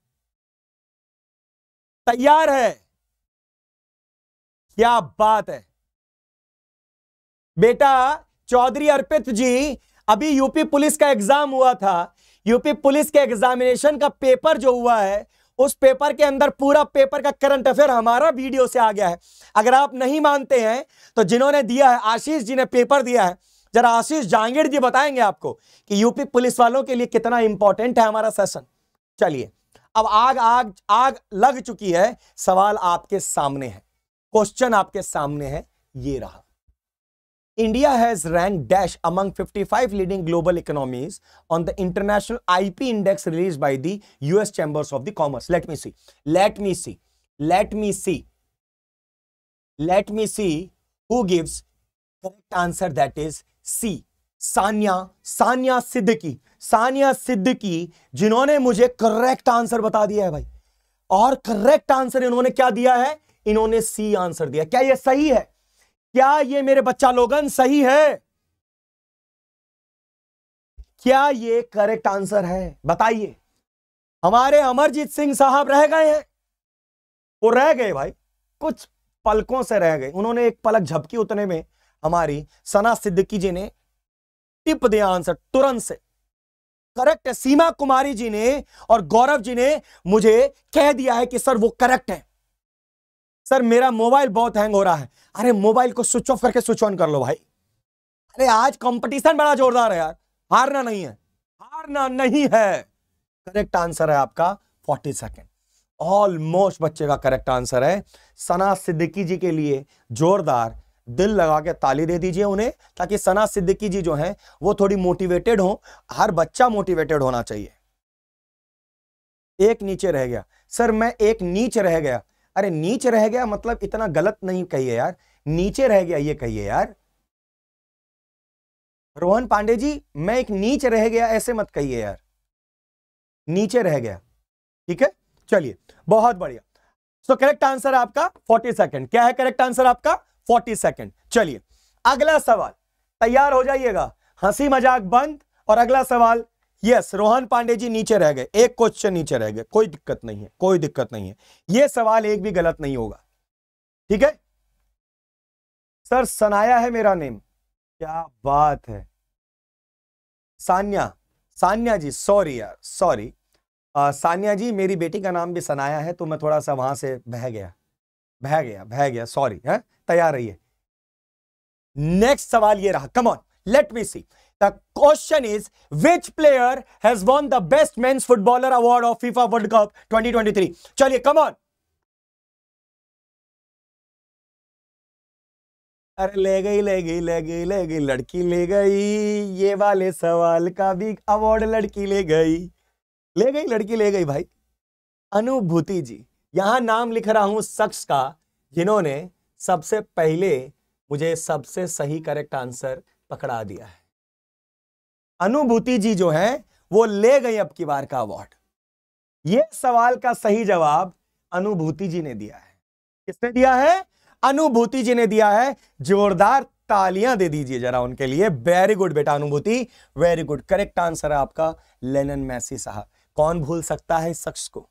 तैयार है क्या बात है बेटा चौधरी अर्पित जी अभी यूपी पुलिस का एग्जाम
हुआ था यूपी पुलिस के एग्जामिनेशन का पेपर जो हुआ है उस पेपर के अंदर पूरा पेपर का करंट अफेयर हमारा वीडियो से आ गया है अगर आप नहीं मानते हैं तो जिन्होंने दिया है आशीष जी ने पेपर दिया है जरा आशीष जांगीर जी बताएंगे आपको कि यूपी पुलिस वालों के लिए कितना इंपॉर्टेंट है हमारा सेशन चलिए अब आग आग आग लग चुकी है सवाल आपके सामने है क्वेश्चन आपके सामने है ये रहा India has ranked dash among 55 leading global economies on the international IP index released by the US chambers of the commerce. Let me see. Let me see. Let me see. Let me see who gives correct answer that is C. Sanya, Sanya Siddiqui. Sanya Siddiqui, जिन्होंने mujhe correct answer bata diya hai bhai. Aur correct answer inhone kya diya hai? Inhone C answer diya. Kya ye sahi hai? क्या
ये मेरे बच्चा लोगन सही है क्या ये करेक्ट आंसर है बताइए हमारे अमरजीत सिंह साहब रह गए हैं
वो रह गए भाई कुछ पलकों से रह गए उन्होंने एक पलक झपकी उतने में हमारी सना सिद्दीकी जी ने टिप दिया आंसर तुरंत से करेक्ट है सीमा कुमारी जी ने और गौरव जी ने मुझे कह दिया है कि सर वो करेक्ट है सर मेरा मोबाइल बहुत हैंग हो रहा है अरे मोबाइल को स्विच ऑफ करके स्विच ऑन कर लो भाई अरे आज कंपटीशन बड़ा जोरदार है यार हारना नहीं है हारना नहीं है करेक्ट आंसर है आपका फोर्टी सेकेंड ऑलमोस्ट बच्चे का करेक्ट आंसर है सना सिद्दीकी जी के लिए जोरदार दिल लगा के ताली दे दीजिए उन्हें ताकि सना सिद्दीकी जी जो हैं वो थोड़ी मोटिवेटेड हो हर बच्चा मोटिवेटेड होना चाहिए एक नीचे रह गया सर मैं एक नीचे रह गया अरे नीच रह गया मतलब इतना गलत नहीं कहिए यार नीचे रह गया ये
कहिए यार रोहन पांडे जी मैं एक नीचे रह गया ऐसे मत कहिए यार नीचे रह गया ठीक है चलिए बहुत
बढ़िया सो करेक्ट आंसर आपका फोर्टी सेकेंड क्या है करेक्ट आंसर आपका फोर्टी सेकेंड चलिए अगला सवाल तैयार हो जाइएगा हंसी मजाक बंद और अगला सवाल यस रोहन पांडे जी नीचे रह गए एक क्वेश्चन नीचे रह गए कोई दिक्कत नहीं है कोई दिक्कत नहीं है
यह सवाल एक भी गलत नहीं होगा ठीक है सर सनाया है मेरा नेम क्या बात है सान्या
सान्या जी सॉरी यार सॉरी सान्या जी मेरी बेटी का नाम भी सनाया है तो मैं थोड़ा सा वहां से बह गया बह गया बह गया सॉरी है तैयार रहिए नेक्स्ट सवाल ये रहा come on let me see The question is, which
player has won the best men's footballer award of FIFA World Cup 2023? Chaliye, come on. अरे ले गई ले गई ले गई ले गई लड़की ले गई ये वाले सवाल का भी
अवार्ड लड़की ले गई ले गई लड़की ले गई भाई अनुभूति जी यहां नाम लिख रहा हूं शख्स का जिन्होंने सबसे पहले मुझे सबसे सही करेक्ट आंसर पकड़ा दिया है अनुभूति जी जो है वो ले गई अब की बार का अवार्ड ये सवाल का सही जवाब अनुभूति जी ने दिया है किसने दिया है अनुभूति जी ने दिया है जोरदार तालियां दे दीजिए जरा उनके लिए वेरी गुड बेटा अनुभूति वेरी गुड करेक्ट आंसर है आपका लेनन मैसी साहब कौन भूल सकता है शख्स को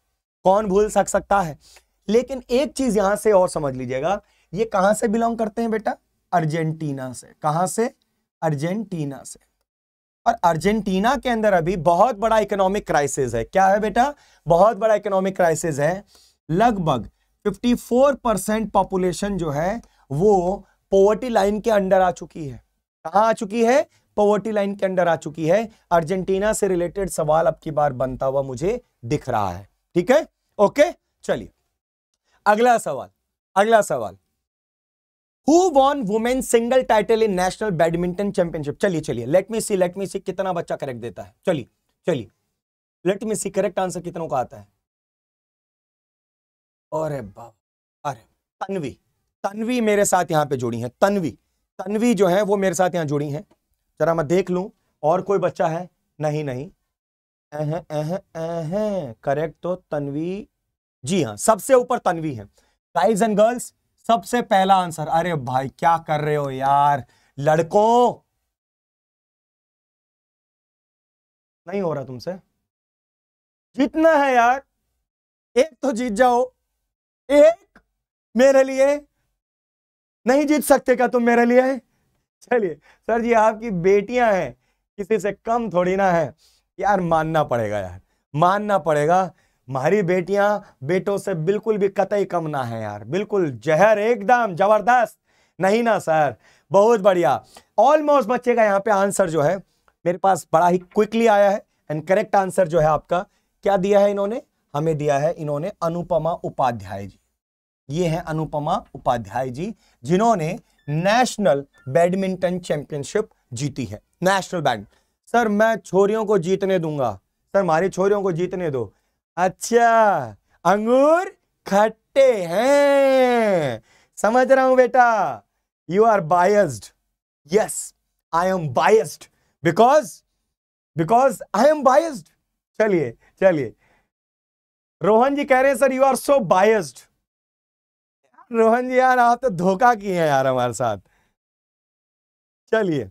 कौन भूल सक सकता है लेकिन एक चीज यहां से और समझ लीजिएगा ये कहां से बिलोंग करते हैं बेटा अर्जेंटीना से कहां से अर्जेंटीना से और अर्जेंटीना के अंदर अभी बहुत बड़ा इकोनॉमिक क्राइसिस है क्या है बेटा बहुत बड़ा इकोनॉमिक क्राइसिस है लगभग 54 परसेंट पॉपुलेशन जो है वो पोवर्टी लाइन के अंडर आ चुकी है कहां आ चुकी है पॉवर्टी लाइन के अंडर आ चुकी है अर्जेंटीना से रिलेटेड सवाल अब की बार बनता हुआ मुझे दिख रहा है ठीक है ओके चलिए अगला सवाल अगला सवाल who won women single title in national badminton championship चलिए चलिए let me see let me सी कितना बच्चा करेक्ट देता है
चलिए चलिए let me see correct answer कितनों का आता है अरे बाप अरे तन्वी तन्वी मेरे साथ यहाँ पे जुड़ी है तन्वी
तन्वी जो है वो मेरे साथ यहाँ जुड़ी है जरा मैं देख लू और कोई बच्चा है नहीं नहीं अह अह अह करेक्ट तो तन्वी जी हाँ
सबसे ऊपर तन्वी है गाइज एंड गर्ल्स सबसे पहला आंसर अरे भाई क्या कर रहे हो यार लड़को नहीं हो रहा तुमसे जीतना है यार एक तो जीत जाओ एक मेरे लिए नहीं जीत सकते क्या तुम मेरे
लिए चलिए सर जी आपकी बेटियां हैं किसी से कम थोड़ी ना है यार मानना पड़ेगा यार मानना पड़ेगा हमारी बेटियां बेटों से बिल्कुल भी कतई कम ना है यार बिल्कुल जहर एकदम जबरदस्त नहीं ना सर बहुत बढ़िया ऑलमोस्ट बच्चे का यहाँ पे आंसर जो है मेरे पास बड़ा ही क्विकली आया है एंड करेक्ट आंसर जो है आपका क्या दिया है इन्होंने हमें दिया है इन्होंने अनुपमा उपाध्याय जी ये हैं अनुपमा उपाध्याय जी जिन्होंने नेशनल बैडमिंटन चैंपियनशिप जीती है नेशनल बैड सर मैं छोरियों को जीतने दूंगा सर हमारी छोरियों को जीतने दो अच्छा अंगूर खट्टे हैं समझ रहा हूं बेटा you are biased yes I am biased because because I am biased चलिए चलिए रोहन जी कह रहे हैं sir you are so
biased Rohan ji यार आप तो धोखा किए हैं यार हमारे साथ चलिए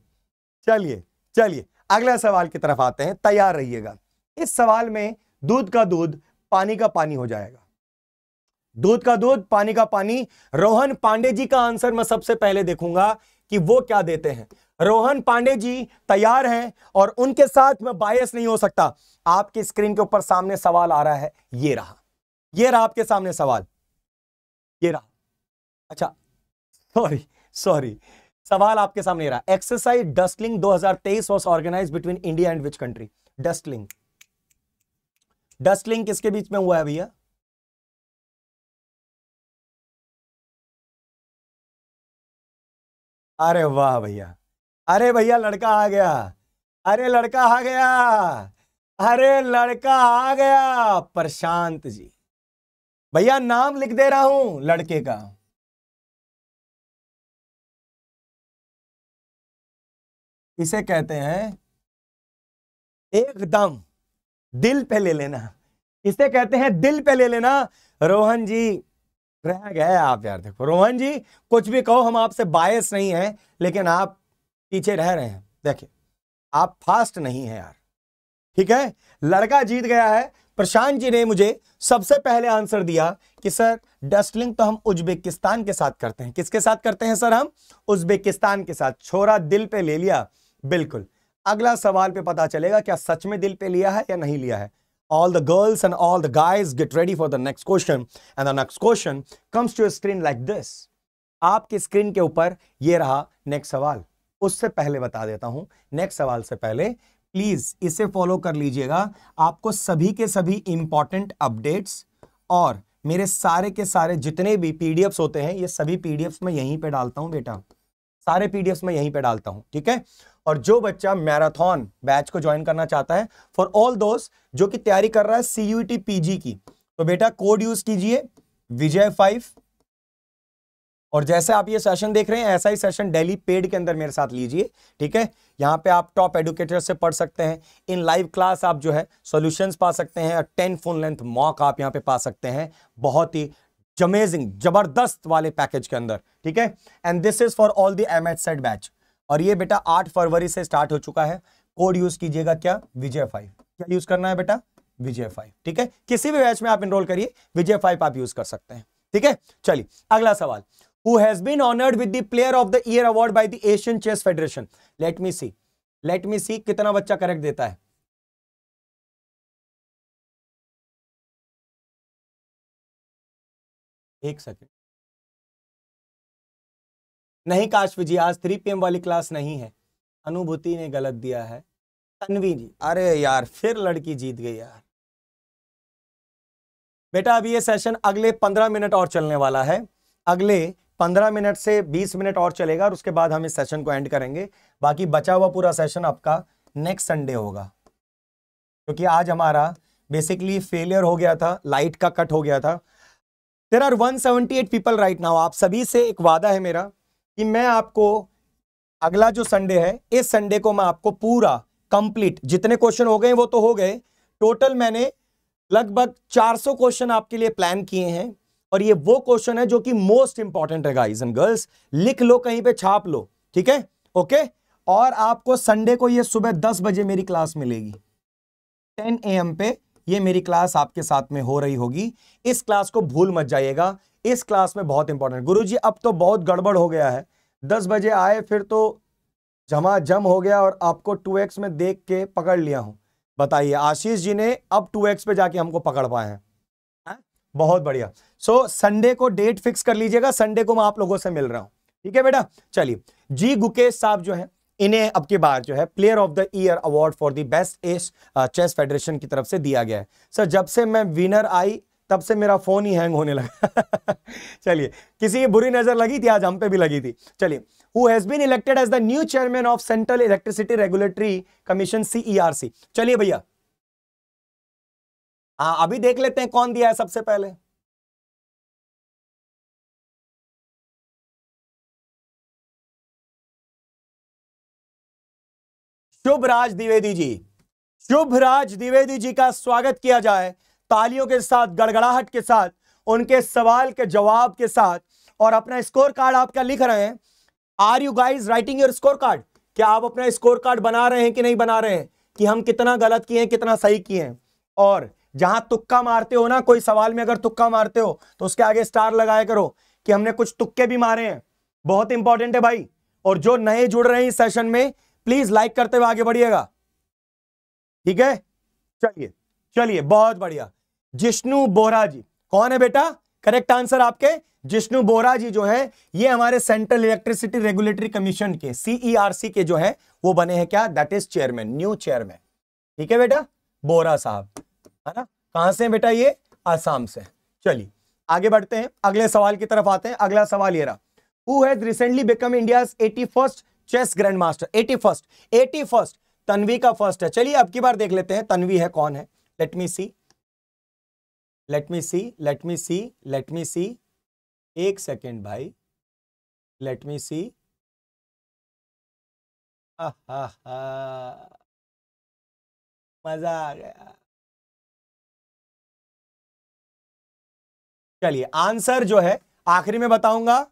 चलिए चलिए अगला सवाल की तरफ आते हैं तैयार
रहिएगा इस सवाल में दूध का दूध पानी का पानी हो जाएगा दूध का दूध पानी का पानी रोहन पांडे जी का आंसर मैं सबसे पहले देखूंगा कि वो क्या देते हैं रोहन पांडे जी तैयार हैं और उनके साथ मैं बायस नहीं हो सकता आपकी स्क्रीन के ऊपर सामने सवाल आ रहा है ये रहा ये रहा आपके सामने सवाल ये रहा अच्छा सॉरी सॉरी सवाल आपके सामने रहा एक्सरसाइज डस्टलिंग 2023 तेईस organise between India and which country
Dustlik Dustlik किसके बीच में हुआ है भैया अरे वाह भैया अरे भैया लड़का आ गया अरे लड़का आ गया
अरे लड़का आ गया प्रशांत जी भैया नाम लिख दे रहा हूं लड़के का इसे कहते हैं एकदम दिल पे ले लेना इसे कहते हैं दिल पे ले लेना रोहन
जी रह गए आप यार देखो रोहन जी कुछ भी कहो हम आपसे बायस नहीं हैं लेकिन आप पीछे रह रहे हैं देखिए आप फास्ट नहीं हैं यार ठीक है लड़का जीत गया है प्रशांत जी ने मुझे सबसे पहले आंसर दिया कि सर डस्टलिंग तो हम उज्बेकिस्तान के साथ करते हैं किसके साथ करते हैं सर हम उज्बेकिस्तान के साथ छोरा दिल पे ले लिया बिल्कुल अगला सवाल पे पता चलेगा क्या सच में दिल पे लिया है या नहीं लिया है all the girls and all the guys get ready for the next question and the next question comes to screen like this आपके स्क्रीन के ऊपर ये रहा नेक्स्ट सवाल उससे पहले बता देता हूं नेक्स्ट सवाल से पहले प्लीज इसे फॉलो कर लीजिएगा आपको सभी के सभी इंपॉर्टेंट अपडेट्स और मेरे सारे के सारे जितने भी पीडीएफ्स होते हैं ये सभी पीडीएफ्स मैं यहीं पे डालता हूं बेटा सारे पीडीएफ्स मैं यहीं पे डालता हूं ठीक है और जो बच्चा मैराथन बैच को ज्वाइन करना चाहता है फॉर ऑल दोस्त जो कि तैयारी कर रहा है सी यू टी पीजी की तो बेटा कोड यूज कीजिए विजय फाइव और जैसे आप ये सेशन देख रहे हैं ऐसा ही सेशन डेली पेड के अंदर मेरे साथ लीजिए ठीक है यहाँ पे आप टॉप एडुकेटर से पढ़ सकते हैं इन लाइव क्लास आप जो है सॉल्यूशंस पा सकते हैं और टेन फोन लेंथ मॉक आप यहाँ पे पा सकते हैं बहुत ही जमेजिंग जबरदस्त वाले पैकेज के अंदर ठीक है and this is for all the M H SET batch और ये बेटा आठ फरवरी से स्टार्ट हो चुका है कोड यूज कीजिएगा क्या विजय फाइव क्या यूज करना है बेटा विजय फाइव ठीक है किसी भी बैच में आप इनरोल करिए विजय फाइव आप यूज कर सकते हैं ठीक है चलिए अगला सवाल who has been honoured with the player of the year award by
the asian chess let me see me see let कितना बच्चा करेक्ट देता है एक सेकेंड नहीं काश्य जी आज थ्री पी वाली क्लास नहीं है अनुभूति ने गलत दिया है तनवी जी अरे यार
फिर लड़की जीत गई यार बेटा अभी ये सेशन अगले पंद्रह मिनट और चलने वाला है अगले पंद्रह मिनट से बीस मिनट और चलेगा और उसके बाद हम इस सेशन को एंड करेंगे बाकी बचा हुआ पूरा सेशन आपका नेक्स्ट संडे होगा क्योंकि आज हमारा बेसिकली फेलियर हो गया था लाइट का कट हो गया था there are one seventy eight people right now आप सभी से एक वादा है मेरा कि मैं आपको अगला जो संडे है इस संडे को मैं आपको पूरा कंप्लीट जितने क्वेश्चन हो गए वो तो हो गए टोटल मैंने लगभग 400 क्वेश्चन आपके लिए प्लान किए हैं और ये वो क्वेश्चन है जो कि मोस्ट इंपॉर्टेंट है गाइस एंड गर्ल्स लिख लो कहीं पे छाप लो ठीक है ओके और आपको संडे को ये सुबह दस बजे मेरी क्लास मिलेगी टेन ए पे ये मेरी क्लास आपके साथ में हो रही होगी इस क्लास को भूल मत जाइएगा इस क्लास में बहुत इंपॉर्टेंट गुरु जी अब तो बहुत गड़बड़ हो गया है दस बजे आए फिर तो जमा जम हो गया और आपको टू एक्स में देख के पकड़ लिया हूं बताइए आशीष जी ने अब टू एक्स पे जाके हमको पकड़ पाए हैं है? हाँ? बहुत बढ़िया सो so, संडे को डेट फिक्स कर लीजिएगा संडे को मैं आप लोगों से मिल रहा हूं ठीक है बेटा चलिए जी गुकेश साहब जो है इन्हें अब की बार जो है player of the year award for the best S chess federation की तरफ से दिया गया है सर जब से मैं विनर आई तब से मेरा फ़ोन ही हैंग होने लगा [LAUGHS] चलिए किसी की बुरी नज़र लगी थी आज हम पे भी लगी थी चलिए who has been elected as the new chairman of central electricity regulatory commission CERC चलिए भैया
हाँ अभी देख लेते हैं कौन दिया है सबसे पहले
शुभ राज द्विवेदी जी शुभ राज द्विवेदी जी का स्वागत किया जाए तालियों के साथ गड़गड़ाहट के साथ उनके
सवाल के जवाब के साथ और अपना स्कोर कार्ड आप क्या लिख रहे हैं are you guys writing your score card क्या आप अपना स्कोर कार्ड बना रहे हैं कि नहीं बना रहे हैं कि हम कितना गलत किए हैं कितना सही किए हैं और जहां तुक्का मारते हो ना कोई सवाल में अगर तुक्का मारते हो तो उसके आगे स्टार लगाया करो कि हमने कुछ तुक्के भी मारे हैं बहुत इंपॉर्टेंट है भाई और जो नए जुड़ रहे हैं सेशन में प्लीज लाइक करते हुए आगे बढ़िएगा ठीक है चलिए चलिए बहुत बढ़िया जिष्णु बोरा जी कौन है बेटा करेक्ट आंसर आपके जिष्णु बोरा जी जो है ये हमारे सेंट्रल इलेक्ट्रिसिटी रेगुलेटरी कमीशन के सीईआरसी e के जो है वो बने हैं क्या that is chairman new chairman ठीक है बेटा बोरा साहब है ना कहां से बेटा ये आसाम से चलिए आगे बढ़ते हैं अगले सवाल की तरफ आते हैं अगला सवाल ये रहा who has recently become India eighty first chess grand master eighty first eighty first Tanvi का फर्स्ट है चलिए अब की बार देख लेते हैं
तनवी है कौन है let me see let me see let me see let me see एक सेकेंड भाई लेट मी सी
मजा आ गया चलिए आंसर जो है आखिरी में बताऊंगा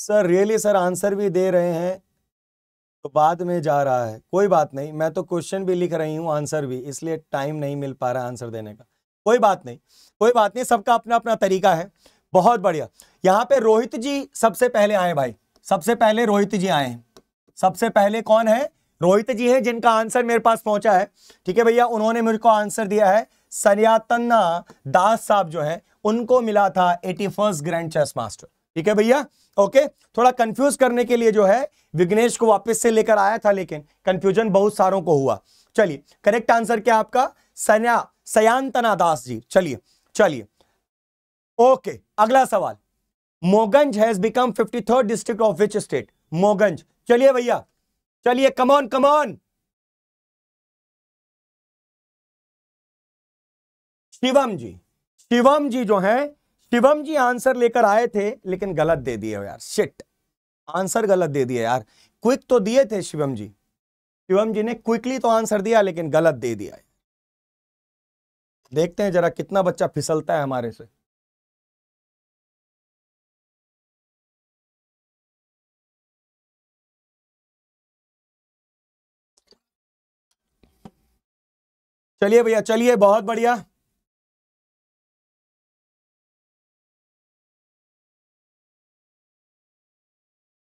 सर रियली सर आंसर भी दे रहे हैं तो बाद में जा रहा है कोई बात नहीं मैं तो क्वेश्चन भी लिख रही हूँ
आंसर भी इसलिए टाइम नहीं मिल पा रहा आंसर देने का कोई बात नहीं कोई बात नहीं सबका अपना अपना तरीका है बहुत बढ़िया यहाँ पे रोहित जी सबसे पहले आए भाई सबसे पहले रोहित जी आए सबसे पहले कौन है रोहित जी हैं जिनका आंसर मेरे पास पहुंचा है ठीक है भैया उन्होंने मेरे को आंसर दिया है सरियातन्ना दास साहब जो है उनको मिला था eighty first grand chess master ठीक है भैया ओके थोड़ा कंफ्यूज करने के लिए जो है विघ्नेश को वापस से लेकर आया था लेकिन कंफ्यूजन बहुत सारों को हुआ चलिए करेक्ट आंसर क्या आपका सन्या सयांतना दास जी चलिए चलिए ओके अगला सवाल Mauganj has become fifty third district of which state
Mauganj चलिए भैया चलिए कमॉन कमॉन
शिवम जी शिवम जी जो हैं शिवम जी आंसर लेकर आए थे लेकिन गलत दे दिए यार शिट आंसर गलत दे
दिया यार क्विक तो दिए थे शिवम जी शिवम जी ने क्विकली तो आंसर दिया लेकिन गलत दे
दिया देखते हैं जरा कितना बच्चा फिसलता है हमारे से चलिए भैया चलिए बहुत बढ़िया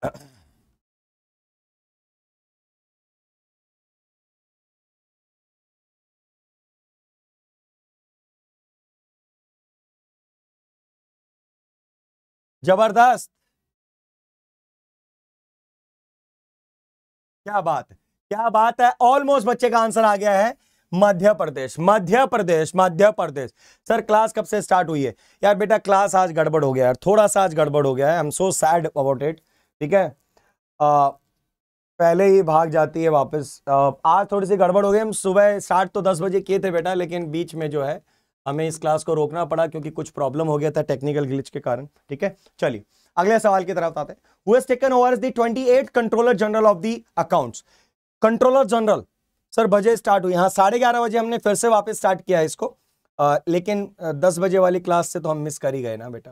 [CLEARS THROAT] जबरदस्त क्या बात है क्या बात है ऑलमोस्ट बच्चे का आंसर आ गया है
मध्य प्रदेश मध्य प्रदेश मध्य प्रदेश सर क्लास कब से स्टार्ट हुई है यार बेटा क्लास आज गड़बड़ हो गया यार थोड़ा सा आज गड़बड़ हो गया है I am so sad about it ठीक है आ, पहले ही भाग जाती है वापस आ, आज थोड़ी सी गड़बड़ हो गई हम सुबह साठ तो दस बजे किए थे बेटा लेकिन बीच में जो है हमें इस क्लास को रोकना पड़ा क्योंकि कुछ प्रॉब्लम हो गया था टेक्निकल ग्लिच के कारण ठीक है चलिए अगले सवाल की तरफ आते हैं twenty eight controller general of the account controller general sir बजे स्टार्ट हुई हाँ साढ़े ग्यारह बजे हमने फिर से वापस स्टार्ट किया है इसको आ, लेकिन दस बजे वाली क्लास से तो हम मिस कर ही गए ना बेटा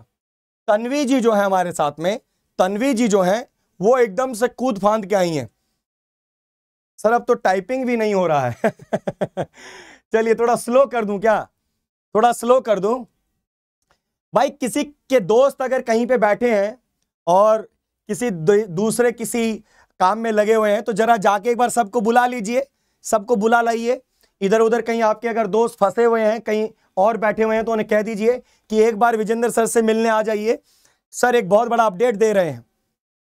तन्वी जी जो है हमारे साथ में तन्वी जी जो हैं वो एकदम से कूद फांद के आई हैं सर अब तो टाइपिंग भी नहीं हो रहा है [LAUGHS] चलिए थोड़ा स्लो कर दूं क्या थोड़ा स्लो कर दूं भाई किसी के दोस्त अगर कहीं पे बैठे हैं और किसी दूसरे किसी काम में लगे हुए हैं तो जरा जाके एक बार सबको बुला लीजिए सबको बुला लाइए इधर उधर कहीं आपके अगर दोस्त फंसे हुए हैं कहीं और बैठे हुए हैं तो उन्हें कह दीजिए कि एक बार विजेंद्र सर से मिलने आ जाइए सर एक बहुत बड़ा अपडेट दे रहे हैं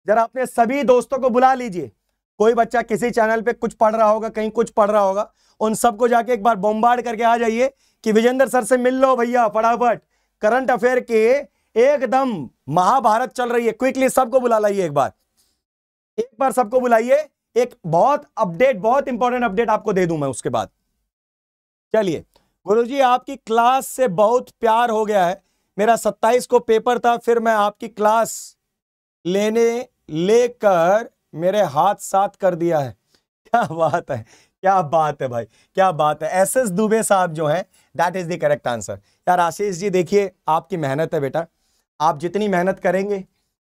जरा अपने सभी दोस्तों को बुला लीजिए कोई बच्चा किसी चैनल पे कुछ पढ़ रहा होगा कहीं कुछ पढ़ रहा होगा उन सबको जाके एक बार बॉम्बार्ड करके आ जाइए कि विजेंद्र सर से मिल लो भैया फटाफट करंट अफेयर के एकदम महाभारत चल रही है क्विकली सबको बुला लाइए एक बार एक बार सबको बुलाइए एक बहुत अपडेट बहुत इंपॉर्टेंट अपडेट आपको दे दूं मैं उसके बाद चलिए गुरुजी आपकी क्लास से बहुत प्यार हो गया है मेरा सत्ताईस को पेपर था फिर मैं आपकी क्लास लेने लेकर मेरे हाथ साथ कर दिया है [LAUGHS] क्या बात है क्या बात है भाई क्या बात है एस एस दुबे साहब जो है that is the correct answer यार आशीष जी देखिए आपकी मेहनत है बेटा आप जितनी मेहनत करेंगे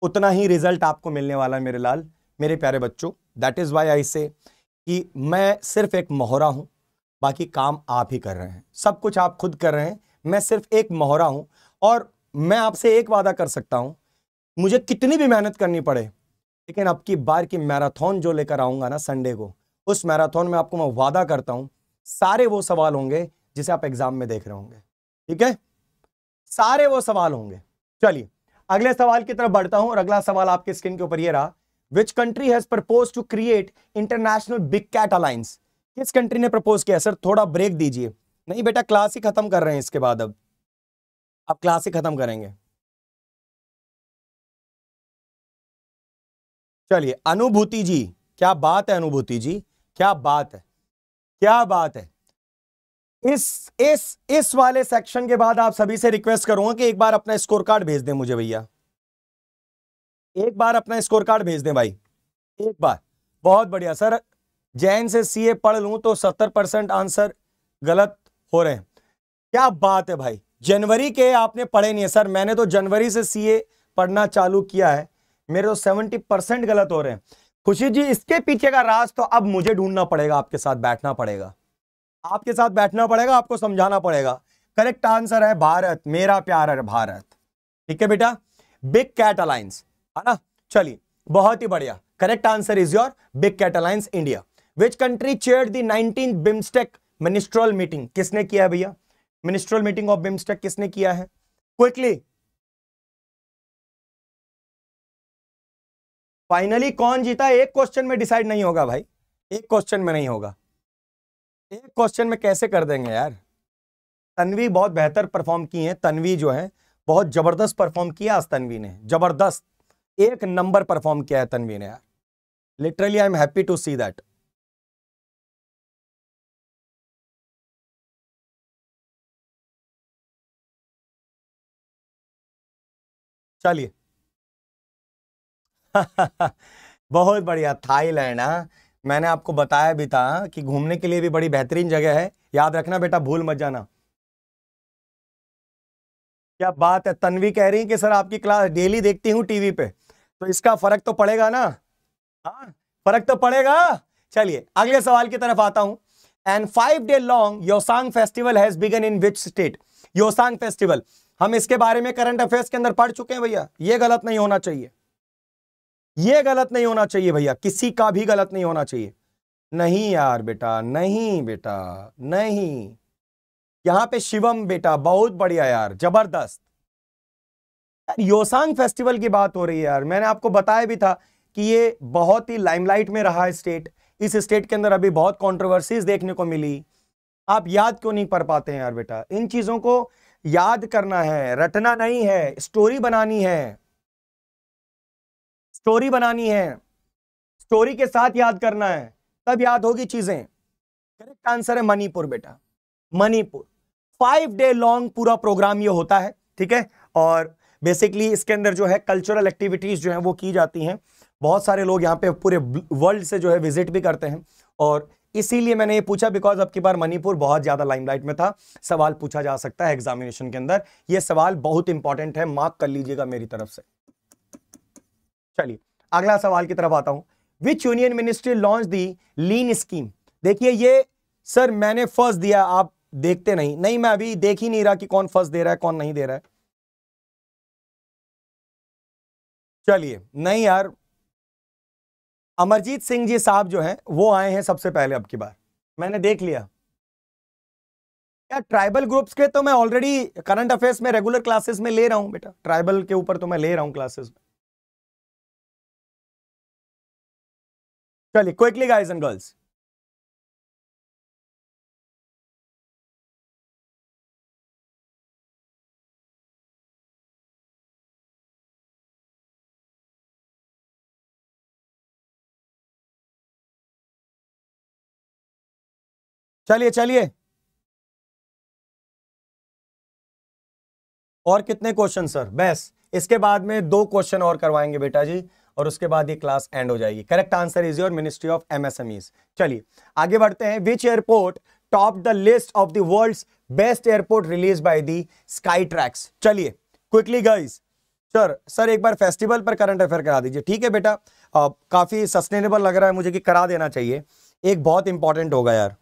उतना ही रिजल्ट आपको मिलने वाला है मेरे लाल मेरे प्यारे बच्चों दैट इज़ वाई आई से कि मैं सिर्फ एक मोहरा हूँ बाकी काम आप ही कर रहे हैं सब कुछ आप खुद कर रहे हैं मैं सिर्फ एक मोहरा हूँ और मैं आपसे एक वादा कर सकता हूं मुझे कितनी भी मेहनत करनी पड़े लेकिन अब की बार की मैराथन जो लेकर आऊंगा ना संडे को उस मैराथन में आपको मैं वादा करता हूं सारे वो सवाल होंगे जिसे आप एग्जाम में देख रहे होंगे ठीक है सारे वो सवाल होंगे चलिए अगले सवाल की तरफ बढ़ता हूं और अगला सवाल आपके स्क्रीन के ऊपर ये रहा which country has propose to create international big cat alliance किस कंट्री ने प्रपोज किया सर थोड़ा
ब्रेक दीजिए नहीं बेटा क्लास ही खत्म कर रहे हैं इसके बाद अब अब क्लास ख़त्म करेंगे चलिए अनुभूति जी क्या बात है अनुभूति जी क्या बात है क्या बात है
इस इस इस वाले सेक्शन के बाद आप सभी से रिक्वेस्ट करूंगा कि एक बार अपना स्कोर कार्ड भेज दें मुझे भैया एक बार अपना स्कोर कार्ड भेज दें भाई एक बार बहुत बढ़िया सर जैन से सीए पढ़ लूं तो सत्तर परसेंट आंसर गलत हो रहे हैं क्या बात है भाई जनवरी के आपने पढ़े नहीं है सर मैंने तो जनवरी से सीए पढ़ना चालू किया है मेरे तो सेवेंटी परसेंट गलत हो रहे हैं खुशी जी इसके पीछे का राज तो अब मुझे ढूंढना पड़ेगा आपके साथ बैठना पड़ेगा आपके साथ बैठना पड़ेगा आपको समझाना पड़ेगा करेक्ट आंसर है भारत मेरा प्यार है भारत ठीक है बेटा बिग कैट अलायंस है ना चलिए बहुत ही बढ़िया correct answer is your big cat alliance India which country chair the nineteen BIMSTEC ministerial
meeting किसने किया है भैया मिनिस्ट्रल मीटिंग ऑफ बिम्स्टेक किसने किया है क्विकली फाइनली कौन जीता एक क्वेश्चन में डिसाइड नहीं होगा भाई एक क्वेश्चन में नहीं होगा एक क्वेश्चन में कैसे
कर देंगे यार तन्वी बहुत बेहतर परफॉर्म की है तन्वी जो है बहुत जबरदस्त
परफॉर्म किया आज तन्वी ने जबरदस्त एक नंबर परफॉर्म किया है तन्वी ने यार literally I am happy to see that
चलिए [LAUGHS] बहुत
बढ़िया थाईलैंड हाँ मैंने आपको बताया भी था कि घूमने के लिए भी बड़ी बेहतरीन जगह है याद रखना बेटा भूल मत जाना क्या बात है तन्वी कह रही है कि सर आपकी क्लास डेली देखती हूँ टीवी पे तो इसका फर्क तो पड़ेगा ना हाँ फर्क तो पड़ेगा चलिए अगले सवाल की तरफ आता हूं and five day long Yaoshang festival has begun in which state Yaoshang festival हम इसके बारे में करंट अफेयर्स के अंदर पढ़ चुके हैं भैया ये गलत नहीं होना चाहिए ये गलत नहीं होना चाहिए भैया किसी का भी गलत नहीं होना चाहिए नहीं यार बेटा नहीं बेटा नहीं यहां पे शिवम बेटा बहुत बढ़िया यार जबरदस्त यार योसांग फेस्टिवल की बात हो रही है यार मैंने आपको बताया भी था कि ये बहुत ही लाइमलाइट में रहा है स्टेट इस स्टेट के अंदर अभी बहुत कॉन्ट्रोवर्सीज देखने को मिली आप याद क्यों नहीं कर पाते हैं यार बेटा इन चीज़ों को याद करना है रटना नहीं है स्टोरी बनानी है स्टोरी बनानी है स्टोरी के साथ याद करना है तब याद होगी चीजें करेक्ट आंसर है मणिपुर बेटा मणिपुर फाइव डे लॉन्ग पूरा प्रोग्राम ये होता है ठीक है और बेसिकली इसके अंदर जो है कल्चरल एक्टिविटीज़ जो है वो की जाती हैं बहुत सारे लोग यहाँ पे पूरे वर्ल्ड से जो है विजिट भी करते हैं और इसीलिए मैंने ये पूछा बिकॉज अब की बार मणिपुर बहुत ज़्यादा लाइमलाइट में था सवाल पूछा जा सकता है एग्जामिनेशन के अंदर ये सवाल बहुत इंपॉर्टेंट है मार्क कर लीजिएगा मेरी तरफ से चलिए अगला सवाल की तरफ आता हूं which union ministry launch the lean scheme देखिए ये सर मैंने फर्स्ट दिया
आप देखते नहीं नहीं मैं अभी देख ही नहीं रहा कि कौन फर्स्ट दे रहा है कौन नहीं दे रहा है चलिए नहीं यार अमरजीत सिंह जी साहब जो हैं वो आए हैं सबसे पहले अब की बार मैंने देख लिया क्या ट्राइबल ग्रुप्स के तो मैं ऑलरेडी करंट अफेयर्स में रेगुलर क्लासेस में ले रहा हूं बेटा ट्राइबल के ऊपर तो मैं ले रहा हूं क्लासेस में
चलिए क्विकली गाइज एंड गर्ल्स चलिए चलिए
और कितने क्वेश्चन सर बेस इसके बाद में दो क्वेश्चन और करवाएंगे बेटा जी और उसके बाद ये क्लास एंड हो जाएगी correct
answer is your ministry of MSMEs चलिए आगे बढ़ते हैं which airport top the list of the world's best airport release by the Skytrax चलिए क्विकली गाइस सर सर एक बार फेस्टिवल पर करंट अफेयर करा दीजिए ठीक है बेटा आ, काफी सस्टेनेबल लग रहा है मुझे कि करा देना चाहिए एक बहुत इंपॉर्टेंट होगा यार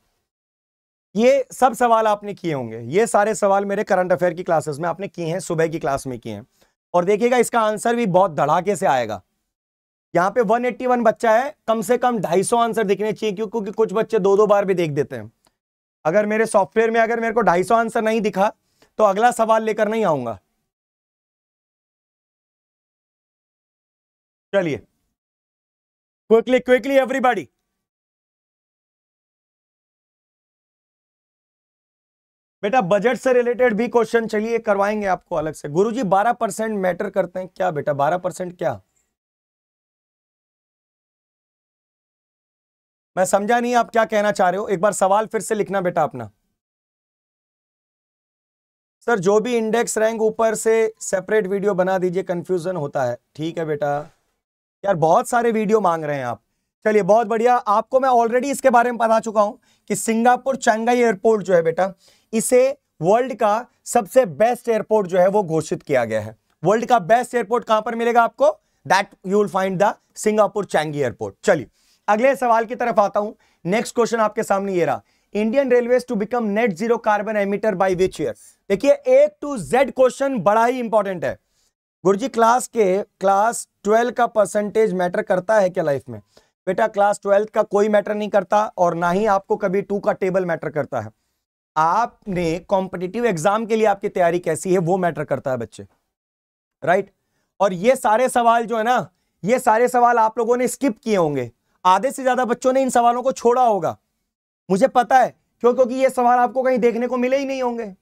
ये सब सवाल आपने किए होंगे ये सारे सवाल मेरे करंट अफेयर की क्लासेस में आपने किए हैं सुबह की क्लास में किए हैं और देखिएगा इसका आंसर भी बहुत धड़ाके से आएगा यहाँ पे 181 बच्चा है कम से कम 250 आंसर दिखने चाहिए क्यों क्योंकि कुछ बच्चे दो दो बार भी देख देते हैं अगर मेरे
सॉफ्टवेयर में अगर मेरे को सौ आंसर नहीं दिखा तो अगला सवाल लेकर नहीं आऊंगा चलिए क्विकली क्विकली एवरीबॉडी बेटा बजट से रिलेटेड भी क्वेश्चन चलिए करवाएंगे आपको अलग से गुरुजी 12 परसेंट मैटर करते हैं क्या बेटा 12 परसेंट क्या मैं समझा नहीं आप क्या कहना चाह रहे हो एक बार सवाल फिर से लिखना बेटा अपना सर जो भी इंडेक्स रैंक ऊपर से सेपरेट
वीडियो बना दीजिए कंफ्यूजन होता है ठीक है बेटा यार बहुत सारे वीडियो मांग रहे हैं आप चलिए बहुत बढ़िया आपको मैं ऑलरेडी इसके बारे में बता चुका हूं कि सिंगापुर चांगाई एयरपोर्ट जो है बेटा इसे वर्ल्ड का सबसे बेस्ट एयरपोर्ट जो है वो घोषित किया गया है वर्ल्ड का बेस्ट एयरपोर्ट कहां पर मिलेगा आपको that you will find the Singapore Changi airport चलिए अगले सवाल की तरफ आता हूं नेक्स्ट क्वेश्चन आपके सामने ये रहा Indian railway to become net zero carbon emitter by which year देखिए ए टू जेड क्वेश्चन बड़ा ही इंपॉर्टेंट है गुरुजी क्लास के क्लास ट्वेल्व का परसेंटेज मैटर करता है क्या लाइफ में बेटा क्लास ट्वेल्थ का कोई मैटर नहीं करता और ना ही आपको कभी टू का टेबल मैटर करता है आपने कॉम्पिटिटिव एग्जाम के लिए आपकी तैयारी कैसी है वो मैटर करता है बच्चे राइट और ये सारे सवाल जो है ना ये सारे सवाल आप लोगों ने स्किप किए होंगे आधे से ज्यादा बच्चों ने इन सवालों को छोड़ा होगा मुझे पता है क्यों क्योंकि ये सवाल आपको कहीं देखने को मिले ही नहीं होंगे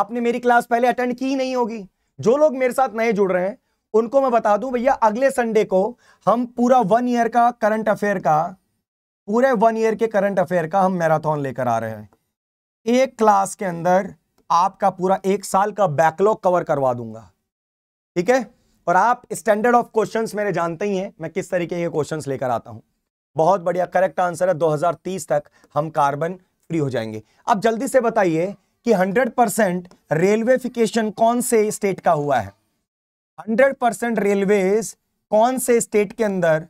आपने मेरी क्लास पहले अटेंड की ही नहीं होगी जो लोग मेरे साथ नए जुड़ रहे हैं उनको मैं बता दूं भैया अगले संडे को हम पूरा वन ईयर का करंट अफेयर का पूरे वन ईयर के करंट अफेयर का हम मैराथन लेकर आ रहे हैं एक क्लास के अंदर आपका पूरा एक साल का बैकलॉग कवर करवा दूंगा ठीक है और आप स्टैंडर्ड ऑफ क्वेश्चंस मेरे जानते ही हैं मैं किस तरीके के क्वेश्चंस लेकर आता हूं बहुत बढ़िया करेक्ट आंसर है 2030 तक हम कार्बन फ्री हो जाएंगे अब जल्दी से बताइए कि 100 परसेंट रेलवेफिकेशन कौन से स्टेट का हुआ है 100 परसेंट रेलवेज कौन से स्टेट के अंदर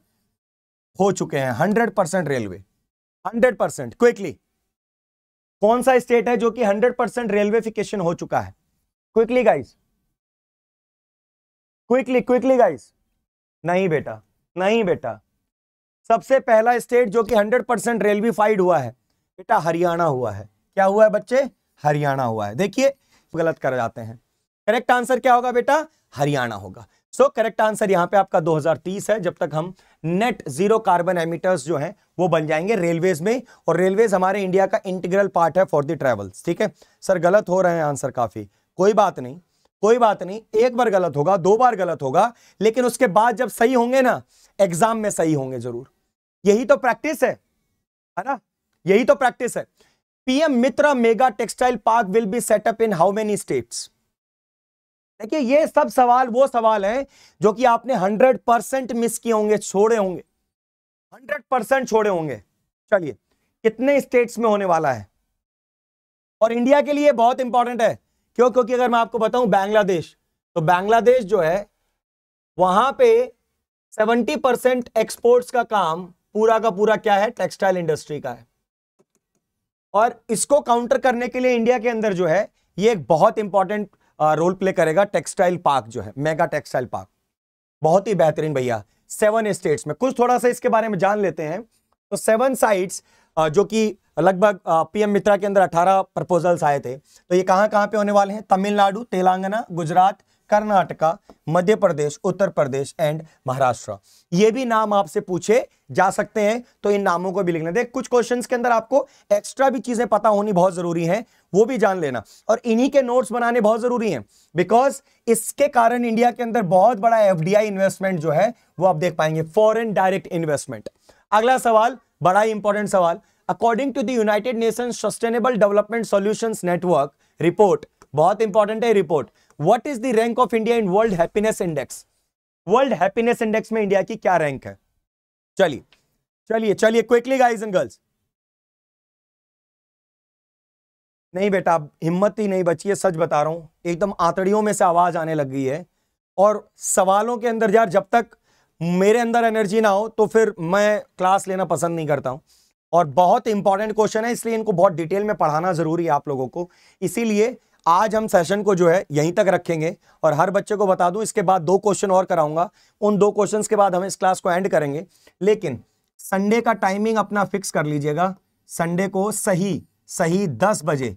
हो
चुके हैं 100 परसेंट रेलवे 100 परसेंट क्विकली कौन सा स्टेट है जो कि 100 परसेंट रेलवेफिकेशन हो चुका है quickly guys quickly quickly guys नहीं बेटा नहीं बेटा
सबसे पहला स्टेट जो कि 100 परसेंट रेलवीफाइड हुआ है बेटा हरियाणा हुआ है क्या हुआ है बच्चे हरियाणा हुआ है देखिए गलत कर जाते हैं करेक्ट आंसर क्या होगा बेटा हरियाणा होगा सो करेक्ट आंसर यहां पे आपका 2030 है जब तक हम नेट जीरो कार्बन एमिटर्स जो है वो बन जाएंगे रेलवेज में और रेलवेज हमारे इंडिया का इंटीग्रल पार्ट है फॉर द ट्रेवल्स ठीक है सर गलत हो रहे हैं आंसर काफी कोई बात नहीं कोई बात नहीं एक बार गलत होगा दो बार गलत होगा लेकिन उसके बाद जब सही होंगे ना एग्जाम में सही होंगे जरूर यही तो प्रैक्टिस है है ना यही तो प्रैक्टिस है PM MITRA mega textile park will be set up in how many states देखिए ये सब सवाल वो सवाल हैं जो कि आपने हंड्रेड परसेंट मिस किए होंगे छोड़े होंगे हंड्रेड परसेंट छोड़े होंगे चलिए कितने स्टेट्स में होने वाला है और इंडिया के लिए बहुत इंपॉर्टेंट है क्यों क्योंकि अगर मैं आपको बताऊं बांग्लादेश तो बांग्लादेश जो है वहां पे 70 परसेंट एक्सपोर्ट्स का काम पूरा का पूरा क्या है टेक्सटाइल इंडस्ट्री का है और इसको काउंटर करने के लिए इंडिया के अंदर जो है ये एक बहुत इंपॉर्टेंट रोल प्ले करेगा टेक्सटाइल पार्क जो है मेगा टेक्सटाइल पार्क बहुत ही बेहतरीन भैया सेवन स्टेट्स में कुछ थोड़ा सा इसके बारे में जान लेते हैं तो सेवन साइट्स जो कि लगभग पीएम मित्रा के अंदर 18 प्रपोजल्स आए थे तो ये कहाँ कहाँ पे होने वाले हैं तमिलनाडु तेलंगाना गुजरात कर्नाटका मध्य प्रदेश उत्तर प्रदेश एंड महाराष्ट्र ये भी नाम आपसे पूछे जा सकते हैं तो इन नामों को भी लिखना देख कुछ क्वेश्चंस के अंदर आपको एक्स्ट्रा भी चीजें पता होनी बहुत जरूरी हैं वो भी जान लेना और इन्हीं के नोट्स बनाने बहुत जरूरी हैं बिकॉज इसके कारण इंडिया के अंदर बहुत बड़ा एफडीआई इन्वेस्टमेंट जो है वो आप देख पाएंगे फॉरेन डायरेक्ट इन्वेस्टमेंट अगला सवाल बड़ा इंपॉर्टेंट सवाल according to the United Nation sustainable development solution network report बहुत इंपॉर्टेंट है report what is the rank of India in world
happiness index world happiness index में इंडिया की क्या रैंक है चलिए चलिए चलिए क्विकली गाइज एंड गर्ल्स नहीं बेटा हिम्मत ही नहीं बची है सच बता रहा हूं एकदम आतड़ियों में से आवाज़ आने लग गई है
और सवालों के अंदर यार जब तक मेरे अंदर एनर्जी ना हो तो फिर मैं क्लास लेना पसंद नहीं करता हूं और बहुत इंपॉर्टेंट क्वेश्चन है इसलिए इनको बहुत डिटेल में पढ़ाना ज़रूरी है आप लोगों को इसीलिए आज हम सेशन को जो है यहीं तक रखेंगे और हर बच्चे को बता दूं इसके बाद दो क्वेश्चन और कराऊंगा उन दो क्वेश्चन के बाद हम इस क्लास को एंड करेंगे लेकिन संडे का टाइमिंग अपना फिक्स कर लीजिएगा संडे को सही सही दस बजे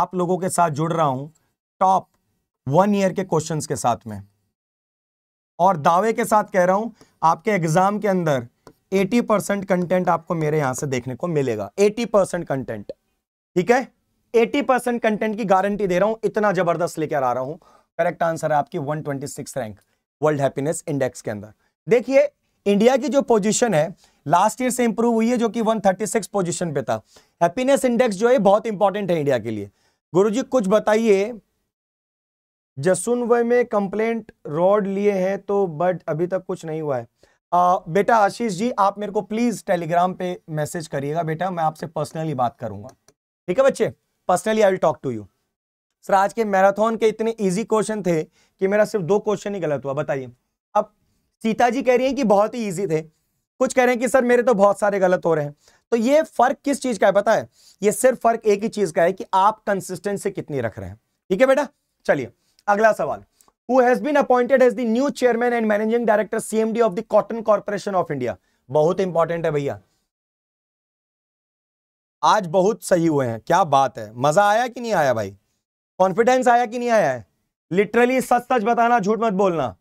आप लोगों के साथ जुड़ रहा हूं टॉप वन ईयर के क्वेश्चंस के साथ में और दावे के साथ कह रहा हूं आपके एग्जाम के अंदर 80 परसेंट कंटेंट आपको मेरे यहां से देखने को मिलेगा 80 परसेंट कंटेंट ठीक है 80 परसेंट कंटेंट की गारंटी दे रहा हूं इतना जबरदस्त लेकर आ रहा हूं करेक्ट आंसर है आपकी 126 रैंक वर्ल्ड हैप्पीनेस इंडेक्स के अंदर देखिए इंडिया की जो पोजीशन है लास्ट ईयर से इंप्रूव हुई है जो कि 136 पोजीशन पे था हैप्पीनेस इंडेक्स जो है बहुत इंपॉर्टेंट है इंडिया के लिए गुरुजी कुछ बताइए जसुनवय में कंप्लेंट रोड लिए हैं तो बट अभी तक कुछ नहीं हुआ है आ, बेटा आशीष जी आप मेरे को प्लीज टेलीग्राम पे मैसेज करिएगा बेटा मैं आपसे पर्सनली बात करूंगा ठीक है बच्चे personally I will talk to you sir आज के मैराथन के इतने ईजी क्वेश्चन थे कि मेरा सिर्फ दो क्वेश्चन ही गलत हुआ बताइए अब सीता जी कह रही हैं कि बहुत ही ईजी थे कुछ कह रहे हैं कि सर मेरे तो बहुत सारे गलत हो रहे हैं तो ये फर्क किस चीज का है पता है ये सिर्फ फर्क एक ही चीज का है कि आप कंसिस्टेंसी कितनी रख रहे हैं ठीक है बेटा चलिए अगला सवाल who has been appointed as the new chairman and managing director CMD of the cotton corporation of India बहुत इंपॉर्टेंट है भैया आज बहुत सही हुए हैं क्या बात है मज़ा आया कि नहीं आया भाई कॉन्फिडेंस आया कि नहीं आया है लिटरली सच सच बताना झूठ मत बोलना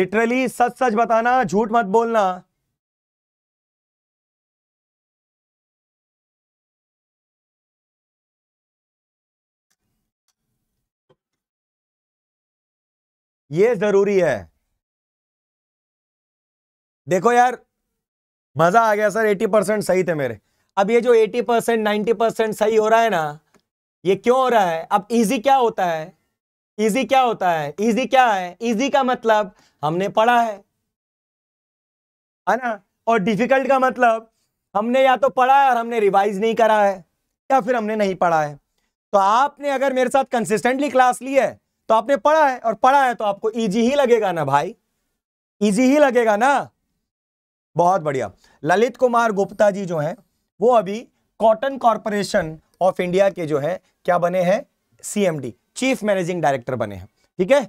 लिटरली सच सच बताना झूठ मत बोलना
ये जरूरी है देखो यार मजा आ गया सर 80 परसेंट सही थे मेरे अब ये जो 80 परसेंट नाइन्टी परसेंट सही हो रहा है ना
ये क्यों हो रहा है अब इजी क्या होता है इजी क्या होता है इजी क्या है इजी का मतलब हमने पढ़ा है है ना और डिफिकल्ट का मतलब हमने या तो पढ़ा है और हमने रिवाइज नहीं करा है या फिर हमने नहीं पढ़ा है तो आपने अगर मेरे साथ कंसिस्टेंटली क्लास ली है तो आपने पढ़ा है और पढ़ा है तो आपको इजी ही लगेगा ना भाई इजी ही लगेगा ना बहुत बढ़िया ललित कुमार गुप्ता जी जो हैं वो अभी कॉटन कॉरपोरेशन ऑफ इंडिया के जो है क्या बने हैं सीएमडी चीफ मैनेजिंग डायरेक्टर बने हैं ठीक है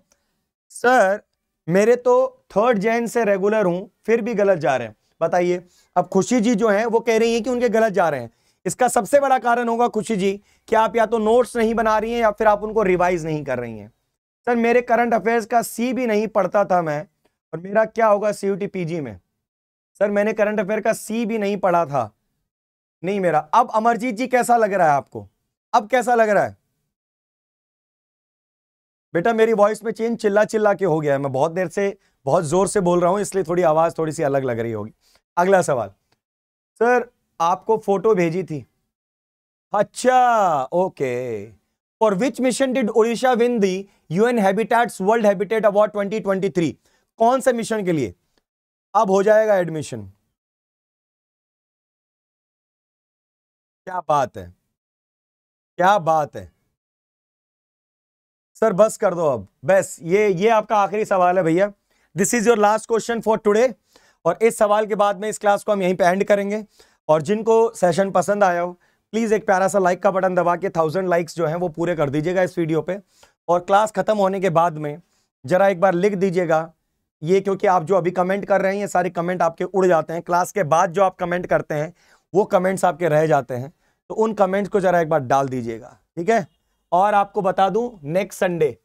सर मेरे तो थर्ड जैन से रेगुलर हूं फिर भी गलत जा रहे हैं बताइए अब खुशी जी जो है वो कह रही है कि उनके गलत जा रहे हैं इसका सबसे बड़ा कारण होगा खुशी जी कि आप या तो नोट्स नहीं बना रही हैं या फिर आप उनको रिवाइज नहीं कर रही हैं सर मेरे करंट अफेयर्स का सी भी नहीं पढ़ता था मैं और मेरा क्या होगा सी यू में सर मैंने करंट अफेयर
का सी भी नहीं पढ़ा था नहीं मेरा अब अमरजीत जी कैसा लग रहा है आपको अब कैसा लग रहा है बेटा मेरी वॉइस में चेंज चिल्ला चिल्ला
के हो गया है मैं बहुत देर से बहुत जोर से बोल रहा हूं इसलिए थोड़ी आवाज थोड़ी सी अलग लग रही होगी अगला सवाल सर आपको फोटो भेजी थी अच्छा okay for which mission did Odisha win the UN habitats world habitat
award 2023 कौन से मिशन के लिए अब हो जाएगा एडमिशन क्या बात है
क्या बात है सर बस कर दो अब बस ये ये आपका
आखिरी सवाल है भैया this is your last question for today और इस सवाल के बाद में इस क्लास को हम यहीं पे एंड करेंगे और जिनको सेशन पसंद आया हो प्लीज़ एक प्यारा सा लाइक का बटन दबा के थाउजेंड लाइक्स जो है वो पूरे कर दीजिएगा इस वीडियो पे और क्लास ख़त्म होने के बाद में ज़रा एक बार लिख दीजिएगा ये क्योंकि आप जो अभी कमेंट कर रहे हैं ये सारे कमेंट आपके उड़ जाते हैं क्लास के बाद जो आप कमेंट करते हैं वो कमेंट्स आपके रह जाते हैं तो उन कमेंट्स को ज़रा एक बार डाल दीजिएगा ठीक है और आपको बता दूं नेक्स्ट संडे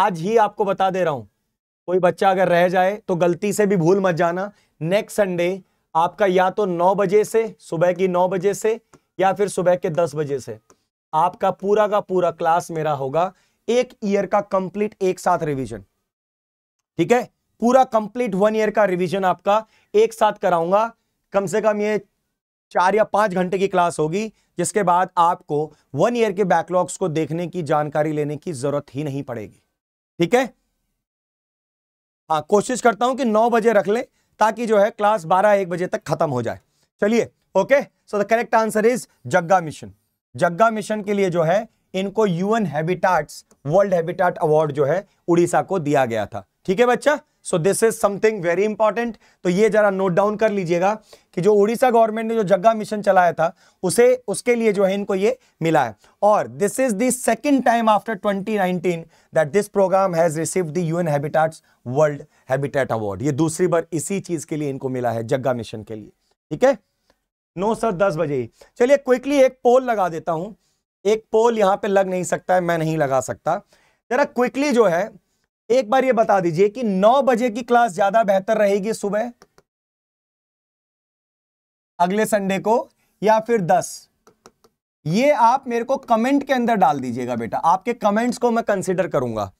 आज ही आपको बता दे रहा हूं कोई बच्चा अगर रह जाए तो गलती से भी भूल मत जाना नेक्स्ट संडे आपका या तो 9 बजे से सुबह की 9 बजे से या फिर सुबह के 10 बजे से आपका पूरा का पूरा क्लास मेरा होगा एक ईयर का कंप्लीट एक साथ रिवीजन ठीक है पूरा कंप्लीट वन ईयर का रिवीजन आपका एक साथ कराऊंगा कम से कम ये चार या पांच घंटे की क्लास होगी जिसके बाद आपको वन ईयर के बैकलॉग्स को देखने की जानकारी लेने की जरूरत ही नहीं पड़ेगी ठीक है हाँ कोशिश करता हूं कि नौ बजे रख ले ताकि जो है क्लास बारह एक बजे तक खत्म हो जाए चलिए okay so the correct answer is Jaga mission Jaga mission के लिए जो है इनको UN habitats world habitat award जो है उड़ीसा को दिया गया था ठीक है बच्चा so this is something very important तो ये जरा नोट डाउन कर लीजिएगा कि जो उड़ीसा गवर्नमेंट ने जो जग्गा मिशन चलाया था उसे उसके लिए जो है इनको ये मिला है और this is the second time after 2019 that this program has receive the UN habitats world habitat award ये दूसरी बार इसी चीज के लिए इनको मिला है जग्गा मिशन के लिए ठीक है नो सर दस बजे ही चलिए क्विकली एक पोल लगा देता हूं एक पोल यहां पे लग नहीं सकता है मैं नहीं लगा सकता जरा क्विकली जो है एक बार ये बता दीजिए कि 9 बजे की क्लास ज्यादा बेहतर रहेगी सुबह अगले संडे को या फिर 10 ये आप मेरे को कमेंट के अंदर डाल दीजिएगा बेटा आपके कमेंट्स को मैं कंसिडर करूंगा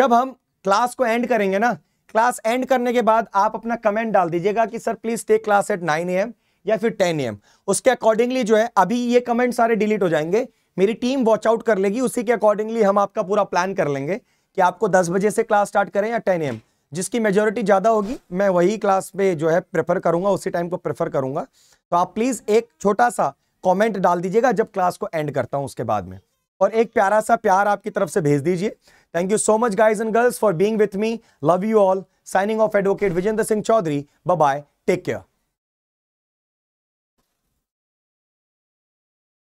जब हम क्लास को एंड करेंगे ना क्लास एंड करने के बाद आप अपना कमेंट डाल दीजिएगा कि sir please take class at nine AM या फिर टेन एम उसके अकॉर्डिंगली जो है अभी ये कमेंट सारे डिलीट हो जाएंगे मेरी टीम वॉच आउट कर लेगी उसी के अकॉर्डिंगली हम आपका पूरा प्लान कर लेंगे कि आपको दस बजे से क्लास स्टार्ट करें या टेन एम जिसकी मेजोरिटी ज़्यादा होगी मैं वही क्लास पे जो है प्रेफर करूँगा उसी टाइम को प्रेफर करूँगा तो आप प्लीज़ एक छोटा सा कमेंट डाल दीजिएगा जब क्लास को एंड करता हूँ उसके बाद में और एक प्यारा सा प्यार आपकी तरफ से भेज दीजिए thank you so much guys and girls for being with me
love you all signing off advocate Vijendra Singh Chaudhary bye take care